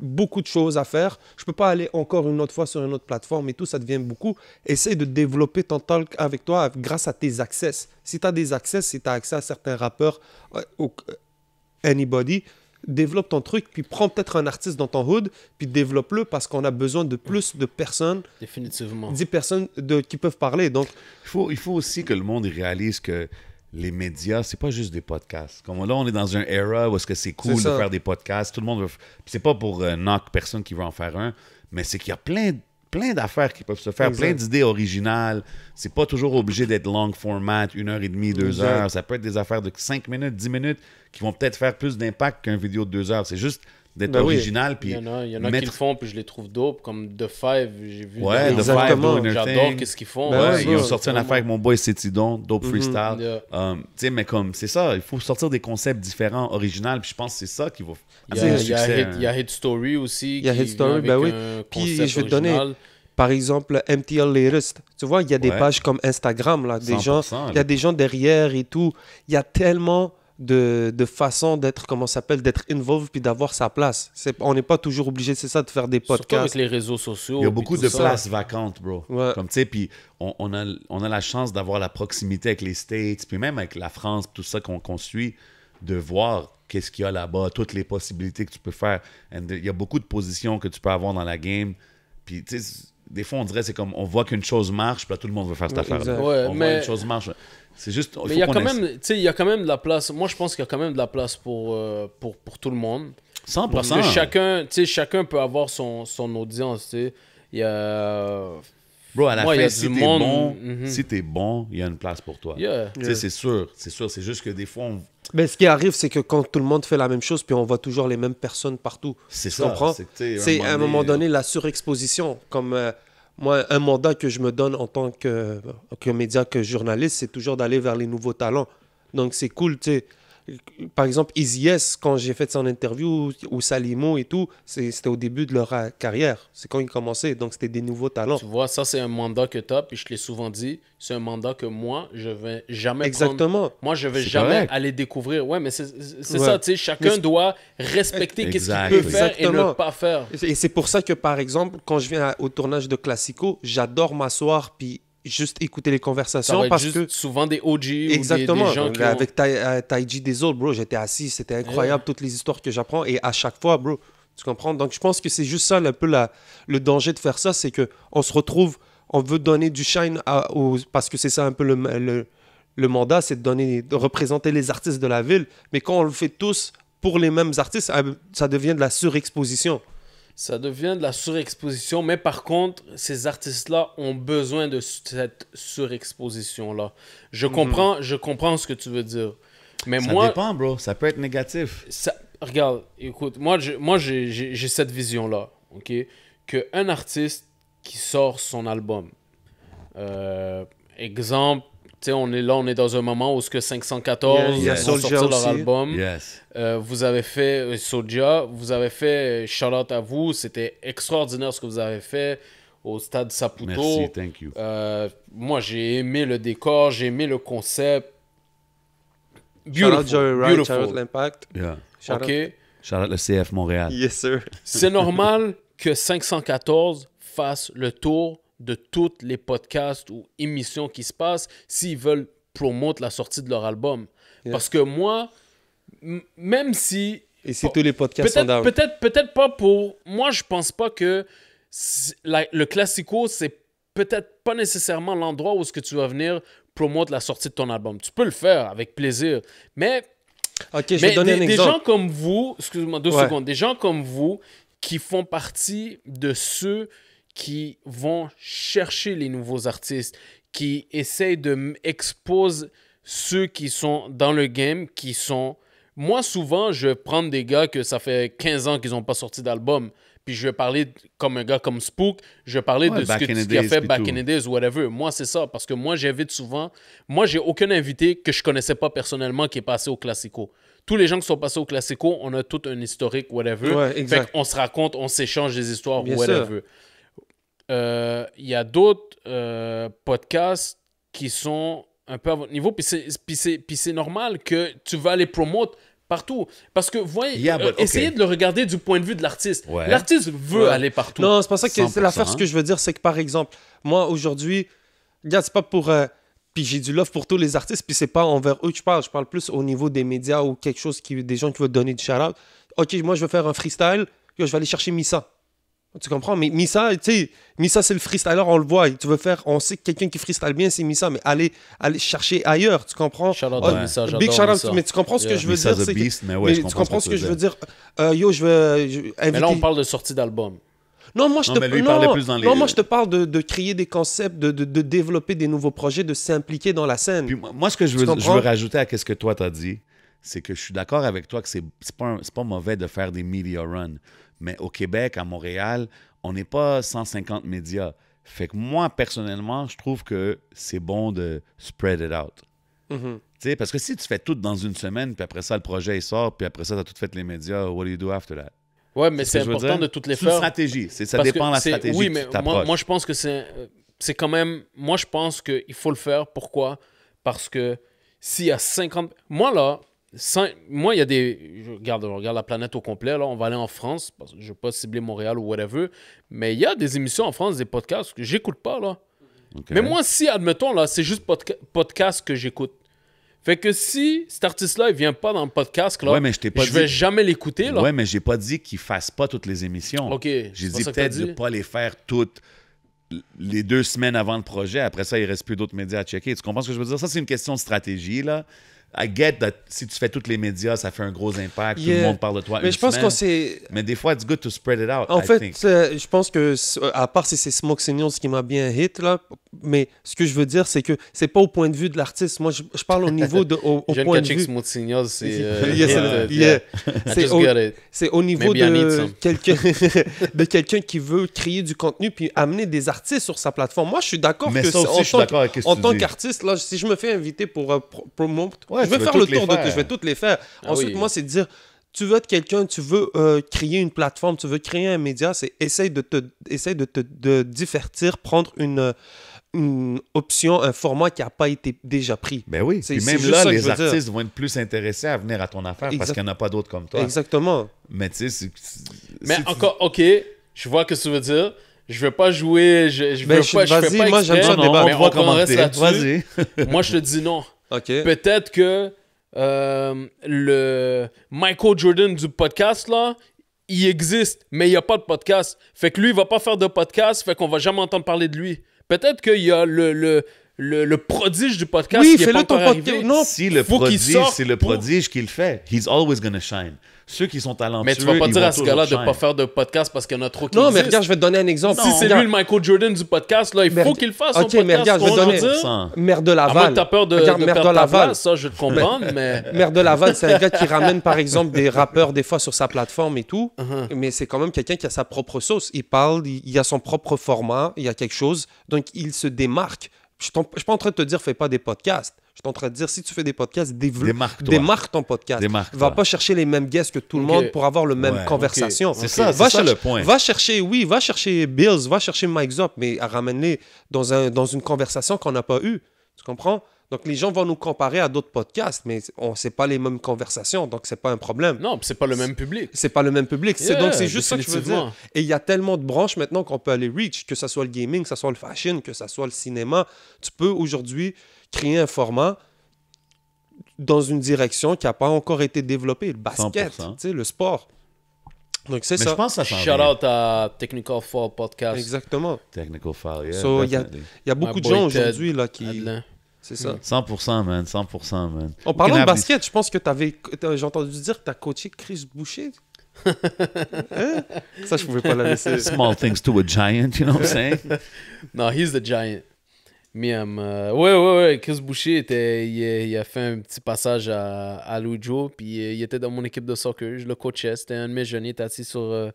beaucoup de choses à faire, je peux pas aller encore une autre fois sur une autre plateforme et tout, ça devient beaucoup. Essaye de développer ton talk avec toi grâce à tes accès. Si tu as des accès, si tu as accès à certains rappeurs ou euh, euh, anybody, développe ton truc, puis prends peut-être un artiste dans ton hood, puis développe-le parce qu'on a besoin de plus de personnes. Définitivement. des personnes de, qui peuvent parler. Donc, il faut, il faut aussi que le monde réalise que les médias, c'est pas juste des podcasts. Comme là, on est dans un era où est-ce que c'est cool de faire des podcasts. Tout le monde veut. C'est pas pour euh, knock personne qui veut en faire un, mais c'est qu'il y a plein, plein d'affaires qui peuvent se faire, plein d'idées originales. C'est pas toujours obligé d'être long format, une heure et demie, deux heures. Ça peut être des affaires de cinq minutes, dix minutes qui vont peut-être faire plus d'impact qu'un vidéo de deux heures. C'est juste d'être ben original. Oui. il y en a, mettre... qui le font, puis je les trouve dope, comme The Five, j'ai vu. Ouais, The Five, j'adore qu'est-ce qu'ils font. ouais, ils ont sorti une affaire avec mon boy Cetidon, Dope mhm. Freestyle. Um, tu sais, mais comme, c'est ça, il faut sortir des concepts différents, originaux, puis je pense que c'est ça qui va... Il y a, hein. il y a, hit, Story aussi. Il y a Hit Story, ben oui. Puis je vais te donner par exemple MTL Latest. Tu vois, il y a des pages comme Instagram, là, des gens, il y a des gens derrière et tout. Il y a tellement de, façon d'être, comment ça s'appelle, d'être involved puis d'avoir sa place. on n'est pas toujours obligé, c'est ça, de faire des podcasts. Surtout avec les réseaux sociaux. Il y a beaucoup de places vacantes, bro. Comme tu sais, puis on, on, a, on a la chance d'avoir la proximité avec les States, puis même avec la France, tout ça qu'on construit, de voir qu'est-ce qu'il y a là-bas, toutes les possibilités que tu peux faire. Il y a beaucoup de positions que tu peux avoir dans la game. Puis tu sais, des fois, on dirait, c'est comme, on voit qu'une chose marche, puis là, tout le monde veut faire cette affaire-là. on mais... voit une chose marche. C'est juste. Il mais il y, a quand même, il y a quand même de la place. Moi, je pense qu'il y a quand même de la place pour, euh, pour, pour tout le monde. 100%. Parce que chacun, chacun peut avoir son, son audience. Il y a. Bro, à la fin, si du t'es monde- bon, mhm. bon, il y a une place pour toi. Tu sais, c'est sûr, c'est sûr. C'est juste que des fois, on... Mais ce qui arrive, c'est que quand tout le monde fait la même chose, puis on voit toujours les mêmes personnes partout. c'est ça. C'est à un moment donné euh, la surexposition. Comme euh, moi, un mandat que je me donne en tant que, que média, que journaliste, c'est toujours d'aller vers les nouveaux talents. Donc c'est cool, tu sais par exemple, Easy quand j'ai fait son interview, ou Salimo et tout, c'était au début de leur euh, carrière. C'est quand ils commençaient, donc c'était des nouveaux talents. Tu vois, ça, c'est un mandat que tu as, puis je l'ai souvent dit, c'est un mandat que moi, je vais jamais Exactement. Moi, je vais jamais aller découvrir. Ouais, mais c'est ça, tu sais, chacun doit respecter ce qu'il peut faire et ne pas faire. Et c'est pour ça que, par exemple, quand je viens au tournage de Classico, j'adore m'asseoir, puis juste écouter les conversations parce que souvent des OG ou des, gens avec euh, Taiji des autres bro j'étais assis c'était incroyable toutes les histoires que j'apprends et à chaque fois bro tu comprends donc je pense que c'est juste ça un peu la, le danger de faire ça c'est que on se retrouve on veut donner du shine à, parce que c'est ça un peu le, le, mandat c'est de donner de représenter les artistes de la ville mais quand on le fait tous pour les mêmes artistes ah, ça devient de la surexposition ça devient de la surexposition, mais par contre, ces artistes-là ont besoin de cette surexposition-là. Je, mhm. comprends, je comprends ce que tu veux dire. Mais ça dépend, bro. Ça peut être négatif. regarde, écoute, moi, j'ai cette vision-là, OK? Qu'un artiste qui sort son album, euh, exemple, on est là, on est dans un moment où ce que 514 a leur album. Euh, vous avez fait euh, Soja, vous avez fait Charlotte euh, à vous, c'était extraordinaire ce que vous avez fait au stade Saputo. Merci, thank you. moi, j'ai aimé le décor, j'ai aimé le concept. Beautiful, beautiful. shout l'impact. Yeah. le CF Montréal. Yes sir. C'est normal que 514 fasse le tour de tous les podcasts ou émissions qui se passent s'ils veulent promouvoir la sortie de leur album. Parce que moi, même si... Et si tous les podcasts peut-être, sont Peut-être, pas pour... Moi, je pense pas que le classico, c'est peut-être pas nécessairement l'endroit où ce que tu vas venir promouvoir la sortie de ton album. Tu peux le faire avec plaisir, mais... Ok, je vais donner des, gens comme vous, excuse-moi deux secondes, des gens comme vous qui font partie de ceux qui vont chercher les nouveaux artistes, qui essayent de expose ceux qui sont dans le game, qui sont... Moi, souvent, je vais prendre des gars que ça fait 15 ans qu'ils n'ont pas sorti d'album. Puis je vais parler comme un gars comme Spook, je vais parler de ce qu'il a fait back in the days, whatever. Moi, c'est ça, parce que moi, j'invite souvent. Moi, j'ai aucun invité que je connaissais pas personnellement qui est passé au Classico. Tous les gens qui sont passés au Classico, on a tout un historique, whatever. on se raconte, on s'échange des histoires, whatever. Euh, il y a d'autres euh, podcasts qui sont un peu à votre niveau. Puis c'est normal que tu vas les promouvoir partout. Parce que, voyez, euh, essayez de le regarder du point de vue de l'artiste. L'artiste veut aller partout. Non, c'est pas ça que c'est l'affaire. Ce que je veux dire, c'est que par exemple, moi aujourd'hui, regarde, c'est pas pour. puis j'ai du love pour tous les artistes, puis c'est pas envers eux que je parle. Je parle plus au niveau des médias ou quelque chose qui. des gens qui veulent donner du shout Ok, moi je veux faire un freestyle, je vais aller chercher Missa. Tu comprends? Mais Misa, tu sais, Misa, c'est le freestyler, on le voit. Tu veux faire, on sait que quelqu'un qui freestyle bien, c'est Misa. mais allez, allez chercher ailleurs, tu comprends? Oh, big shout mais tu comprends ce que je veux dire? mais tu comprends ce que euh, je veux dire? Euh, yo, je veux. mais là, on parle de sortie d'album. Non, moi, je te... non, moi, je te parle de, de créer des concepts, de, de, développer des nouveaux projets, de s'impliquer dans la scène. moi, ce que je veux, je veux rajouter à ce que toi, t'as dit, c'est que je suis d'accord avec toi que c'est pas, pas mauvais de faire des media runs. Mais au Québec, à Montréal, on n'est pas 150 médias. Fait que moi, personnellement, je trouve que c'est bon de spread it out. Mm-hmm. Parce que si tu fais tout dans une semaine, puis après ça, le projet sort, puis après ça, tu as tout fait les médias, what do you do after that? Ouais, mais c'est important de toutes les faire. C'est une stratégie. Ça dépend de la stratégie. Oui, mais moi, moi, je pense que c'est quand même. Moi, je pense qu'il faut le faire. Pourquoi? Parce que s'il y a 50. Moi, là, moi, il y a des. Je regarde, regarde la planète au complet. Là, on va aller en France. je ne vais pas cibler Montréal ou whatever. Mais il y a des émissions en France, des podcasts que j'écoute pas. là. Mais moi, si, admettons, là, c'est juste podcast que j'écoute. Fait que si cet artiste-là, il vient pas dans le podcast, je, vais jamais l'écouter. Ouais, mais j'ai pas dit qu'il fasse pas toutes les émissions. J'ai dit peut-être de pas les faire toutes les deux semaines avant le projet. Après ça, il reste plus d'autres médias à checker. Tu comprends ce que je veux dire? Ça, c'est une question de stratégie, là. I get that si tu fais toutes les médias, ça fait un gros impact, tout le monde parle de toi. Mais je pense qu'on c'est... Mais des fois, it's good to spread it out. En fait, euh, je pense que, à part si c'est Smoke Signals qui m'a bien hit, là, mais ce que je veux dire, c'est que c'est pas au point de vue de l'artiste. Moi, je, parle au niveau de. Au, point de vue. Smoke Signals, c'est. *laughs* Euh, yeah, C'est au, niveau niveau Maybe *laughs* de quelqu'un qui veut créer du contenu puis amener des artistes sur sa plateforme. Moi, je suis d'accord que. Ça en, tant qu'artiste, là, si je me fais inviter pour euh, je vais faire le tour de tout, je vais toutes les faire. Ah Ensuite, moi, c'est de dire, tu veux être quelqu'un, tu veux euh, créer une plateforme, tu veux créer un média, c'est essaye de te, de te divertir, prendre une, option, un format qui n'a pas été déjà pris. Ben oui, c'est même là, les artistes vont être plus intéressés à venir à ton affaire parce qu'il n'y en a pas d'autres comme toi. Exactement. Mais tu sais, mais encore, ok, je vois que tu veux dire je veux pas jouer, je, je ben, veux pas, je, je moi j'aime ça débat. on, moi, je te dis non. Peut-être que euh, le Michael Jordan du podcast, là, il existe, mais il n'y a pas de podcast. Fait que lui, il va pas faire de podcast, fait qu'on va jamais entendre parler de lui. Peut-être qu'il y a le, le, prodige du podcast qui est pas ton podcast. Non, si le prodige, c'est le prodige qu'il fait. He's always gonna shine ceux qui sont talentueux. Mais tu vas pas dire à ce gars-là de ne pas faire de podcast parce qu'il y en a trop qui Non, mais regarde, je vais te donner un exemple. Si c'est lui le Michael Jordan du podcast, là, il faut qu'il fasse son podcast. Ok, mais regarde, je vais donner. Mère de Laval. as peur de, perdre de Laval. ça, je te comprends, *laughs* mais. Mère de Laval, c'est un gars qui ramène, par exemple, des rappeurs des fois sur sa plateforme et tout. Uh-huh. Mais c'est quand même quelqu'un qui a sa propre sauce. Il parle, il a son propre format, il y a quelque chose. Donc, il se démarque. Je ne suis pas en train de te dire, fais pas des podcasts suis en train de dire, si tu fais des podcasts, démarque, démarre ton podcast. va pas chercher les mêmes guests que tout le monde pour avoir le même conversation. C'est ça, va le point. Va chercher, oui, va chercher Bills, va chercher Mike Zop, mais à ramener dans, un, dans une conversation qu'on n'a pas eue. Tu comprends? Donc les gens vont nous comparer à d'autres podcasts, mais on c'est pas les mêmes conversations, donc c'est pas un problème. Non, c'est pas le même public. C'est pas le même public. c'est donc c'est juste ça que je veux dire. Et il y a tellement de branches maintenant qu'on peut aller reach, que ce soit le gaming, que ça soit le fashion, que ça soit le cinéma. Tu peux aujourd'hui créer un format dans une direction qui n'a pas encore été développée, le basket, le sport. Donc c'est ça. Je pense que ça Shout out à Technical Fall Podcast. Exactement. Technical Fall, yeah. il y, a beaucoup de gens aujourd'hui là qui. C'est ça. 100%, mm. man. 100%, man. En parlant de basket, je pense que J'ai entendu dire que tu as coaché Chris Boucher. *laughs* Hein? Ça, je pouvais pas la laisser. Small things to a giant, you know what I'm saying? *laughs* no, he's the giant. Miam. Euh, ouais, ouais, ouais. Chris Boucher, était, il, a fait un petit passage à, à Lujo, puis euh, il était dans mon équipe de soccer. Je le coachais. C'était un de mes jeunes. Il était assis sur. Euh,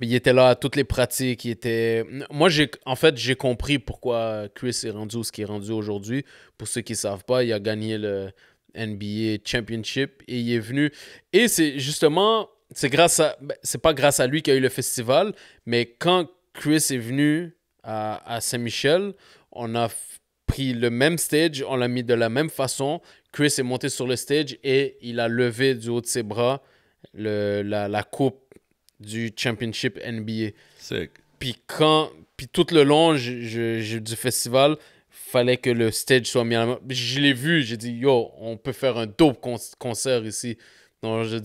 il était là à toutes les pratiques. Il était... Moi, j'ai, en fait, j'ai compris pourquoi Chris est rendu ce qu'il est rendu aujourd'hui. Pour ceux qui ne savent pas, il a gagné le NBA Championship et il est venu. Et c'est justement. C'est grâce à. Ben, c'est pas grâce à lui qu'il a eu le festival, mais quand Chris est venu à Saint-Michel, on a pris le même stage, on l'a mis de la même façon. Chris est monté sur le stage et il a levé du haut de ses bras la, coupe du championship NBA. Puis quand, puis tout le long du festival, fallait que le stage soit mis à la Je l'ai vu, j'ai dit yo, on peut faire un double concert ici. Donc, je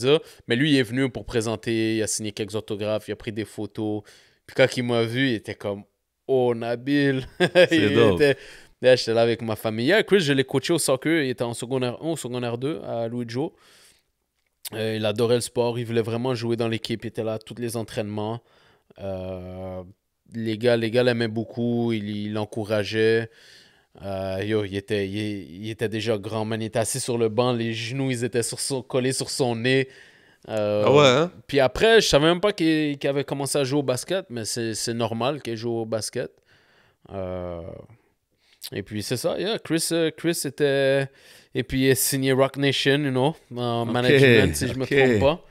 mais lui, il est venu pour présenter, il a signé quelques autographes, il a pris des photos. Puis quand il m'a vu, il était comme oh Nabil. Était... Là, j'étais là avec ma famille. Yeah, Chris, je l'ai coaché au soccer. Il était en secondaire 1 ou secondaire 2 à Louis euh, il adorait le sport. Il voulait vraiment jouer dans l'équipe. Il était là à tous les entraînements. Euh, les gars les gars l'aimaient beaucoup. Il l'encourageait. Euh, il était, il, était déjà grand, man. Il était assis sur le banc. Les genoux, ils étaient sur collés sur son nez. Euh, ah ouais, hein? Puis après, je savais même pas qu'il avait commencé à jouer au basket, mais c'est normal qu'il joue au basket. Euh, et puis c'est ça, Chris, euh, Chris était. Et puis il est signé Rock Nation, you know, en management, si je me trompe pas.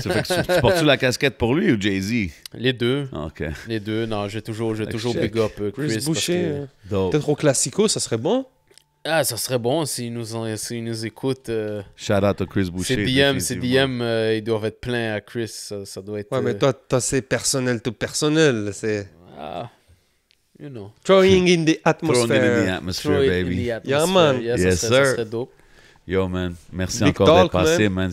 fait que tu, portes-tu la casquette pour lui ou Jay-Z Les deux. Ah, OK. Les deux, non, j'ai toujours, toujours big up Chris, hein. Peut-être au Classico, ça serait bon ah, ça serait bon s'ils nous, en, nous écoutent. Euh. Shout out à Chris Boucher. CDM, CDM, euh, ils doivent être pleins à Chris. Ça, doit être. Ouais, mais euh. toi, toi c'est personnel tout personnel. C'est. Ah. You know. Throwing in the atmosphere. Throwing in the atmosphere, baby. Yeah, man. yes, ça serait, sir. Ça Yo, man, merci encore d'être passé, man.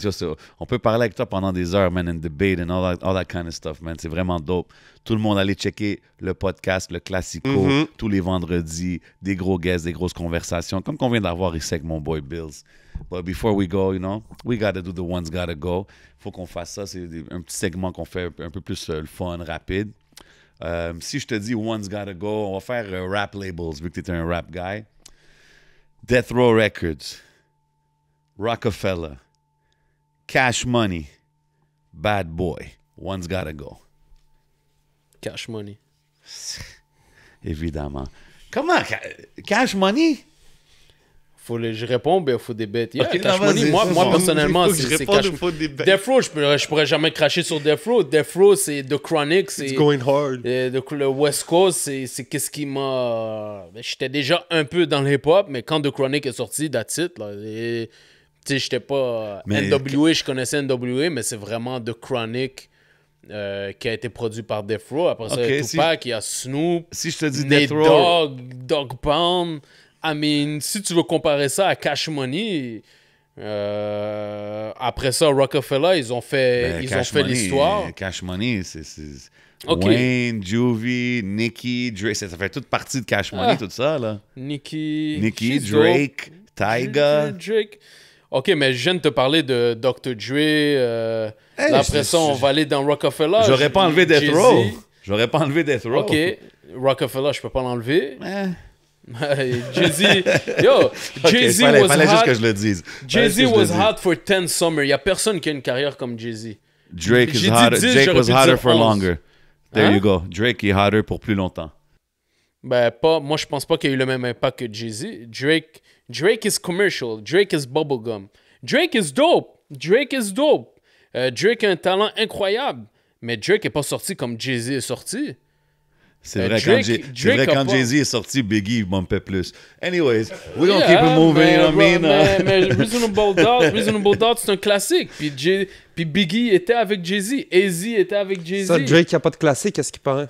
on peut parler avec toi pendant des heures, man, and debate and all that, all that kind of stuff, man. C'est vraiment dope. Tout le monde, allez checker le podcast, le Classico, mm-hmm. tous les vendredis. Des gros guests, des grosses conversations, comme qu'on vient d'avoir ici avec mon boy Bills. But before we go, you know, we gotta do the one's gotta go. Faut qu'on fasse ça. C'est un petit segment qu'on fait un peu plus euh, le fun, rapide. Euh, si je te dis one's gotta go, on va faire euh, rap labels, vu que t'es un rap guy. Death Row Records. Rockefeller, Cash Money, Bad Boy. One's gotta go. Cash Money. *laughs* Évidemment. Comment? Cash Money? Faut je réponds, il ben, faut des bêtes. cash money, moi, moi, personnellement, *laughs* c'est cash money. Row, je, pourrais jamais cracher sur Death Row. Death Row, c'est The Chronic. c'est going hard. le West Coast, c'est qu'est-ce qui m'a. Ben, j'étais déjà un peu dans le hop mais quand The Chronic est sorti, that's it. Là, et, tu sais, j'étais pas. Euh, NWA, je connaissais NWA, mais c'est vraiment The Chronic. Euh, qui a été produit par Death Row. Après ça, Tupac, il y a Snoop, si je te dis Nate Death Row... Dog, Dog Pound. I mean, si tu veux comparer ça à Cash Money, euh, après ça, Rockefeller, ils ont fait, ben, l'histoire. Cash Money, c'est Wayne, Juvie, Nicky, Drake, ça, fait toute partie de Cash Money, ah. tout ça là. Nicki, Drake, Tyga. Drake. OK, mais je viens de te parler de Dr. Dre. Euh, après ça, on va aller dans Rockefeller. J'aurais pas enlevé Death Row. J'aurais pas enlevé Death Row. OK, Rockefeller, je peux pas l'enlever. *laughs* Jay-Z, yo, *laughs* Jay-Z okay, was fallait hot. juste que je le dise. Jay-Z was hot for 10 summers. Il n'y a personne qui a une carrière comme Jay-Z. Drake, is hotter. Drake was hotter for longer. There you hein? go. Drake est hotter pour plus longtemps. Ben, pas, moi, je pense pas qu'il y a eu le même impact que Jay-Z. Drake, Drake is commercial. Drake is bubblegum. Drake is dope. Drake is dope. Euh, Drake a un talent incroyable. Mais Drake est pas sorti comme Jay-Z est sorti. C'est euh, vrai, Drake, quand, Jay-Z est sorti, Biggie paie plus. Anyways, we're gonna keep it moving, what I mean. Mais, uh, *laughs* Reasonable Doubt, Reasonable Doubt, c'est un classique. Puis, puis Biggie était avec Jay-Z, Easy était avec Jay-Z. Ça, Drake, il a pas de classique, à ce qu'il paraît.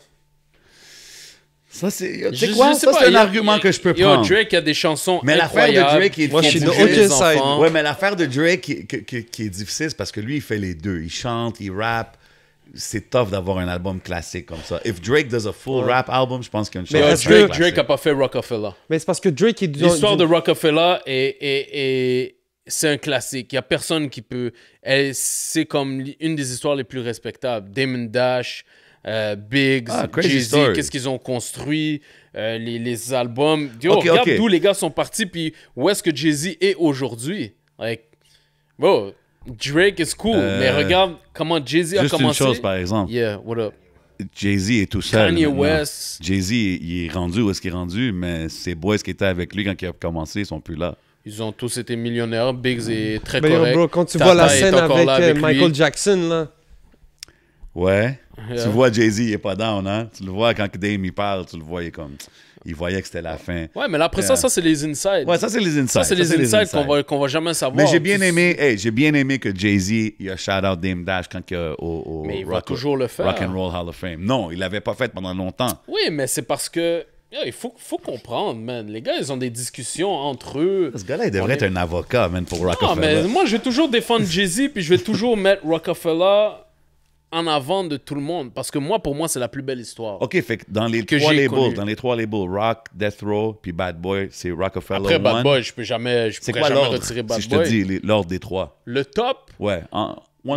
Ça, c'est. Ça, c'est un argument que je peux prendre. Drake a des chansons. Mais l'affaire de Drake est, Moi, qui est difficile. ouais, mais l'affaire de Drake qui, est difficile, c'est parce que lui, il fait les deux. Il chante, il rappe. C'est tough d'avoir un album classique comme ça. If Drake does a full rap album, je pense qu'il y a une chance. Mais Drake, que... Drake a pas fait Rockefeller. Mais c'est parce que Drake est. L'histoire de Rockefeller c'est un classique. Il n'y a personne qui peut. C'est comme une des histoires les plus respectables. Damon Dash, euh, Biggs, Biggs, ah, z qu'est-ce qu'ils ont construit, euh, les, les, albums. Yo, regarde d'où les gars sont partis, puis où est-ce que Jay-Z est aujourd'hui. Like, bro, Drake is cool, euh, mais regarde comment Jay-Z a commencé. Juste une chose, par exemple. Yeah, what up? Jay-Z est tout seul. Kanye West. Jay-Z, il est rendu où est-ce qu'il est rendu, mais ses boys qui étaient avec lui quand il a commencé, ils sont plus là. Ils ont tous été millionnaires. Biggs est très correct. Bro, quand tu vois la scène avec Michael Jackson, là... Ouais. Tu vois, Jay-Z, il est pas down, hein? Tu le vois quand Dame, il parle, tu le vois, il comme... Il voyait que c'était la fin. Ouais, mais après ça, ça, c'est les insides. Ouais, ça, c'est les insides. Ça, c'est les, insides qu'on va, va jamais savoir. Mais j'ai bien aimé, hey, j'ai bien aimé que Jay-Z, il a shout-out Dame Dash quand il a au, au rock, and Roll Hall of Fame. Non, il l'avait pas fait pendant longtemps. Oui, mais c'est parce que... il faut, faut, comprendre, man. Les gars, ils ont des discussions entre eux. Ce gars-là, il devrait être un avocat, man, pour Rockefeller. Non, mais moi, je vais toujours défendre Jay-Z, puis je vais toujours mettre Rockefeller en avant de tout le monde. Parce que moi, pour moi, c'est la plus belle histoire. OK, fait dans les trois labels, les trois Rock, Death Row, puis Bad Boy, c'est Rockefeller Après Bad Boy, je peux jamais, je pourrais jamais retirer Bad si Boy. je te dis l'ordre des trois. Le top? Ouais, 1, 2,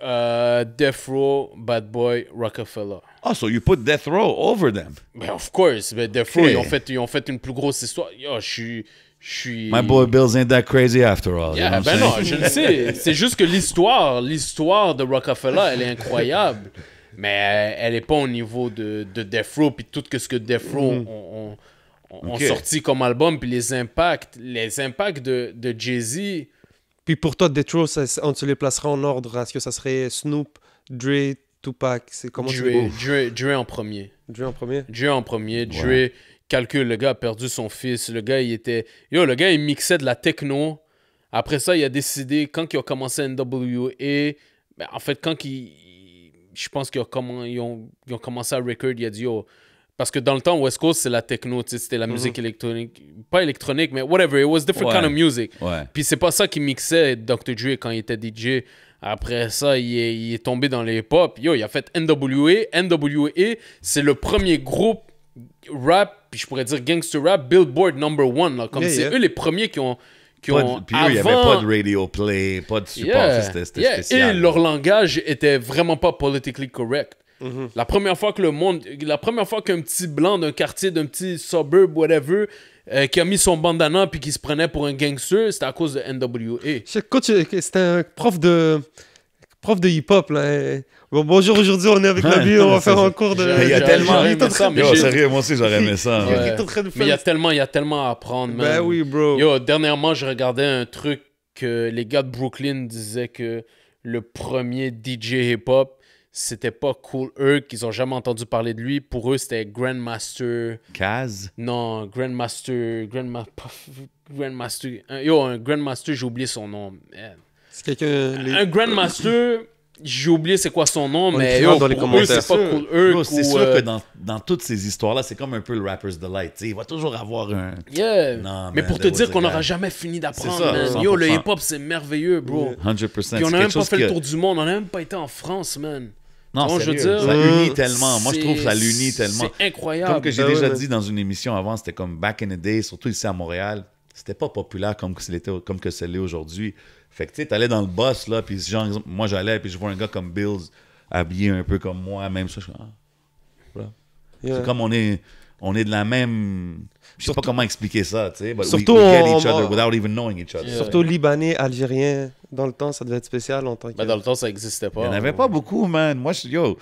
3. Death Row, Bad Boy, Rockefeller. Oh, so you put Death Row over them? Mais ben, of course. mais ben, Death Row, ils ont, fait, ils ont fait une plus grosse histoire. Yo, je suis je suis. My boy Bill's ain't that crazy after all. ben non, je le sais. C'est juste que l'histoire, l'histoire de Rockefeller, elle est incroyable. mais elle n'est pas au niveau de, de Death Row, puis tout ce que Death Row mm. ont, sorti comme album, puis les impacts, les impacts de, de Jay-Z. Puis pour toi, Death Row, on te les placera en ordre. Est-ce que ça serait Snoop, Dre, Tupac C'est comment Dre, tu Dre, Dre en premier. Dre en premier Dre en premier. Dre, calcul, le gars a perdu son fils, le gars, il était... Yo, le gars, il mixait de la techno. Après ça, il a décidé, quand il a commencé NWA, Mais ben, en fait, quand il... Je pense qu'ils ont, commencé à record, il a dit, Parce que dans le temps, West Coast, c'est la techno, c'était la mhm. musique électronique. Pas électronique, mais whatever, it was different kind of music. Puis c'est pas ça qu'il mixait Dr. Dre quand il était DJ. Après ça, il est, il est tombé dans les pop. Yo, il a fait NWA. NWA, c'est le premier groupe rap, puis je pourrais dire gangster rap, Billboard number one. Là, comme c'est eux les premiers qui ont. Qui ont puis avant... eux, il n'y avait pas de radio play, pas de support, c'était Et leur langage était vraiment pas politically correct. Mm-hmm. La première fois que le monde, la première fois qu'un petit blanc d'un quartier, d'un petit suburb, whatever, euh, qui a mis son bandana puis qui se prenait pour un gangster, c'était à cause de NWA. C'était un prof de, prof de hip-hop là. Eh. bonjour, aujourd'hui on est avec la *laughs* vie, on va faire un cours de. Il y a tellement. Aimé ça, Yo, sérieux, moi aussi j'aurais aimé ça. Il y a tellement, à apprendre, Ben oui, bro. Yo, dernièrement, je regardais un truc que les gars de Brooklyn disaient que le premier DJ hip-hop, c'était pas cool. Eux, qu'ils ont jamais entendu parler de lui, pour eux, c'était Grandmaster. Kaz Non, Grandmaster. Grandmaster. Yo, Grandmaster, j'ai oublié son nom un grand Un j'ai oublié c'est quoi son nom, mais dans les c'est pas cool eux. C'est sûr que euh, dans, dans, toutes ces histoires-là, c'est comme un peu le Rapper's Delight. il va toujours avoir un. mais pour te dire qu'on n'aura jamais fini d'apprendre, Yo, le hip-hop, c'est merveilleux, bro. 100%. on n'a même pas fait le tour du monde, on n'a même pas été en France, man. Non, je dire, ça unit euh, tellement. Moi, je trouve que ça l'unit tellement. C'est incroyable. Comme que j'ai ben déjà dit dans une émission avant, c'était comme back in the day, surtout ici à Montréal, c'était pas populaire comme que l'est aujourd'hui. Fait que tu sais, t'allais dans le boss, là, puis genre, moi j'allais, puis je vois un gars comme Bills habillé un peu comme moi, même ça. Je... Ah, c'est comme on est, on est de la même. Je sais pas comment expliquer ça, tu sais. surtout, on... Surtout Libanais, Algérien. Dans le temps, ça devait être spécial en tant que. Mais dans le temps, ça n'existait pas. Il n'y en avait pas beaucoup, man. Moi, je, yo.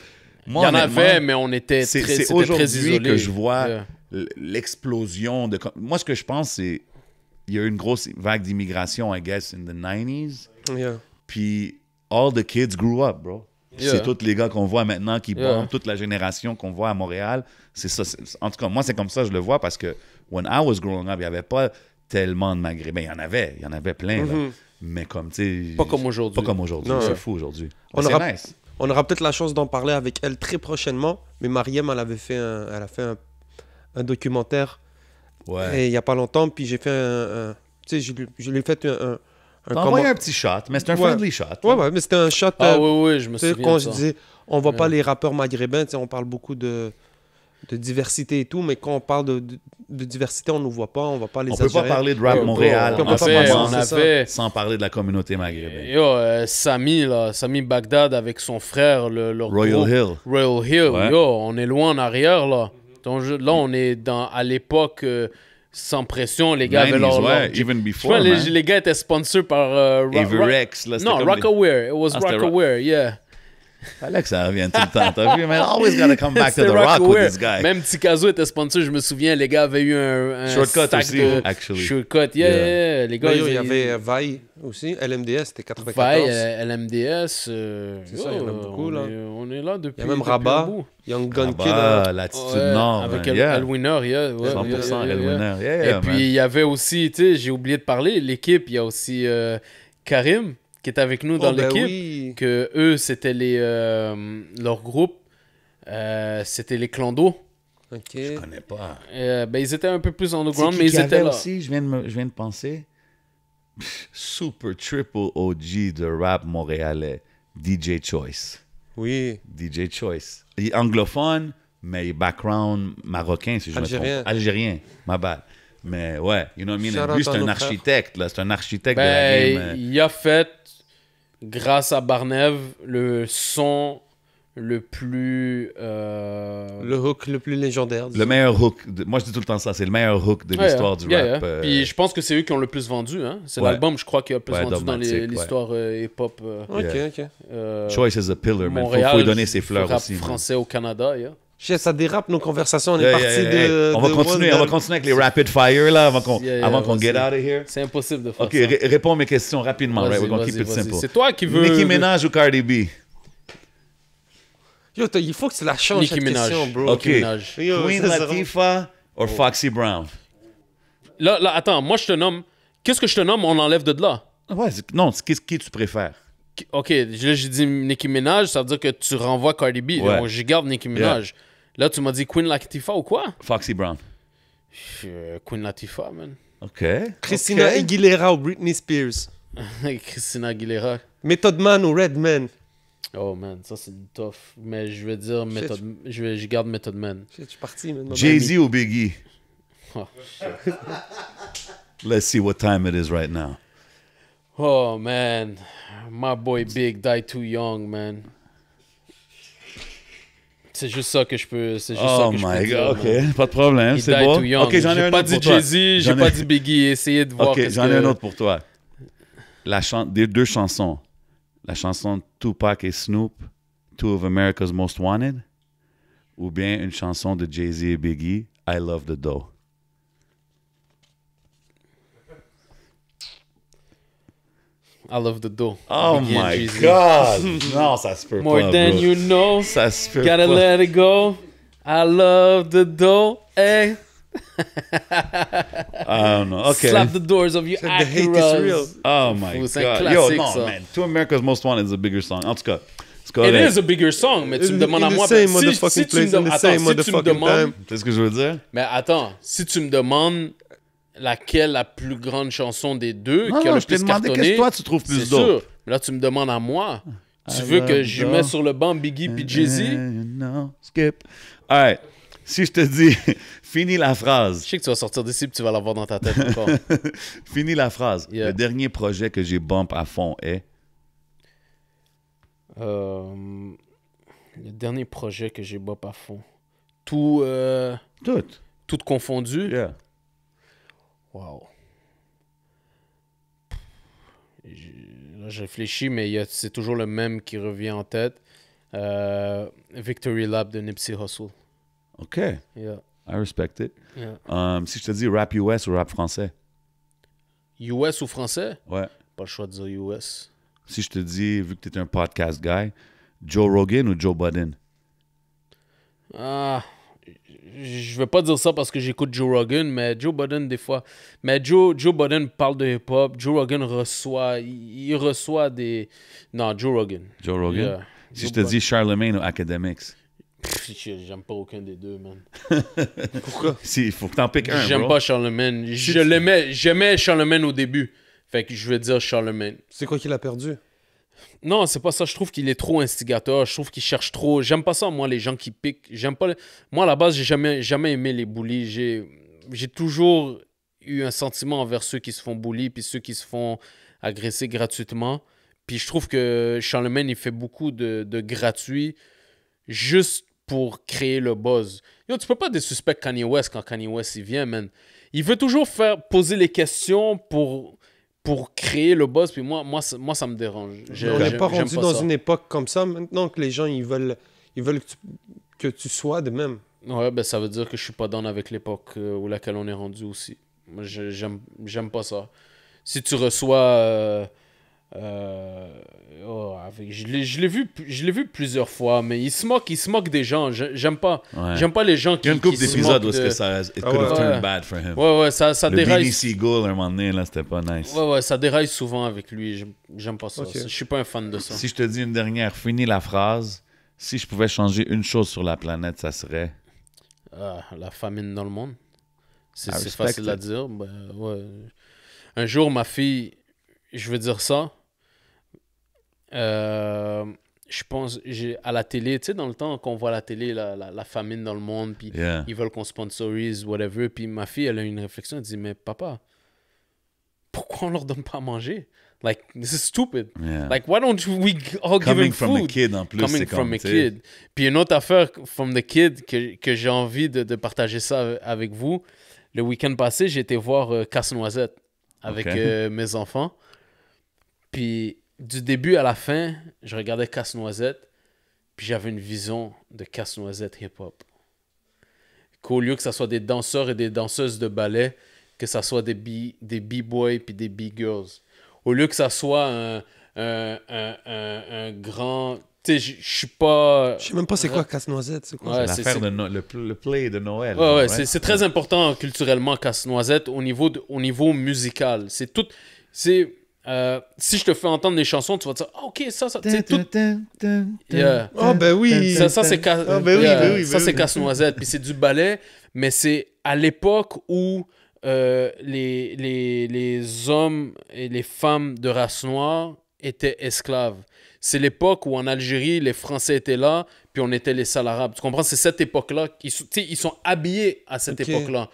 Moi, Il y en avait, mais on était très, C'est aujourd'hui que je vois l'explosion de. Moi, ce que je pense, c'est il y a eu une grosse vague d'immigration, I guess, in the 90s. Puis, all the kids grew up, bro. C'est tous les gars qu'on voit maintenant qui bombent, toute la génération qu'on voit à Montréal. C'est ça. En tout cas, moi, c'est comme ça je le vois parce que when I was growing up, il n'y avait pas tellement de Maghrébins. Ben, il y en avait, il y en avait plein. Mm-hmm. Mais comme, tu sais. Pas comme aujourd'hui. Pas comme aujourd'hui. C'est fou aujourd'hui. On aura... peut-être la chance d'en parler avec elle très prochainement. Mais Mariem, elle avait fait elle a fait un, un documentaire et il n'y a pas longtemps, puis j'ai fait un. tu sais, je, je lui fait un. un, envoyé un petit shot, mais c'était un friendly shot. Ouais, hein. ouais, mais c'était un shot. Ah euh, oui, oui, je me souviens. Quand de ça. je disais, on voit pas les rappeurs maghrébins, tu sais, on parle beaucoup de, de diversité et tout, mais quand on parle de, de, diversité, on ne nous voit pas, on ne va pas les On peut pas parler de rap Montréal on sans parler de la communauté maghrébine. Yo, euh, Sami là, Sami Bagdad avec son frère, le, Royal Hill. Royal Hill, yo, on est loin en arrière, là là, on est dans, à l'époque euh, sans pression. Les gars mais les, gars étaient sponsors par. Euh, non, It was ah, yeah. Fallait que ça revienne tout le temps. T'as vu, man? Always gotta come back to the rock, with this guy. Même Ticazo était sponsor, je me souviens, les gars avaient eu un. shortcut aussi, Shortcut, yeah, yeah. Les gars, il y avait euh, Vaille aussi. LMDS, c'était 94. Vaille, LMDS. C'est ça, il y en a beaucoup, on là. Est, on est là depuis. Il y a même Rabat, Young Gun Kid. Ah, l'attitude nord. Avec man. El, yeah. El Winner, yeah. 100% El Winner, Et puis, il y avait aussi, tu sais, j'ai oublié de parler, l'équipe, il y a aussi euh, Karim qui est avec nous oh, dans ben l'équipe, que eux, c'était les euh, leur groupe, euh, c'était les Clandos. Ok. Je connais pas. Euh, ben, ils étaient un peu plus underground, mais ils étaient là. aussi, je viens de, je viens de penser, super triple OG de rap montréalais, DJ Choice. Oui. DJ Choice. Il est anglophone, mais background marocain, si je me trompe. Algérien, ma bad. Mais ouais, you know what I mean? Lui, c'est un architecte, là. C'est un architecte ben, de la ben, game. Il a fait grâce à Barnev, le son le plus. Euh, le hook le plus légendaire. Le meilleur hook. Moi, je dis tout le temps ça. C'est le meilleur hook de hein. l'histoire du rap. Euh, Puis je pense que c'est eux qui ont le plus vendu. Hein? C'est l'album, je crois, qui a le plus vendu dans l'histoire euh, hip-hop. ok, ok. Choice is a pillar, man. il faut, lui donner ses fleurs rap français au Canada, yeah ça dérape nos conversations. On est parti de. On va continuer. On va continuer avec les rapid fire là avant qu'on avant qu'on get out of here. C'est impossible de faire ça. Ok, réponds à mes questions rapidement. Right, we're gonna keep it simple. C'est toi qui veux. Nicki Minaj ou Cardi B? Yo, il faut que tu la changes Nicki cette Minaj. question, bro. Ok. Minaj. Queen Latifah ou oh. Foxy Brown? Là, attends. Moi, je te nomme. Qu'est-ce que je te nomme On enlève de là. Ah ouais. Non. quest qui tu préfères? Ok, là j'ai dit Nicki Minaj, ça veut dire que tu renvoies Cardi B. Moi, Donc, je garde Nicki Minaj. Là, tu m'as dit Queen Latifah ou quoi? Foxy Brown. Euh, Queen Latifah, man. OK. Christina okay. Aguilera ou Britney Spears. *laughs* Christina Aguilera. Method Man ou Red Man. Oh man, ça c'est tough. Mais je vais dire Method je... je, vais, je garde Method Man. Shit, je suis parti, man. Jay-Z ou Biggie? Oh, *laughs* shit. Let's see what time it is right now. Oh man, my boy Big died too young, man. C'est juste ça que je peux. oh my God, ok. Pas de problème, c'est bon. Ok, j'en ai, un autre pour toi. J'ai pas dit Jay-Z, j'ai pas dit Biggie. de voir. Ok, j'en ai un autre pour toi. La des deux chansons. La chanson Tupac et Snoop, Two of America's Most Wanted, ou bien une chanson de Jay-Z et Biggie, I Love the Dough. I love the dough. Oh my god! *laughs* Non, ça se peut More than you know. Ça se peut Gotta let it go. I love the dough. Eh. Hey. I don't know. *laughs* Okay. Slap the doors of your Acura. hate real. Oh my god. Yo, non, man. Two America's Most Wanted is a bigger song. En tout cas. It is a bigger song, mais tu me demandes à moi. Si, si, tu me demandes, attends, si tu me demandes, c'est ce que je veux dire. Mais attends, si tu me demandes laquelle la plus grande chanson des deux qui a plus Qu'est-ce que toi tu trouves plus dope sûr, là tu me demandes à moi. Tu veux que je mette sur le banc Biggie puis eh, Jay-Z eh, eh, Non, skip. All right. Si je te dis *laughs* finis la phrase. Je sais que tu vas sortir d'ici et tu vas l'avoir dans ta tête encore. *laughs* finis la phrase. Le dernier projet que j'ai bump à fond est euh, le dernier projet que j'ai bump à fond. Tout euh, tout tout confondu. Yeah. Wow. Là, je réfléchis, mais c'est toujours le même qui revient en tête. Euh, Victory Lab de Nipsey Hussle. OK. Yeah. I respect it. Yeah. Um, si je te dis rap US ou rap français? US ou français? Ouais. Pas le choix de dire US. Si je te dis, vu que tu es un podcast guy, Joe Rogan ou Joe Budden? Ah je veux pas dire ça parce que j'écoute Joe Rogan, mais Joe Budden, des fois. Mais Joe, Joe Biden parle de hip-hop. Joe Rogan reçoit. Il, reçoit des. Non, Joe Rogan. Joe Rogan? Si je te dis Charlemagne ou Academics? J'aime pas aucun des deux, man. *laughs* Pourquoi? Si, faut que t'en piques un. J'aime pas Charlemagne. Je l'aimais, j'aimais Charlemagne au début. Fait que je veux dire Charlemagne. C'est quoi qu'il a perdu? Non, c'est pas ça. Je trouve qu'il est trop instigateur. Je trouve qu'il cherche trop. J'aime pas ça, moi, les gens qui piquent. J'aime pas. Moi, à la base, j'ai jamais, jamais aimé les bullies. J'ai, j'ai toujours eu un sentiment envers ceux qui se font bully puis ceux qui se font agresser gratuitement. Puis je trouve que Charlemagne, il fait beaucoup de, de gratuit juste pour créer le buzz. Yo, tu peux pas des suspects Kanye West quand Kanye West il vient, man. Il veut toujours faire poser les questions pour pour créer le buzz. Puis moi, moi, moi ça me dérange. on n'est pas rendu dans une époque comme ça. Maintenant que les gens, ils veulent, ils veulent que, tu, que tu sois de même. Ouais, ben ça veut dire que je suis pas dans avec l'époque euh, où laquelle on est rendu aussi. Moi, j'aime pas ça. Si tu reçois... Euh, euh, oh, je l'ai vu, vu plusieurs fois, mais il se moque, il se moque des gens. J'aime pas, j'aime pas les gens qui. Il y une couple d'épisodes où ça, ouais, ouais. ça, ça déraille. Seagull, un moment donné, c'était pas nice. Ouais, ouais, ça déraille souvent avec lui. J'aime pas ça. Je suis pas un fan de ça. Si je te dis une dernière, finis la phrase. Si je pouvais changer une chose sur la planète, ça serait. Ah, la famine dans le monde. C'est facile à dire. Ben, un jour, ma fille, je veux dire ça euh, je pense à la télé, tu sais, dans le temps qu'on voit la télé, la, la, la, famine dans le monde, puis ils veulent qu'on sponsorise, whatever. Puis ma fille, elle a une réflexion, elle dit Mais papa, pourquoi on leur donne pas à manger Like, this is stupid. Like, why don't we all give them coming from a kid en plus. Coming from a kid. Puis une autre affaire, from the kid, que, que j'ai envie de, de, partager ça avec vous. Le week-end passé, j'ai été voir euh, Casse-Noisette avec euh, mes enfants. Puis du début à la fin, je regardais Casse-Noisette, puis j'avais une vision de Casse-Noisette hip-hop. Qu'au lieu que ça soit des danseurs et des danseuses de ballet, que ça soit des b-boys puis des b-girls. Au lieu que ça soit un, grand je suis pas. Je sais même pas c'est quoi Casse-Noisette. C'est quoi l'affaire de le, play de Noël. Ouais, c'est très important culturellement Casse-Noisette au niveau, au niveau musical. C'est tout. C'est euh, si je te fais entendre des chansons, tu vas te dire OK, ça, ça. c'est tout... Oh, ben oui. Ça, ben c'est casse-noisette. Puis c'est du ballet, mais c'est à l'époque où euh, les, les, hommes et les femmes de race noire étaient esclaves. C'est l'époque où en Algérie, les Français étaient là, puis on était les salarabes. Tu comprends? C'est cette époque-là. Ils, sont, habillés à cette époque-là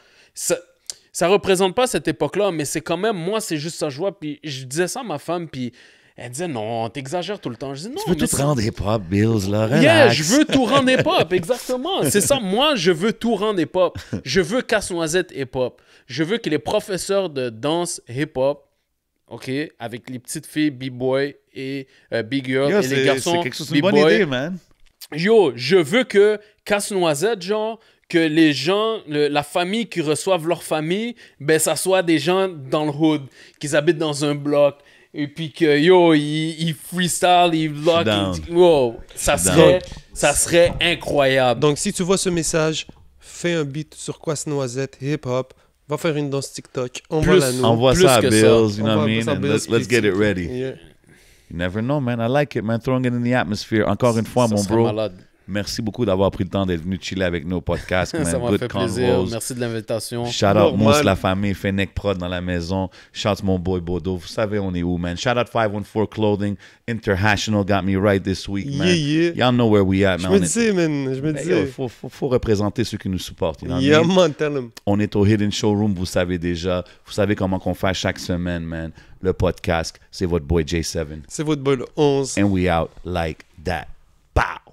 ça représente pas cette époque-là, mais c'est quand même, moi, c'est juste ça je vois. Puis je disais ça à ma femme, puis elle disait non, t'exagères tout le temps. Je dis non. Tu veux tout rendre hip-hop, Bills, là. Relax. Yeah, je veux tout rendre hip-hop, exactement. C'est ça, moi, je veux tout rendre hip-hop. Je veux casse-noisette hip-hop. Je veux que les professeurs de danse hip-hop, OK, avec les petites filles B-boy et euh, Big Girl et les garçons. C'est quelque chose, une bonne idée, man. Yo, je veux que Casse-Noisette, genre, que les gens, le, la famille qui reçoivent leur famille, ben, ça soit des gens dans le hood, qu'ils habitent dans un bloc, et puis que yo ils freestyle il vlog wow, ça serait ça serait incroyable donc si tu vois ce message fais un beat sur quoi ce noisette hip hop va faire une danse TikTok envoie la nous envoie ça à Bills you know what I mean let's, get it ready you never know man I like it man throwing it in the atmosphere encore une fois mon bro Merci beaucoup d'avoir pris le temps d'être venu chiller avec nous podcast. *laughs* ça m'a fait plaisir. Merci de l'invitation. Shout out Mousse, la famille, Fennec Prod dans la maison. Shout out mon boy Bodo. Vous savez, on est où, man. Shout out 514 Clothing. International got me right this week, man. Yeah, yeah. Y'all know where we at, man. Je me disais, man. Je me ben, disais. Il faut, faut, représenter ceux qui nous supportent. You yeah, man, tell them. On est au Hidden Showroom, vous savez déjà. Vous savez comment qu'on fait chaque semaine, man. Le podcast, c'est votre boy J7. C'est votre boy 11. And we out like that. Bah!